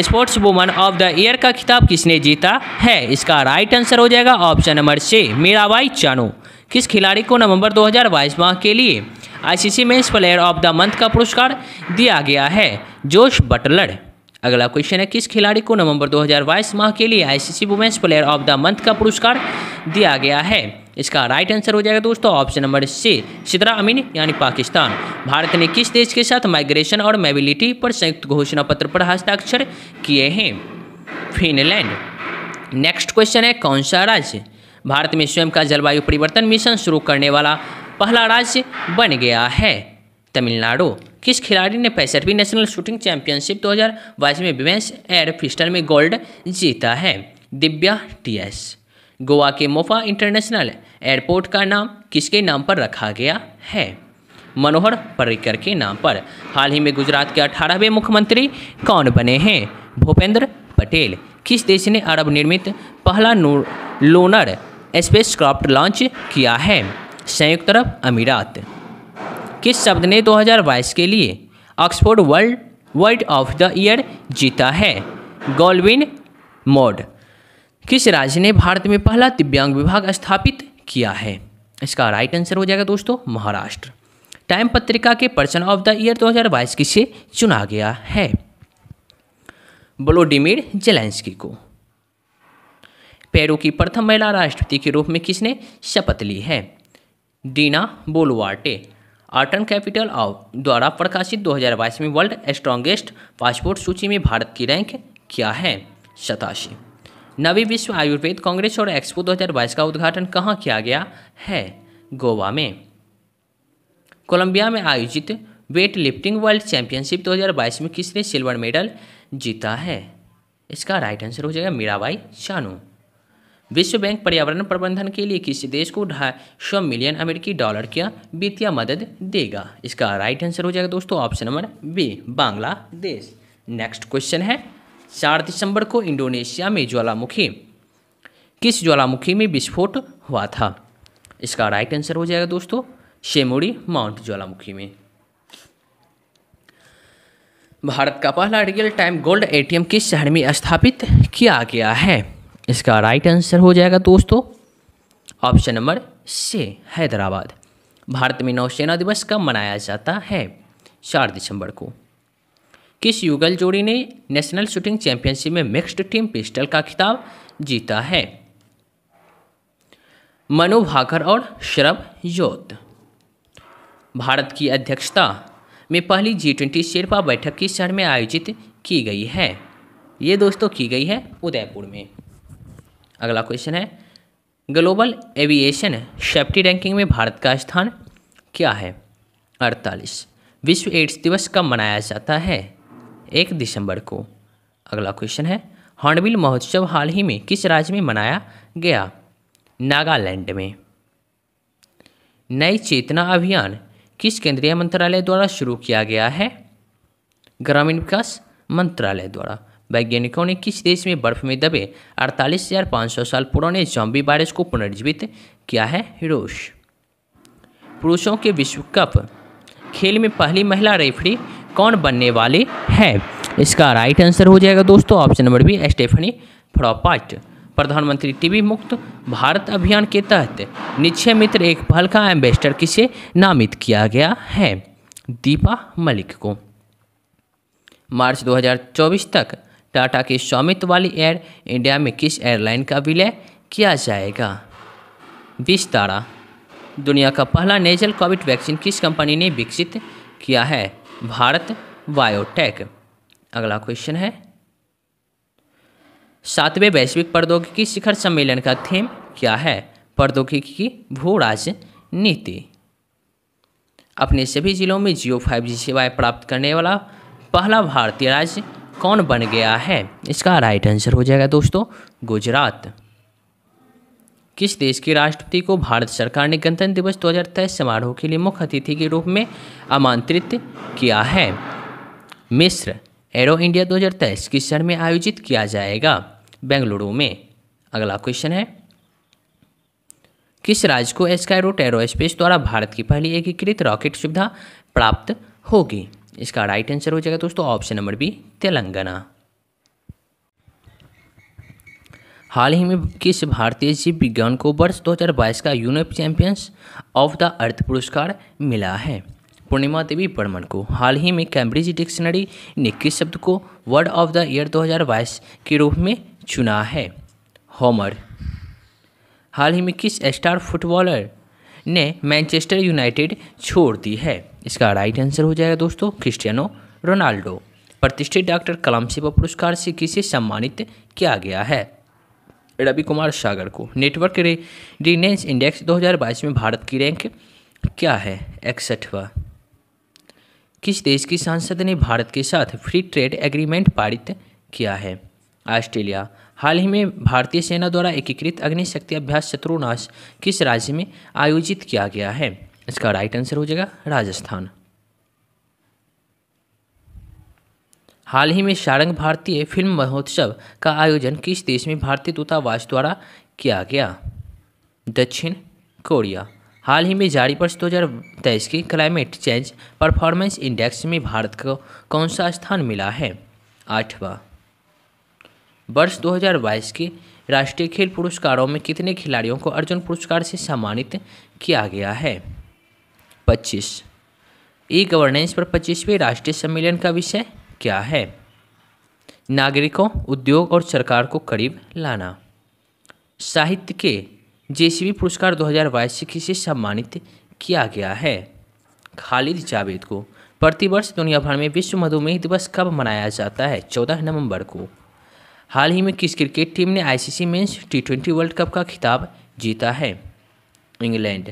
sports woman of the year का खिताब किसने जीता है इसका राइट आंसर हो जाएगा option number C Mirabai Chanu किस खिलाड़ी को नवंबर 2022 माह के लिए आईसीसी में प्लेयर ऑफ द मंथ का पुरस्कार दिया गया है जोश बटलर अगला क्वेश्चन है किस खिलाड़ी को नवंबर 2022 माह के लिए ICC women's player of the month का पुरस्कार दिया गया है इसका राइट आंसर हो जाएगा दोस्तों option number C Sidra Ameen यानी पाकिस्तान भारत ने किस देश के साथ माइग्रेशन और मेबिलिटी पर संयुक्त घोषणा पत्र पर हस्ताक्षर किए हैं फिनलैंड नेक्स्ट क्वेश्चन है कौन सा राज्य भारत में स्वयं का जलवायु परिवर्तन मिशन शुरू करने वाला पहला राज्य बन गया है तमिलनाडु किस खिलाड़ी ने पैंसठवीं नेशनल शूटिंग चैंपियनशिप 2022 में विमेंस एयर पिस्टल में गोल्ड जीता है दिव्या टीएस गोवा के मोफा इंटरनेशनल एयरपोर्ट का नाम किसके नाम पर रखा गया है मनोहर पर्रिकर के नाम पर हाल ही में गुजरात के अठारहवें मुख्यमंत्री कौन बने हैं भूपेंद्र पटेल किस देश ने अरब निर्मित पहला लोनर स्पेसक्राफ्ट लॉन्च किया है संयुक्त अरब अमीरात किस शब्द ने 2022 के लिए Oxford world world of the year जीता है गोल्विन मोड किस राज्य ने भारत में पहला दिव्यांग विभाग स्थापित किया है इसका राइट आंसर हो जाएगा दोस्तों महाराष्ट्र टाइम पत्रिका के पर्सन ऑफ द ईयर 2022 किसे चुना गया है ब्लोडिमिर जेलेंस्की को पेरू की प्रथम महिला राष्ट्रपति के रूप में किसने शपथ ली है डीना बोलवाटे आर्टन कैपिटल द्वारा प्रकाशित 2022 में वर्ल्ड स्ट्रॉन्गेस्ट पासपोर्ट सूची में भारत की रैंक क्या है सतासी नवी विश्व आयुर्वेद कांग्रेस और एक्सपो 2022 का उद्घाटन कहाँ किया गया है गोवा में कोलंबिया में आयोजित वेट लिफ्टिंग वर्ल्ड चैंपियनशिप 2022 में किसने सिल्वर मेडल जीता है इसका राइट आंसर हो जाएगा मीराबाई शानू विश्व बैंक पर्यावरण प्रबंधन के लिए किसी देश को ढाई सौ मिलियन अमेरिकी डॉलर की वित्तीय मदद देगा इसका राइट आंसर हो जाएगा दोस्तों option number B Bangladesh next question है चार दिसंबर को इंडोनेशिया में ज्वालामुखी किस ज्वालामुखी में विस्फोट हुआ था इसका राइट आंसर हो जाएगा दोस्तों शेमोड़ी माउंट ज्वालामुखी में भारत का पहला रियल टाइम गोल्ड एटीएम किस शहर में स्थापित किया गया है इसका राइट आंसर हो जाएगा दोस्तों ऑप्शन नंबर से हैदराबाद भारत में नौसेना दिवस कब मनाया जाता है चार दिसंबर को किस युगल जोड़ी ने नेशनल शूटिंग चैंपियनशिप में मिक्स्ड टीम पिस्टल का खिताब जीता है मनु भाकर और शरभ जोत भारत की अध्यक्षता में पहली जी ट्वेंटी शेरपा बैठक किस शहर में आयोजित की गई है ये दोस्तों की गई है उदयपुर में अगला क्वेश्चन है ग्लोबल एविएशन सेफ्टी रैंकिंग में भारत का स्थान क्या है अड़तालीस विश्व एड्स दिवस कब मनाया जाता है एक दिसंबर को अगला क्वेश्चन है हॉर्नबिल महोत्सव हाल ही में किस राज्य में मनाया गया नागालैंड में नई चेतना अभियान किस केंद्रीय मंत्रालय द्वारा शुरू किया गया है ग्रामीण विकास मंत्रालय द्वारा वैज्ञानिकों ने किस देश में बर्फ में दबे 48,500 साल पुराने जॉम्बी वायरस को पुनर्जीवित किया है हिरोश पुरुषों के विश्व कप खेल में पहली महिला रेफरी कौन बनने वाली है इसका राइट आंसर हो जाएगा दोस्तों option number B Stephanie Frappart प्रधानमंत्री टीवी मुक्त भारत अभियान के तहत निश्चय मित्र एक फल का एम्बेसडर किसे नामित किया गया है दीपा मलिक को मार्च 2024 तक टाटा के स्वामित्व वाली एयर इंडिया में किस एयरलाइन का विलय किया जाएगा बीस तारा दुनिया का पहला नेजल कोविड वैक्सीन किस कंपनी ने विकसित किया है भारत बायोटेक अगला क्वेश्चन है सातवें वैश्विक प्रौद्योगिकी शिखर सम्मेलन का थीम क्या है प्रौद्योगिकी की भू राजनीति अपने सभी जिलों में जियो फाइव जी सेवाएँ प्राप्त करने वाला पहला भारतीय राज्य कौन बन गया है इसका राइट आंसर हो जाएगा दोस्तों गुजरात किस देश के राष्ट्रपति को भारत सरकार ने गणतंत्र दिवस दो हज़ार तेईस समारोह के लिए मुख्य अतिथि के रूप में आमंत्रित किया है मिस्र एरो इंडिया 2023 किस शहर में आयोजित किया जाएगा बेंगलुरु में अगला क्वेश्चन है किस राज्य को स्काई रूट एरो स्पेस द्वारा भारत की पहली एकीकृत रॉकेट सुविधा प्राप्त होगी इसका राइट आंसर हो जाएगा दोस्तों ऑप्शन नंबर बी तेलंगाना हाल ही में किस भारतीय जीव विज्ञान को वर्ष 2022 का UNEP champions of the earth पुरस्कार मिला है पूर्णिमा देवी बर्मन को हाल ही में कैम्ब्रिज डिक्शनरी ने किस शब्द को वर्ड ऑफ द ईयर 2022 के रूप में चुना है होमर हाल ही में किस स्टार फुटबॉलर ने मैनचेस्टर यूनाइटेड छोड़ दी है इसका राइट आंसर हो जाएगा दोस्तों क्रिस्टियानो रोनाल्डो प्रतिष्ठित डॉक्टर कलाम सेवा पुरस्कार से किसे सम्मानित किया गया है रवि कुमार सागर को नेटवर्क रिनेंस इंडेक्स 2022 में भारत की रैंक क्या है इकसठवा किस देश की सांसद ने भारत के साथ फ्री ट्रेड एग्रीमेंट पारित किया है ऑस्ट्रेलिया हाल ही में भारतीय सेना द्वारा एकीकृत अग्निशक्ति अभ्यास शत्रुनाश किस राज्य में आयोजित किया गया है इसका राइट आंसर हो जाएगा राजस्थान हाल ही में शारंग भारतीय फिल्म महोत्सव का आयोजन किस देश में भारतीय दूतावास द्वारा किया गया दक्षिण कोरिया हाल ही में जारी वर्ष दो हज़ार तेईस के क्लाइमेट चेंज परफॉर्मेंस इंडेक्स में भारत को कौन सा स्थान मिला है आठवां वर्ष 2022 के राष्ट्रीय खेल पुरस्कारों में कितने खिलाड़ियों को अर्जुन पुरस्कार से सम्मानित किया गया है पच्चीस ई गवर्नेंस पर पच्चीसवें राष्ट्रीय सम्मेलन का विषय क्या है नागरिकों उद्योग और सरकार को करीब लाना साहित्य के जेसीबी पुरस्कार 2022 से किसे सम्मानित किया गया है खालिद जावेद को प्रतिवर्ष दुनिया भर में विश्व मधुमेह दिवस कब मनाया जाता है 14 नवंबर को हाल ही में किस क्रिकेट टीम ने ICC men's T twenty world cup का खिताब जीता है इंग्लैंड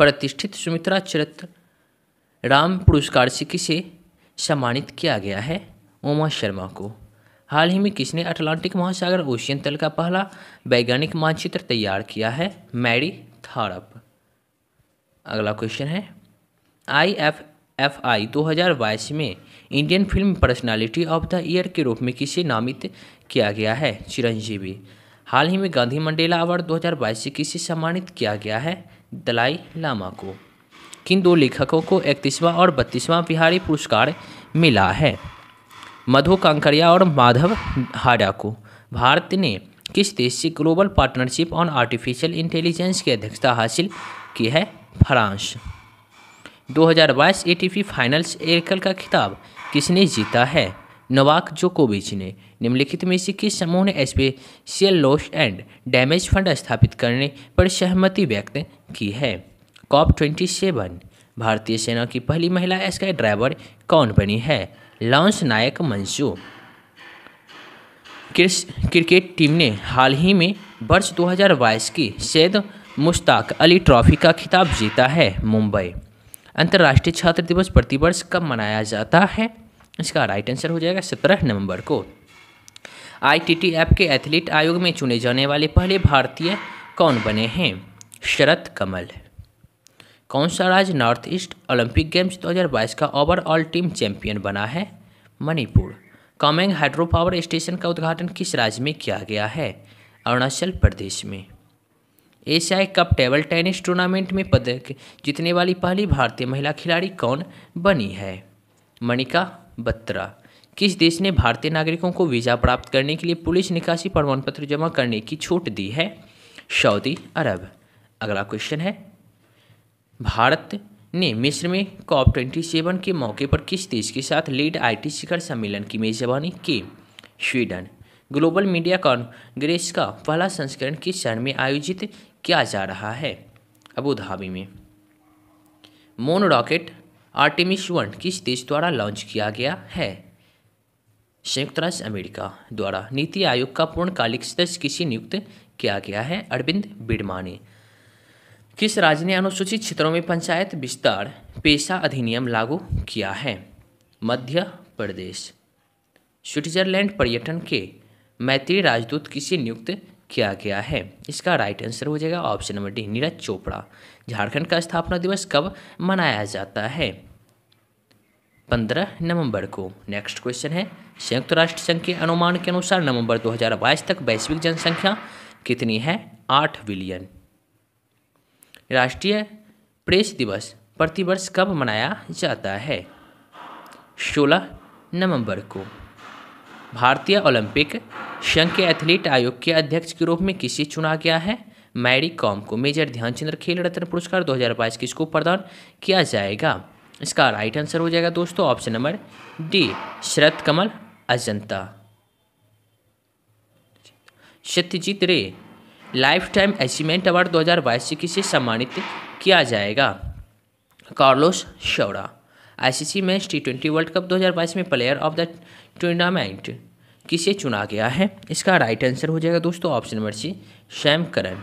प्रतिष्ठित सुमित्रा चरित्र राम पुरस्कार से किसे सम्मानित किया गया है उमा शर्मा को हाल ही में किसने अटलांटिक महासागर ओशियन तल का पहला वैज्ञानिक मानचित्र तैयार किया है मैरी थारप अगला क्वेश्चन है आई एफ एफ आई दो हज़ार बाईस में Indian film personality of the year के रूप में किसे नामित किया गया है चिरंजीवी हाल ही में गांधी मंडेला अवार्ड दो हज़ार बाईस से किसे सम्मानित किया गया है दलाई लामा को किन दो लेखकों को इकतीसवां और बत्तीसवां बिहारी पुरस्कार मिला है मधु कांकरिया और माधव हाडा को भारत ने किस देश से global partnership on artificial intelligence की अध्यक्षता हासिल की है फ्रांस 2022 हज़ार फाइनल्स एरकल का खिताब किसने जीता है नवाक जोकोविच ने निम्नलिखित में से किस समूह ने special loss and damage fund स्थापित करने पर सहमति व्यक्त की है कॉप ट्वेंटी सेवन भारतीय सेना की पहली महिला स्काई ड्राइवर कौन बनी है लॉन्स नायक मंसू क्रिकेट टीम ने हाल ही में वर्ष 2022 की सैद मुश्ताक अली ट्रॉफी का खिताब जीता है मुंबई अंतर्राष्ट्रीय छात्र दिवस प्रतिवर्ष कब मनाया जाता है इसका राइट आंसर हो जाएगा सत्रह नवंबर को आईटीटीएफ के एथलीट आयोग में चुने जाने वाले पहले भारतीय कौन बने हैं शरत कमल कौन सा राज्य नॉर्थ ईस्ट ओलंपिक गेम्स 2022 का ओवरऑल टीम चैंपियन बना है Manipur Kameng hydro power station का उद्घाटन किस राज्य में किया गया है अरुणाचल प्रदेश में एशियाई कप टेबल टेनिस टूर्नामेंट में पदक जीतने वाली पहली भारतीय महिला खिलाड़ी कौन बनी है मणिका बत्रा किस देश ने भारतीय नागरिकों को वीज़ा प्राप्त करने के लिए पुलिस निकासी प्रमाण पत्र जमा करने की छूट दी है सऊदी अरब अगला क्वेश्चन है भारत ने मिस्र में कॉप ट्वेंटी सेवन के मौके पर किस देश के साथ लीड आईटी शिखर सम्मेलन की मेजबानी की स्वीडन ग्लोबल मीडिया कॉन्ग्रेस का पहला संस्करण किस शहर में आयोजित किया जा रहा है अबू धाबी में मोन रॉकेट आर्टिमिश वन किस देश द्वारा लॉन्च किया गया है संयुक्त राष्ट्र अमेरिका द्वारा नीति आयोग का पूर्णकालिक सदस्य किसी नियुक्त किया गया है अरविंद बिड़मा किस राज्य ने अनुसूचित क्षेत्रों में पंचायत विस्तार पेशा अधिनियम लागू किया है मध्य प्रदेश स्विट्जरलैंड पर्यटन के मैत्री राजदूत किसे नियुक्त किया गया है इसका राइट आंसर हो जाएगा option number D Neeraj Chopra Jharkhand का स्थापना दिवस कब मनाया जाता है पंद्रह नवंबर को नेक्स्ट क्वेश्चन है संयुक्त राष्ट्र संघ के अनुमान के अनुसार नवंबर 2022 तक वैश्विक जनसंख्या कितनी है आठ बिलियन राष्ट्रीय प्रेस दिवस प्रतिवर्ष कब मनाया जाता है सोलह नवंबर को भारतीय ओलंपिक संघ के एथलीट आयोग के अध्यक्ष के रूप में किसे चुना गया है मैरी कॉम को मेजर ध्यानचंद्र खेल रत्न पुरस्कार 2022 किसको प्रदान किया जाएगा इसका राइट आंसर हो जाएगा दोस्तों option number D Sharath Kamal Achanta Satyajit Ray life time achievement award 2022 से किसे सम्मानित किया जाएगा Carlos Saura ICC match T twenty world cup 2022 में प्लेयर ऑफ द टूर्नामेंट किसे चुना गया है इसका राइट आंसर हो जाएगा दोस्तों option number C Sam Curran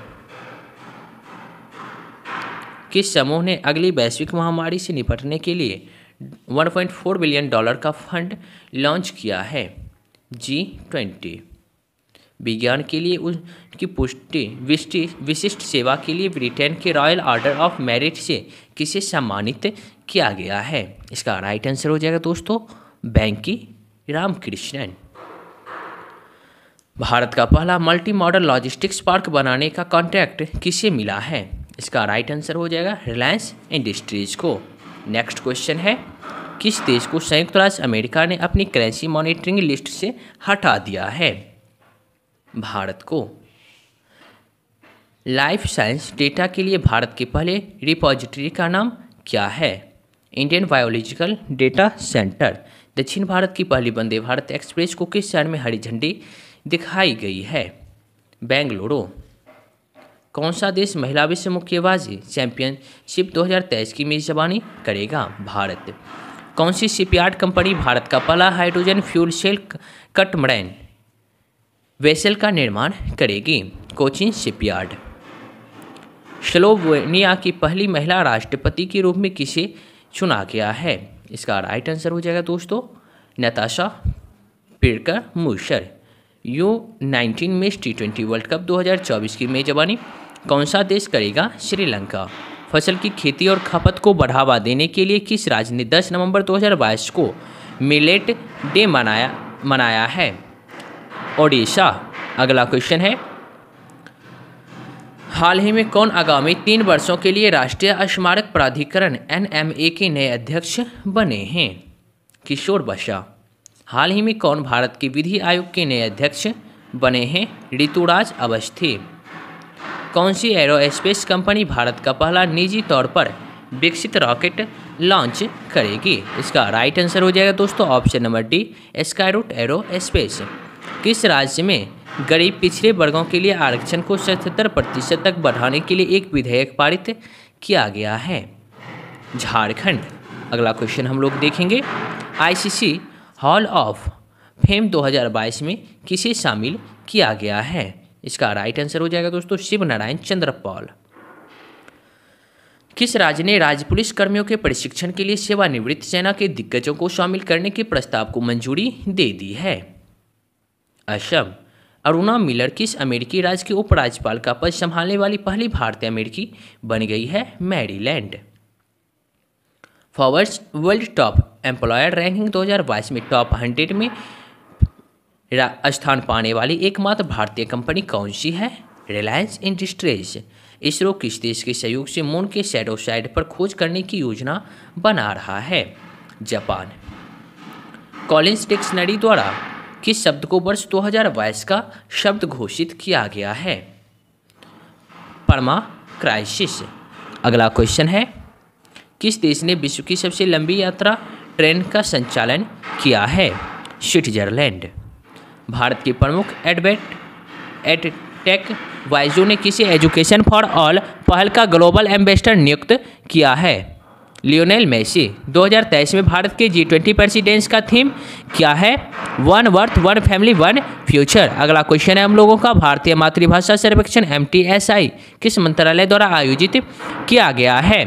किस समूह ने अगली वैश्विक महामारी से निपटने के लिए 1.4 बिलियन डॉलर का फंड लॉन्च किया है जी ट्वेंटी विज्ञान के लिए उनकी पुष्टि विशिष्ट सेवा के लिए ब्रिटेन के रॉयल ऑर्डर ऑफ मेरिट से किसे सम्मानित किया गया है इसका राइट आंसर हो जाएगा दोस्तों बैंकी रामकृष्णन भारत का पहला मल्टी मॉडल लॉजिस्टिक्स पार्क बनाने का कॉन्ट्रैक्ट किसे मिला है इसका राइट आंसर हो जाएगा रिलायंस इंडस्ट्रीज को नेक्स्ट क्वेश्चन है किस देश को संयुक्त राज्य अमेरिका ने अपनी करेंसी मॉनिटरिंग लिस्ट से हटा दिया है भारत को लाइफ साइंस डेटा के लिए भारत के पहले रिपोजिटरी का नाम क्या है इंडियन बायोलॉजिकल डेटा सेंटर दक्षिण भारत की पहली वंदे भारत एक्सप्रेस को किस शहर में हरी झंडी दिखाई गई है बेंगलुरु कौन सा देश महिला विश्व मुक्केबाजी चैंपियनशिप 2023 की मेजबानी करेगा भारत कौन सी शिपयार्ड कंपनी भारत का पहला hydrogen fuel cell catamaran vessel का निर्माण करेगी कोचिन शिपयार्ड स्लोवेनिया की पहली महिला राष्ट्रपति के रूप में किसे चुना गया है इसका राइट आंसर हो जाएगा दोस्तों नताशा पिरकर मूशर यू नाइनटीन में टी ट्वेंटी वर्ल्ड कप 2024 की मेजबानी कौन सा देश करेगा श्रीलंका फसल की खेती और खपत को बढ़ावा देने के लिए किस राज्य ने 10 नवंबर 2022 को मिलेट डे मनाया मनाया है ओडिशा अगला क्वेश्चन है हाल ही में कौन आगामी तीन वर्षों के लिए राष्ट्रीय स्मारक प्राधिकरण एन के नए अध्यक्ष बने हैं किशोर बशा हाल ही में कौन भारत के विधि आयोग के नए अध्यक्ष बने हैं ऋतुराज अवस्थी कौन सी एरो स्पेस कंपनी भारत का पहला निजी तौर पर विकसित रॉकेट लॉन्च करेगी इसका राइट आंसर हो जाएगा दोस्तों option number D Skyroot aerospace किस राज्य में गरीब पिछड़े वर्गों के लिए आरक्षण को सतहत्तर प्रतिशत तक बढ़ाने के लिए एक विधेयक पारित किया गया है झारखंड अगला क्वेश्चन हम लोग देखेंगे आईसीसी हॉल ऑफ फेम 2022 में किसे शामिल किया गया है इसका राइट आंसर हो जाएगा दोस्तों शिव नारायण चंद्रपाल किस राज्य ने राज्य पुलिस कर्मियों के प्रशिक्षण के लिए सेवानिवृत्त सेना के दिग्गजों को शामिल करने के प्रस्ताव को मंजूरी दे दी है असम अरुणा मिलर किस अमेरिकी राज्य के उपराज्यपाल का पद संभालने वाली पहली भारतीय अमेरिकी बन गई है Maryland Forbes world top employer ranking 2022 में टॉप 100 में स्थान पाने वाली एकमात्र भारतीय कंपनी कौन सी है रिलायंस इंडस्ट्रीज इसरो किस देश के सहयोग से मून के सैडोसाइड पर खोज करने की योजना बना रहा है जापान कॉलिंस डिक्शनरी द्वारा किस शब्द को वर्ष 2022 का शब्द घोषित किया गया है परमा क्राइसिस अगला क्वेश्चन है किस देश ने विश्व की सबसे लंबी यात्रा ट्रेन का संचालन किया है स्विट्जरलैंड भारत की प्रमुख एडवेट एड टेक वाइजू ने किसी एजुकेशन फॉर ऑल पहल का ग्लोबल एम्बेसडर नियुक्त किया है लियोनेल मेसी 2023 में भारत के जी ट्वेंटी प्रेसिडेंस का थीम क्या है one earth one family one future अगला क्वेश्चन है हम लोगों का भारतीय मातृभाषा सर्वेक्षण एम किस मंत्रालय द्वारा आयोजित किया गया है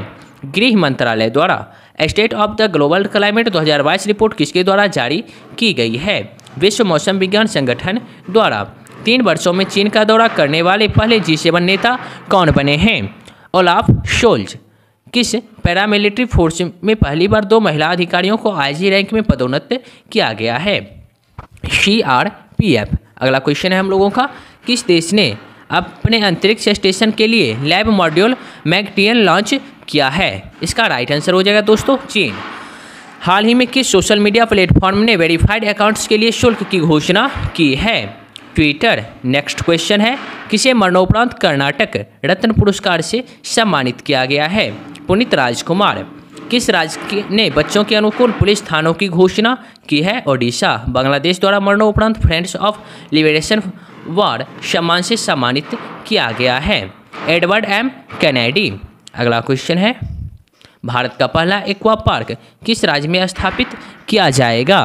गृह मंत्रालय द्वारा state of the global climate 2022 report किसके द्वारा जारी की गई है विश्व मौसम विज्ञान संगठन द्वारा तीन वर्षों में चीन का दौरा करने वाले पहले जी सेवन नेता कौन बने हैं ओलाफ शोल्ज किस पैरामिलिट्री फोर्स में पहली बार दो महिला अधिकारियों को आईजी रैंक में पदोन्नत किया गया है सी आर पी एफ अगला क्वेश्चन है हम लोगों का किस देश ने अपने अंतरिक्ष स्टेशन के लिए लैब मॉड्यूल मैगटियन लॉन्च किया है इसका राइट आंसर हो जाएगा दोस्तों चीन हाल ही में किस सोशल मीडिया प्लेटफॉर्म ने वेरीफाइड अकाउंट्स के लिए शुल्क की घोषणा की है ट्विटर नेक्स्ट क्वेश्चन है किसे मरणोपरांत कर्नाटक रत्न पुरस्कार से सम्मानित किया गया है पुनित राजकुमार किस राज्य ने बच्चों के अनुकूल पुलिस थानों की घोषणा की है ओडिशा बांग्लादेश द्वारा मरणोपरांत फ्रेंड्स ऑफ लिबरेशन वार सम्मान से सम्मानित किया गया है एडवर्ड एम कैनेडी अगला क्वेश्चन है भारत का पहला एक्वा पार्क किस राज्य में स्थापित किया जाएगा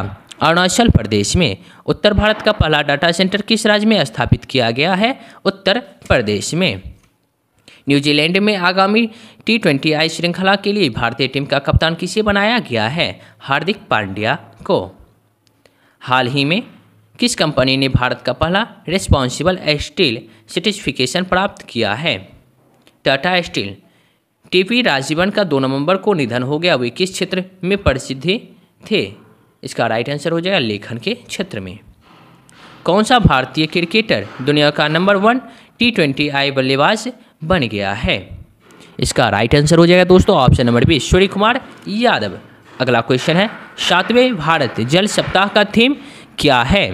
अरुणाचल प्रदेश में उत्तर भारत का पहला डाटा सेंटर किस राज्य में स्थापित किया गया है उत्तर प्रदेश में न्यूजीलैंड में आगामी टी ट्वेंटी आई श्रृंखला के लिए भारतीय टीम का कप्तान किसे बनाया गया है हार्दिक पांड्या को हाल ही में किस कंपनी ने भारत का पहला रिस्पॉन्सिबल स्टील सर्टिफिकेशन प्राप्त किया है टाटा स्टील टीपी राजीवन का दो नवंबर को निधन हो गया वे किस क्षेत्र में प्रसिद्ध थे इसका राइट आंसर हो जाएगा लेखन के क्षेत्र में कौन सा भारतीय क्रिकेटर दुनिया का number one T twenty I बल्लेबाज बन गया है इसका राइट आंसर हो जाएगा दोस्तों option number B Surya Kumar Yadav अगला क्वेश्चन है सातवें भारत जल सप्ताह का थीम क्या है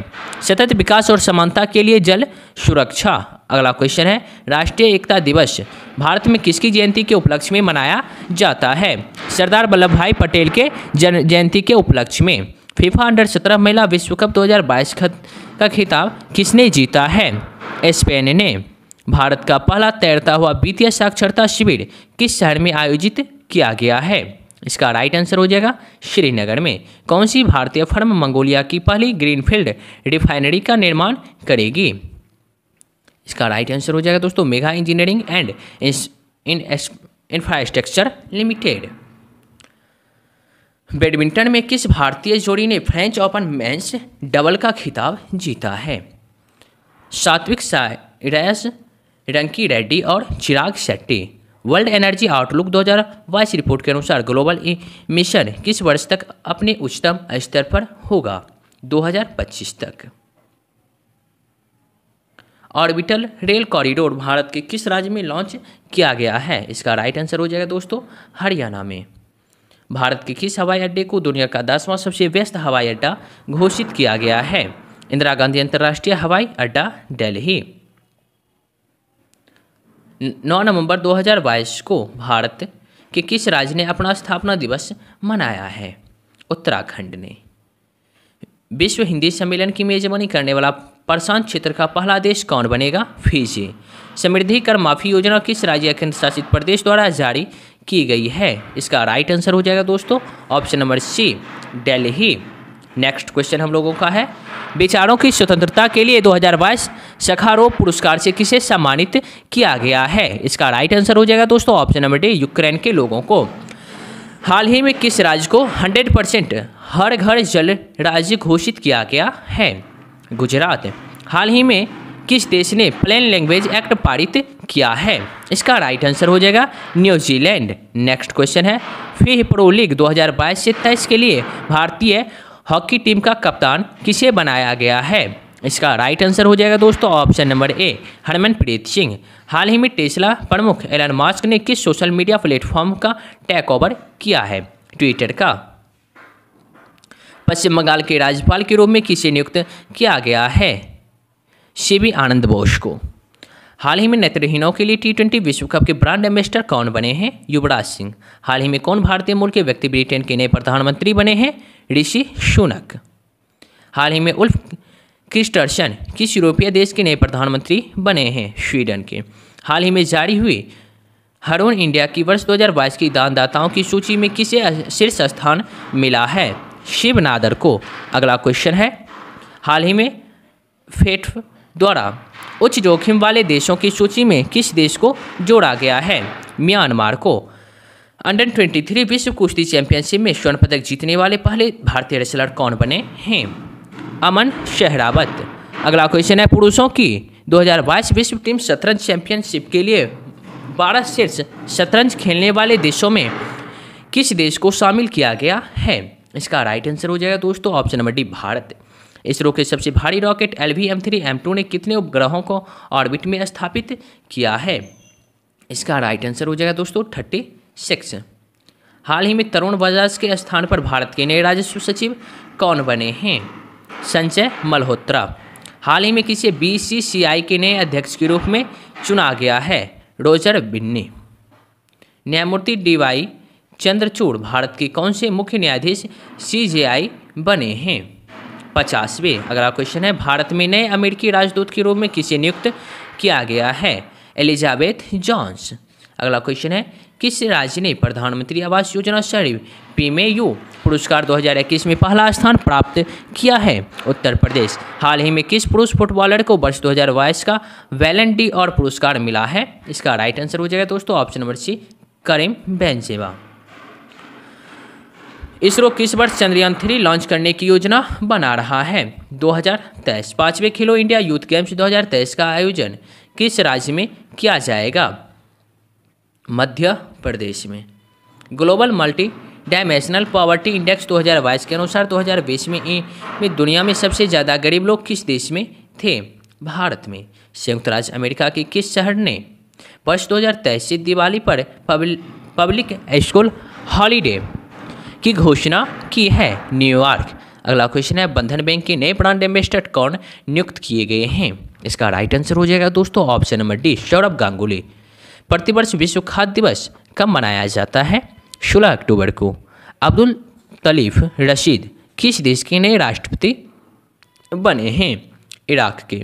सतत विकास और समानता के लिए जल सुरक्षा अगला क्वेश्चन है राष्ट्रीय एकता दिवस भारत में किसकी जयंती के उपलक्ष्य में मनाया जाता है सरदार वल्लभ भाई पटेल के जन जयंती के उपलक्ष्य में फीफा अंडर सत्रह महिला विश्व कप 2022 का खिताब किसने जीता है स्पेन ने भारत का पहला तैरता हुआ वित्तीय साक्षरता शिविर किस शहर में आयोजित किया गया है इसका राइट आंसर हो जाएगा श्रीनगर में कौन सी भारतीय फर्म मंगोलिया की पहली ग्रीनफील्ड रिफाइनरी का निर्माण करेगी इसका राइट आंसर हो जाएगा दोस्तों Megha engineering and in infrastructure limited badminton में किस भारतीय जोड़ी ने फ्रेंच ओपन मेंस डबल का खिताब जीता है सात्विक साइरस रंकी रेड्डी और Chirag Shetty world energy outlook 2022 report के अनुसार ग्लोबल मिशन किस वर्ष तक अपने उच्चतम स्तर पर होगा 2025 तक ऑर्बिटल रेल कॉरिडोर भारत के किस राज्य में लॉन्च किया गया है इसका राइट आंसर हो जाएगा दोस्तों हरियाणा में भारत के किस हवाई अड्डे को दुनिया का दसवां सबसे व्यस्त हवाई अड्डा घोषित किया गया है इंदिरा गांधी अंतर्राष्ट्रीय हवाई अड्डा दिल्ली 9 नवंबर 2022 को भारत के किस राज्य ने अपना स्थापना दिवस मनाया है उत्तराखंड ने विश्व हिंदी सम्मेलन की मेजबानी करने वाला प्रशांत क्षेत्र का पहला देश कौन बनेगा फिजी समृद्धि कर माफी योजना किस राज्य या केंद्र शासित प्रदेश द्वारा जारी की गई है इसका राइट आंसर हो जाएगा दोस्तों option number C Delhi next question हम लोगों का है विचारों की स्वतंत्रता के लिए 2022 सखारो पुरस्कार से किसे सम्मानित किया गया है इसका राइट आंसर हो जाएगा दोस्तों ऑप्शन नंबर डी यूक्रेन के लोगों को हाल ही में किस राज्य को 100 परसेंट हर घर जल राज्य घोषित किया गया है गुजरात हाल ही में किस देश ने प्लेन लैंग्वेज एक्ट पारित किया है इसका राइट आंसर हो जाएगा न्यूजीलैंड नेक्स्ट क्वेश्चन है फी प्रो लीग 2022 से तेईस के लिए भारतीय हॉकी टीम का कप्तान किसे बनाया गया है इसका राइट आंसर हो जाएगा दोस्तों option number A Harmanpreet Singh हाल ही में टेस्ला प्रमुख एलन मास्क ने किस सोशल मीडिया प्लेटफॉर्म का टेक ओवर किया है ट्विटर का पश्चिम बंगाल के राज्यपाल के रूप में किसे नियुक्त किया गया है शिवी आनंद बोस को हाल ही में नेत्रहीनों के लिए टी ट्वेंटी विश्व कप के ब्रांड एम्बेसडर कौन बने हैं युवराज सिंह हाल ही में कौन भारतीय मूल के व्यक्ति ब्रिटेन के नए प्रधानमंत्री बने हैं ऋषि शुनक हाल ही में उल्फ क्रिस्टर्सन किस यूरोपीय देश के नए प्रधानमंत्री बने हैं स्वीडन के हाल ही में जारी हुई हरोन इंडिया की वर्ष 2022 की दानदाताओं की सूची में किसे शीर्ष स्थान मिला है शिव नादर को अगला क्वेश्चन है हाल ही में फेट द्वारा उच्च जोखिम वाले देशों की सूची में किस देश को जोड़ा गया है म्यांमार को अंडर ट्वेंटी थ्री विश्व कुश्ती चैंपियनशिप में स्वर्ण पदक जीतने वाले पहले भारतीय रेसलर कौन बने हैं अमन शहरावत अगला क्वेश्चन है पुरुषों की 2022 विश्व टीम शतरंज चैंपियनशिप के लिए बारह शीर्ष शतरंज खेलने वाले देशों में किस देश को शामिल किया गया है इसका राइट आंसर हो जाएगा दोस्तों option number D Bharat ISRO के सबसे भारी rocket L V M three M two ने कितने उपग्रहों को ऑर्बिट में स्थापित किया है इसका राइट आंसर हो जाएगा दोस्तों थर्टी सिक्स हाल ही में तरुण बजाज के स्थान पर भारत के नए राजस्व सचिव कौन बने हैं संजय मल्होत्रा हाल ही में किसे बीसीसीआई के नए अध्यक्ष के रूप में चुना गया है रोजर बिन्नी न्यायमूर्ति डी वाई चंद्रचूड़ भारत के कौन से मुख्य न्यायाधीश सी बने हैं पचासवें अगला क्वेश्चन है भारत में नए अमेरिकी राजदूत के रूप में किसे नियुक्त किया गया है एलिजाबेथ जॉन्स अगला क्वेश्चन है किस राज्य ने प्रधानमंत्री आवास योजना शहरी पी यू पुरस्कार 2021 में पहला स्थान प्राप्त किया है उत्तर प्रदेश हाल ही में किस पुरुष फुटबॉलर को वर्ष दो का वैलेंटी डी और पुरस्कार मिला है इसका राइट आंसर हो जाएगा दोस्तों option number C Karim Benzema ISRO किस वर्ष चंद्रयान थ्री लॉन्च करने की योजना बना रहा है दो हज़ार तेईस पाँचवें खेलो इंडिया यूथ गेम्स दो हज़ार तेईस का आयोजन किस राज्य में किया जाएगा मध्य प्रदेश में global multi dimensional poverty index 2022 के अनुसार 2020 में में दुनिया में सबसे ज़्यादा गरीब लोग किस देश में थे भारत में संयुक्त राज्य अमेरिका के किस शहर ने वर्ष 2023 से दिवाली पर पब्लिक स्कूल हॉलीडे की घोषणा की है न्यूयॉर्क अगला क्वेश्चन है बंधन बैंक के नए ब्रांड एम्बेसडर कौन नियुक्त किए गए हैं इसका राइट आंसर हो जाएगा दोस्तों option number D Sourav Ganguly प्रतिवर्ष विश्व खाद्य दिवस कब मनाया जाता है सोलह अक्टूबर को अब्दुल तलीफ रशीद किस देश के नए राष्ट्रपति बने हैं इराक के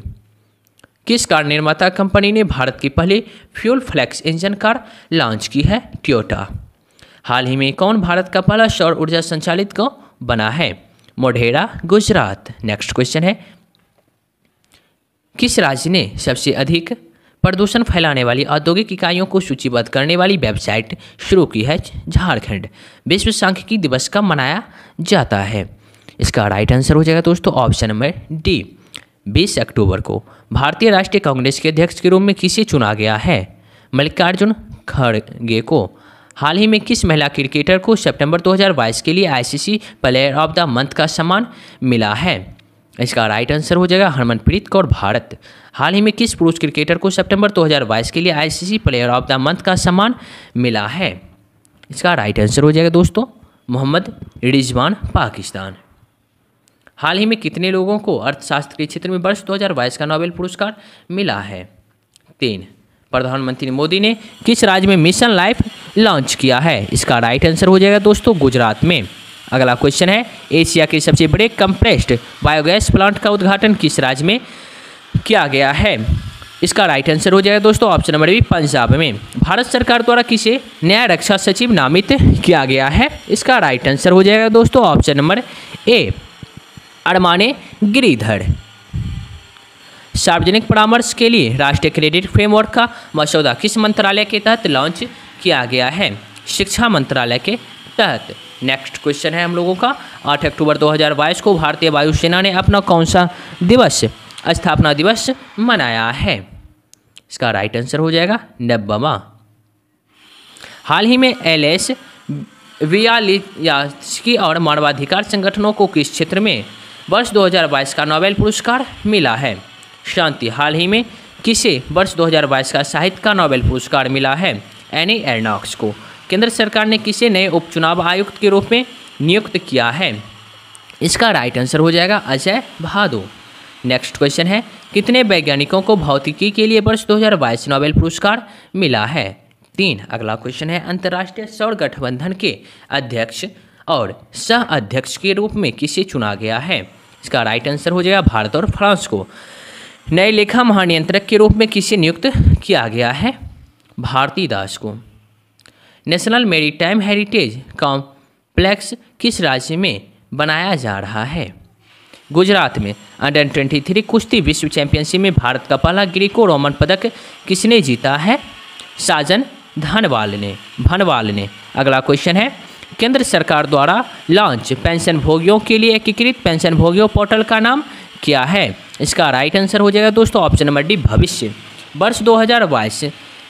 किस कार निर्माता कंपनी ने भारत की पहली fuel flex engine car launch की है ट्योटा हाल ही में कौन भारत का पहला सौर ऊर्जा संचालित को बना है मोढेरा गुजरात नेक्स्ट क्वेश्चन है किस राज्य ने सबसे अधिक प्रदूषण फैलाने वाली औद्योगिक इकाइयों को सूचीबद्ध करने वाली वेबसाइट शुरू की है झारखंड विश्व सांख्यिकी दिवस कब मनाया जाता है इसका राइट आंसर हो जाएगा दोस्तों ऑप्शन नंबर डी बीस अक्टूबर को भारतीय राष्ट्रीय कांग्रेस के अध्यक्ष के रूप में किसे चुना गया है मल्लिकार्जुन खड़गे को हाल ही में किस महिला क्रिकेटर को सितंबर 2022 के लिए ICC player of the month का सम्मान मिला है इसका राइट आंसर हो जाएगा हरमनप्रीत कौर भारत हाल ही में किस पुरुष क्रिकेटर को सितंबर 2022 के लिए ICC player of the month का सम्मान मिला है इसका राइट आंसर हो जाएगा दोस्तों मोहम्मद रिजवान पाकिस्तान हाल ही में कितने लोगों को अर्थशास्त्र के क्षेत्र में वर्ष 2022 का नोबेल पुरस्कार मिला है तीन प्रधानमंत्री मोदी ने किस राज्य में मिशन लाइफ लॉन्च किया है इसका राइट आंसर हो जाएगा दोस्तों गुजरात में अगला क्वेश्चन है एशिया के सबसे बड़े कंप्रेस्ड बायोगैस प्लांट का उद्घाटन किस राज्य में किया गया है इसका राइट आंसर हो जाएगा दोस्तों ऑप्शन नंबर बी पंजाब में भारत सरकार द्वारा किसे नया रक्षा सचिव नामित किया गया है इसका राइट आंसर हो जाएगा दोस्तों option number A Aramane Giridhar सार्वजनिक परामर्श के लिए राष्ट्रीय क्रेडिट फ्रेमवर्क का मसौदा किस मंत्रालय के तहत लॉन्च किया गया है शिक्षा मंत्रालय के तहत नेक्स्ट क्वेश्चन है हम लोगों का 8 अक्टूबर 2022 को भारतीय वायुसेना ने अपना कौन सा दिवस स्थापना दिवस मनाया है इसका राइट आंसर हो जाएगा नब्बमा हाल ही में एल एस वियालियास्की और मानवाधिकार संगठनों को किस क्षेत्र में वर्ष 2022 का नोबेल पुरस्कार मिला है शांति हाल ही में किसे वर्ष 2022 का साहित्य का नोबेल पुरस्कार मिला है एनी एर्नॉक्स को केंद्र सरकार ने किसे नए उपचुनाव आयुक्त के रूप में नियुक्त किया है इसका राइट आंसर हो जाएगा अजय भादो नेक्स्ट क्वेश्चन है कितने वैज्ञानिकों को भौतिकी के लिए वर्ष 2022 नोबेल पुरस्कार मिला है तीन अगला क्वेश्चन है अंतर्राष्ट्रीय सौर गठबंधन के अध्यक्ष और सह अध्यक्ष के रूप में किसे चुना गया है इसका राइट आंसर हो जाएगा भारत और फ्रांस को नए लेखा महानियंत्रक के रूप में किसे नियुक्त किया गया है भारती दास को नेशनल मेरीटाइम हेरिटेज कॉम्प्लेक्स किस राज्य में बनाया जा रहा है गुजरात में अंडर थ्री कुश्ती विश्व चैंपियनशिप में भारत का पहला ग्रीको रोमन पदक किसने जीता है साजन धनवाल ने भनवाल ने अगला क्वेश्चन है केंद्र सरकार द्वारा लॉन्च पेंशन भोगियों के लिए एकीकृत पेंशन भोगियों पोर्टल का नाम किया है इसका राइट आंसर हो जाएगा दोस्तों ऑप्शन नंबर डी भविष्य वर्ष दो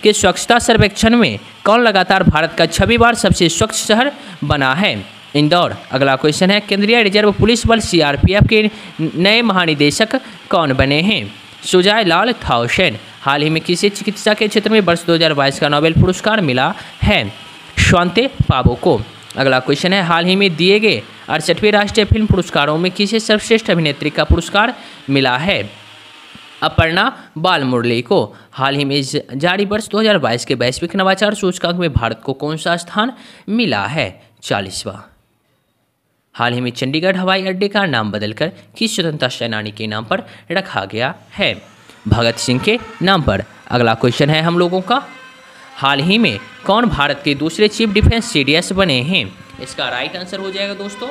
के स्वच्छता सर्वेक्षण में कौन लगातार भारत का छवि बार सबसे स्वच्छ शहर बना है इंदौर अगला क्वेश्चन है केंद्रीय रिजर्व पुलिस बल सीआरपीएफ के नए महानिदेशक कौन बने हैं सुजाय लाल थाउसेन हाल ही में किसी चिकित्सा के क्षेत्र में वर्ष 2022 का नोबेल पुरस्कार मिला है शांते पाबो को अगला क्वेश्चन है हाल ही में दिए गए अड़सठवें राष्ट्रीय फिल्म पुरस्कारों में किसे सर्वश्रेष्ठ अभिनेत्री का पुरस्कार मिला है अपर्णा बाल मुरली को हाल ही में जारी वर्ष 2022 के वैश्विक नवाचार सूचकांक में भारत को कौन सा स्थान मिला है चालीसवा हाल ही में चंडीगढ़ हवाई अड्डे का नाम बदलकर किस स्वतंत्रता सेनानी के नाम पर रखा गया है भगत सिंह के नाम पर अगला क्वेश्चन है हम लोगों का हाल ही में कौन भारत के दूसरे चीफ डिफेंस सी बने हैं इसका राइट आंसर हो जाएगा दोस्तों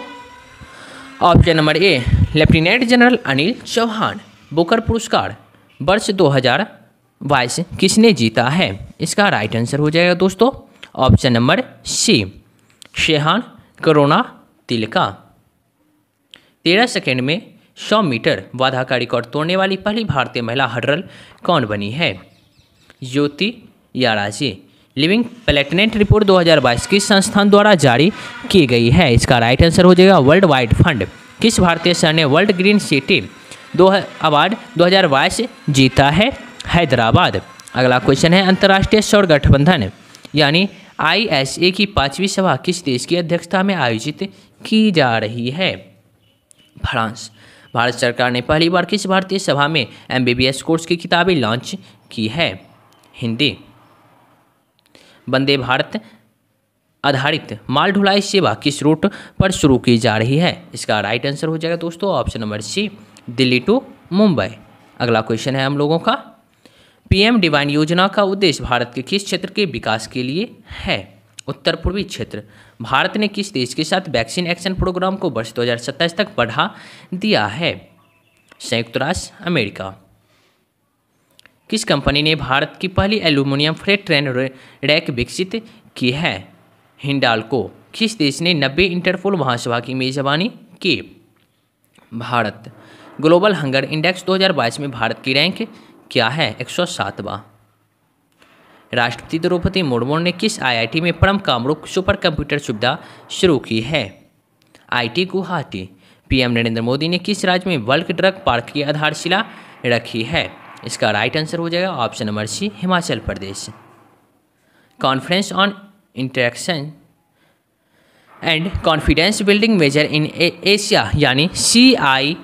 option number A lieutenant general Anil Chauhan Booker पुरस्कार वर्ष 2022 किसने जीता है इसका राइट आंसर हो जाएगा दोस्तों option number C Shehan Karunatilaka तेरह सेकेंड में सौ मीटर वाधा का रिकॉर्ड तोड़ने वाली पहली भारतीय महिला हडरल कौन बनी है ज्योति या राशि लिविंग प्लेटनेट रिपोर्ट 2022 किस संस्थान द्वारा जारी की गई है इसका राइट आंसर हो जाएगा वर्ल्ड वाइड फंड किस भारतीय शहर ने वर्ल्ड ग्रीन सिटी दो अवार्ड 2022 जीता है हैदराबाद अगला क्वेश्चन है अंतर्राष्ट्रीय सौर गठबंधन यानी आईएसए की पांचवी सभा किस देश की अध्यक्षता में आयोजित की जा रही है फ्रांस भारत सरकार ने पहली बार किस भारतीय सभा में एमबीबीएस कोर्स की किताबें लॉन्च की है हिंदी वंदे भारत आधारित माल ढुलाई सेवा किस रूट पर शुरू की जा रही है इसका राइट आंसर हो जाएगा दोस्तों option number C Delhi to Mumbai अगला क्वेश्चन है हम लोगों का पीएम डिवाइन योजना का उद्देश्य भारत के किस क्षेत्र के विकास के लिए है उत्तर पूर्वी क्षेत्र भारत ने किस देश के साथ वैक्सीन एक्शन प्रोग्राम को वर्ष दो तक बढ़ा दिया है संयुक्त राष्ट्र अमेरिका किस कंपनी ने भारत की पहली एल्यूमिनियम फ्रेट ट्रेन रैक विकसित की है को किस देश ने नब्बे इंटरपोल महासभा की मेजबानी की भारत ग्लोबल हंगर इंडेक्स 2022 में भारत की रैंक क्या है एक सौ राष्ट्रपति द्रौपदी मुर्मू ने किस आईआईटी में परम कामरूप सुपर कंप्यूटर सुविधा शुरू की है आईटी गुवाहाटी पीएम नरेंद्र मोदी ने किस राज्य में वर्ल्ड ड्रग पार्क की आधारशिला रखी है इसका राइट आंसर हो जाएगा option number C Himachal Pradesh conference on interaction and confidence building measures in Asia यानी सी आई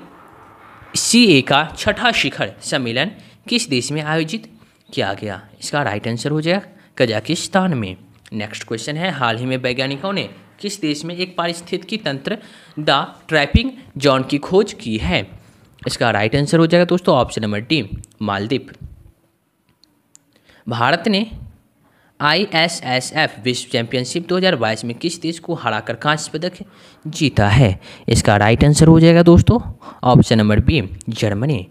सी ए का छठा शिखर सम्मेलन किस देश में आयोजित किया गया इसका राइट आंसर हो जाएगा कजाकिस्तान में नेक्स्ट क्वेश्चन है हाल ही में वैज्ञानिकों ने किस देश में एक पारिस्थितिकी तंत्र द ट्रैपिंग जॉन की खोज की है इसका राइट आंसर हो जाएगा दोस्तों option number D Maldives Bharat ने आईएसएसएफ विश्व चैंपियनशिप 2022 में किस देश को हराकर कांस्य पदक जीता है इसका राइट आंसर हो जाएगा दोस्तों ऑप्शन नंबर बी जर्मनी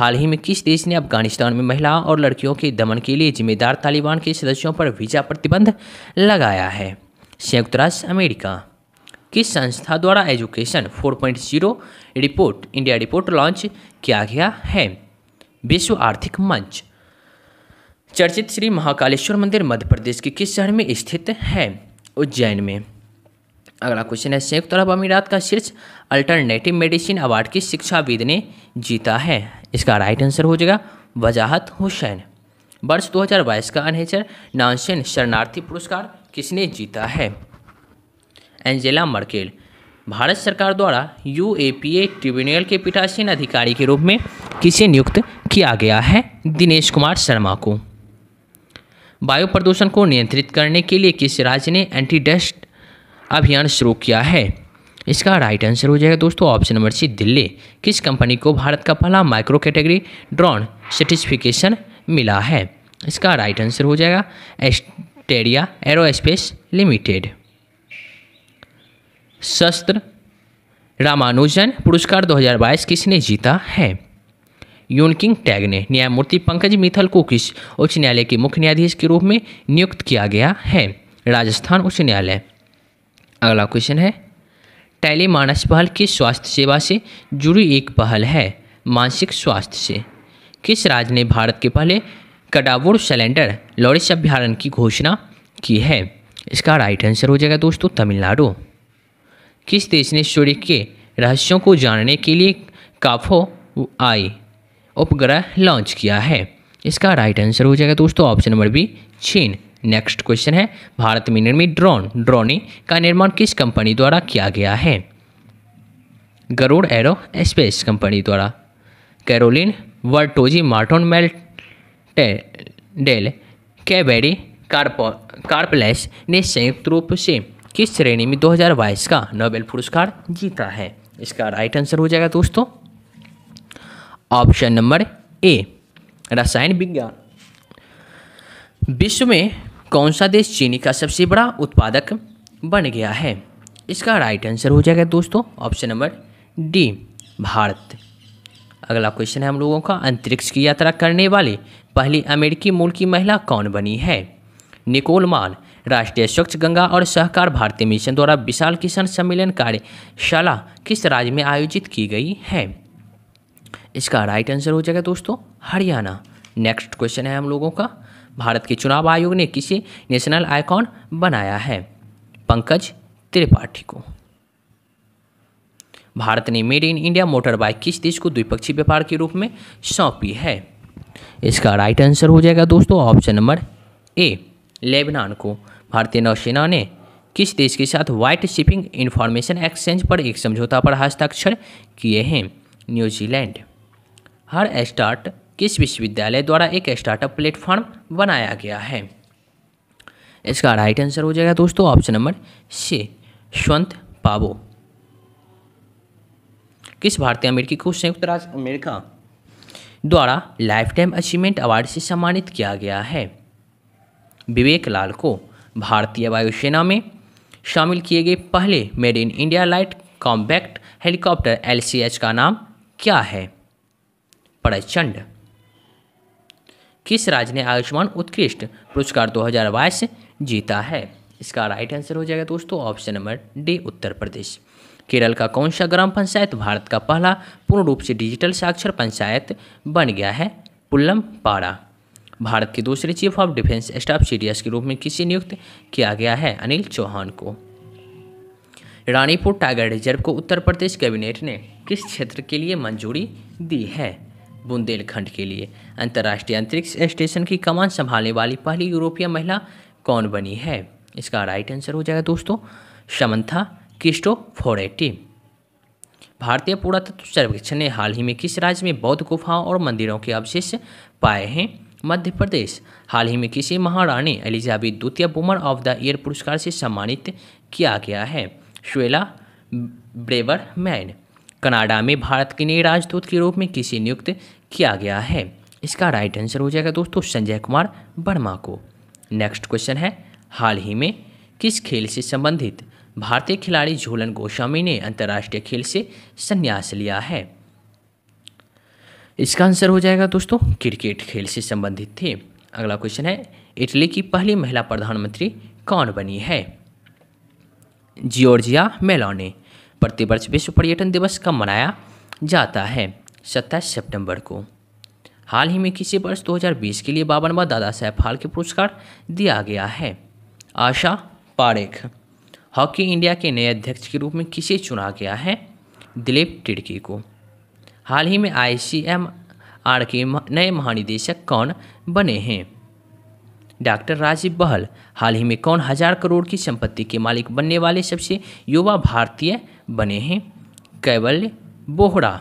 हाल ही में किस देश ने अफगानिस्तान में महिलाओं और लड़कियों के दमन के लिए जिम्मेदार तालिबान के सदस्यों पर वीजा प्रतिबंध लगाया है संयुक्त राष्ट्र अमेरिका किस संस्था द्वारा education 4.0 report India report launch किया गया है विश्व आर्थिक मंच चर्चित श्री महाकालेश्वर मंदिर मध्य प्रदेश के किस शहर में स्थित है उज्जैन में अगला क्वेश्चन है संयुक्त अरब अमीरात का शीर्ष अल्टरनेटिव मेडिसिन अवार्ड की शिक्षाविद ने जीता है इसका राइट आंसर हो जाएगा वजाहत हुसैन वर्ष 2022 का अनहेचर नानसेन शरणार्थी पुरस्कार किसने जीता है एंजेला मर्केल भारत सरकार द्वारा U A P A tribunal के पीठासीन अधिकारी के रूप में किसे नियुक्त किया गया है दिनेश कुमार शर्मा को वायु प्रदूषण को नियंत्रित करने के लिए किस राज्य ने एंटी डस्ट अभियान शुरू किया है इसका राइट आंसर हो जाएगा दोस्तों ऑप्शन नंबर सी दिल्ली किस कंपनी को भारत का पहला माइक्रो कैटेगरी ड्रोन सर्टिफिकेशन मिला है इसका राइट आंसर हो जाएगा एस्टेरिया एरोस्पेस लिमिटेड शस्त्र रामानुजन पुरस्कार 2022 किसने जीता है यूनकिंग टैग ने न्यायमूर्ति पंकज मिथल को किस उच्च न्यायालय के मुख्य न्यायाधीश के रूप में नियुक्त किया गया है राजस्थान उच्च न्यायालय अगला क्वेश्चन है टैली मानस पहल किस स्वास्थ्य सेवा से जुड़ी एक पहल है मानसिक स्वास्थ्य से किस राज्य ने भारत के पहले कडावुर सिलेंडर लॉरिस अभ्यारण की घोषणा की है इसका राइट आंसर हो जाएगा दोस्तों तमिलनाडु किस देश ने सूर्य के रहस्यों को जानने के लिए काफो आई उपग्रह लॉन्च किया है इसका राइट आंसर हो जाएगा दोस्तों ऑप्शन नंबर बी चीन नेक्स्ट क्वेश्चन है भारत में निर्मित ड्रोन ड्रोनी का निर्माण किस कंपनी द्वारा किया गया है गरुड़ एरो स्पेस कंपनी द्वारा Carolyn Bertozzi Morten Meldal K Barry कार्पो कार्पलेस ने संयुक्त रूप से किस श्रेणी में 2022 का नोबेल पुरस्कार जीता है इसका राइट आंसर हो जाएगा दोस्तों ऑप्शन नंबर ए रसायन विज्ञान विश्व में कौन सा देश चीनी का सबसे बड़ा उत्पादक बन गया है इसका राइट आंसर हो जाएगा दोस्तों ऑप्शन नंबर डी भारत अगला क्वेश्चन है हम लोगों का अंतरिक्ष की यात्रा करने वाली पहली अमेरिकी मूल की महिला कौन बनी है निकोल मान राष्ट्रीय स्वच्छ गंगा और सहकार भारती मिशन द्वारा विशाल किसान सम्मेलन कार्यशाला किस राज्य में आयोजित की गई है इसका राइट आंसर हो जाएगा दोस्तों हरियाणा नेक्स्ट क्वेश्चन है हम लोगों का भारत के चुनाव आयोग ने किसे नेशनल आइकॉन बनाया है पंकज त्रिपाठी को भारत ने made in India motor bike किस देश को द्विपक्षीय व्यापार के रूप में सौंपी है इसका राइट आंसर हो जाएगा दोस्तों ऑप्शन नंबर ए लेबनान को भारतीय नौसेना ने किस देश के साथ व्हाइट शिपिंग इन्फॉर्मेशन एक्सचेंज पर एक समझौता पर हस्ताक्षर किए हैं न्यूजीलैंड हर स्टार्ट किस विश्वविद्यालय द्वारा एक स्टार्टअप प्लेटफॉर्म बनाया गया है इसका राइट आंसर हो जाएगा दोस्तों ऑप्शन नंबर सी स्वंत पाबो किस भारतीय अमेरिकी को संयुक्त राज्य अमेरिका द्वारा लाइफ टाइम अचीवमेंट अवार्ड से सम्मानित किया गया है विवेक लाल को भारतीय वायुसेना में शामिल किए गए पहले made in India light combat helicopter L का नाम क्या है प्रचंड किस राज्य ने आयुष्मान उत्कृष्ट पुरस्कार 2022 जीता है इसका राइट आंसर हो जाएगा दोस्तों option number D Uttar Pradesh Kerala का कौन सा ग्राम पंचायत भारत का पहला पूर्ण रूप से डिजिटल साक्षर पंचायत बन गया है पुल्लम पाड़ा भारत के दूसरे चीफ ऑफ डिफेंस स्टाफ सी के रूप में किसे नियुक्त किया गया है अनिल चौहान को रानीपुर टाइगर रिजर्व को उत्तर प्रदेश कैबिनेट ने किस क्षेत्र के लिए मंजूरी दी है बुंदेलखंड के लिए अंतर्राष्ट्रीय अंतरिक्ष स्टेशन की कमान संभालने वाली पहली यूरोपीय महिला कौन बनी है इसका राइट आंसर हो जाएगा दोस्तों समंथा फोरेटी भारतीय पुरातत्व सर्वेक्षण ने हाल ही में किस राज्य में बौद्ध गुफाओं और मंदिरों के अवशेष पाए हैं मध्य प्रदेश हाल ही में किसी महारानी एलिजाबेथ द्वितीय वुमन ऑफ द ईयर पुरस्कार से सम्मानित किया गया है श्वेला मैन कनाडा में भारत के नए राजदूत के रूप में किसी नियुक्त किया गया है इसका राइट आंसर हो जाएगा दोस्तों संजय कुमार वर्मा को नेक्स्ट क्वेश्चन है हाल ही में किस खेल से संबंधित भारतीय खिलाड़ी झूलन गोस्वामी ने अंतर्राष्ट्रीय खेल से संन्यास लिया है इसका आंसर हो जाएगा दोस्तों क्रिकेट खेल से संबंधित थे अगला क्वेश्चन है इटली की पहली महिला प्रधानमंत्री कौन बनी है जियोर्जिया मेलोनी प्रतिवर्ष विश्व पर्यटन दिवस कब मनाया जाता है सत्ताईस सितंबर को हाल ही में किसी वर्ष 2020 के लिए बावनवा दादा साहेब के पुरस्कार दिया गया है आशा पारेख हॉकी इंडिया के नए अध्यक्ष के रूप में किसे चुना गया है दिलीप टिड़की को हाल ही में आर के नए महानिदेशक कौन बने हैं डॉक्टर राजीव बहल हाल ही में कौन हजार करोड़ की संपत्ति के मालिक बनने वाले सबसे युवा भारतीय बने हैं कैवल्य बोहरा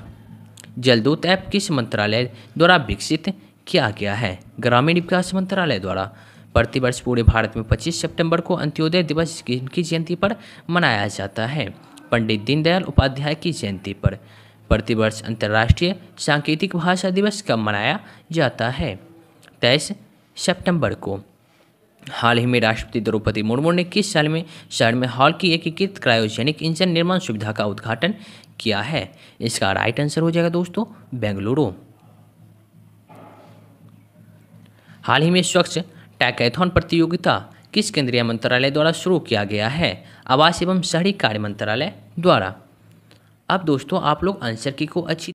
जलदूत ऐप किस मंत्रालय द्वारा विकसित किया गया है ग्रामीण विकास मंत्रालय द्वारा प्रतिवर्ष पूरे भारत में 25 सितंबर को अंत्योदय दिवस की जयंती पर मनाया जाता है पंडित दीनदयाल उपाध्याय की जयंती पर प्रतिवर्ष अंतर्राष्ट्रीय सांकेतिक भाषा दिवस कब मनाया जाता है तेईस सितंबर को हाल ही में राष्ट्रपति द्रौपदी मुर्मू ने किस साल में शहर में हॉल की एकीकृत क्रायोजेनिक इंजन निर्माण सुविधा का उद्घाटन किया है इसका राइट आंसर हो जाएगा दोस्तों बेंगलुरु हाल ही में स्वच्छ टैकैथॉन प्रतियोगिता किस केंद्रीय मंत्रालय द्वारा शुरू किया गया है आवास एवं शहरी कार्य मंत्रालय द्वारा अब दोस्तों आप लोग आंसर की को अच्छी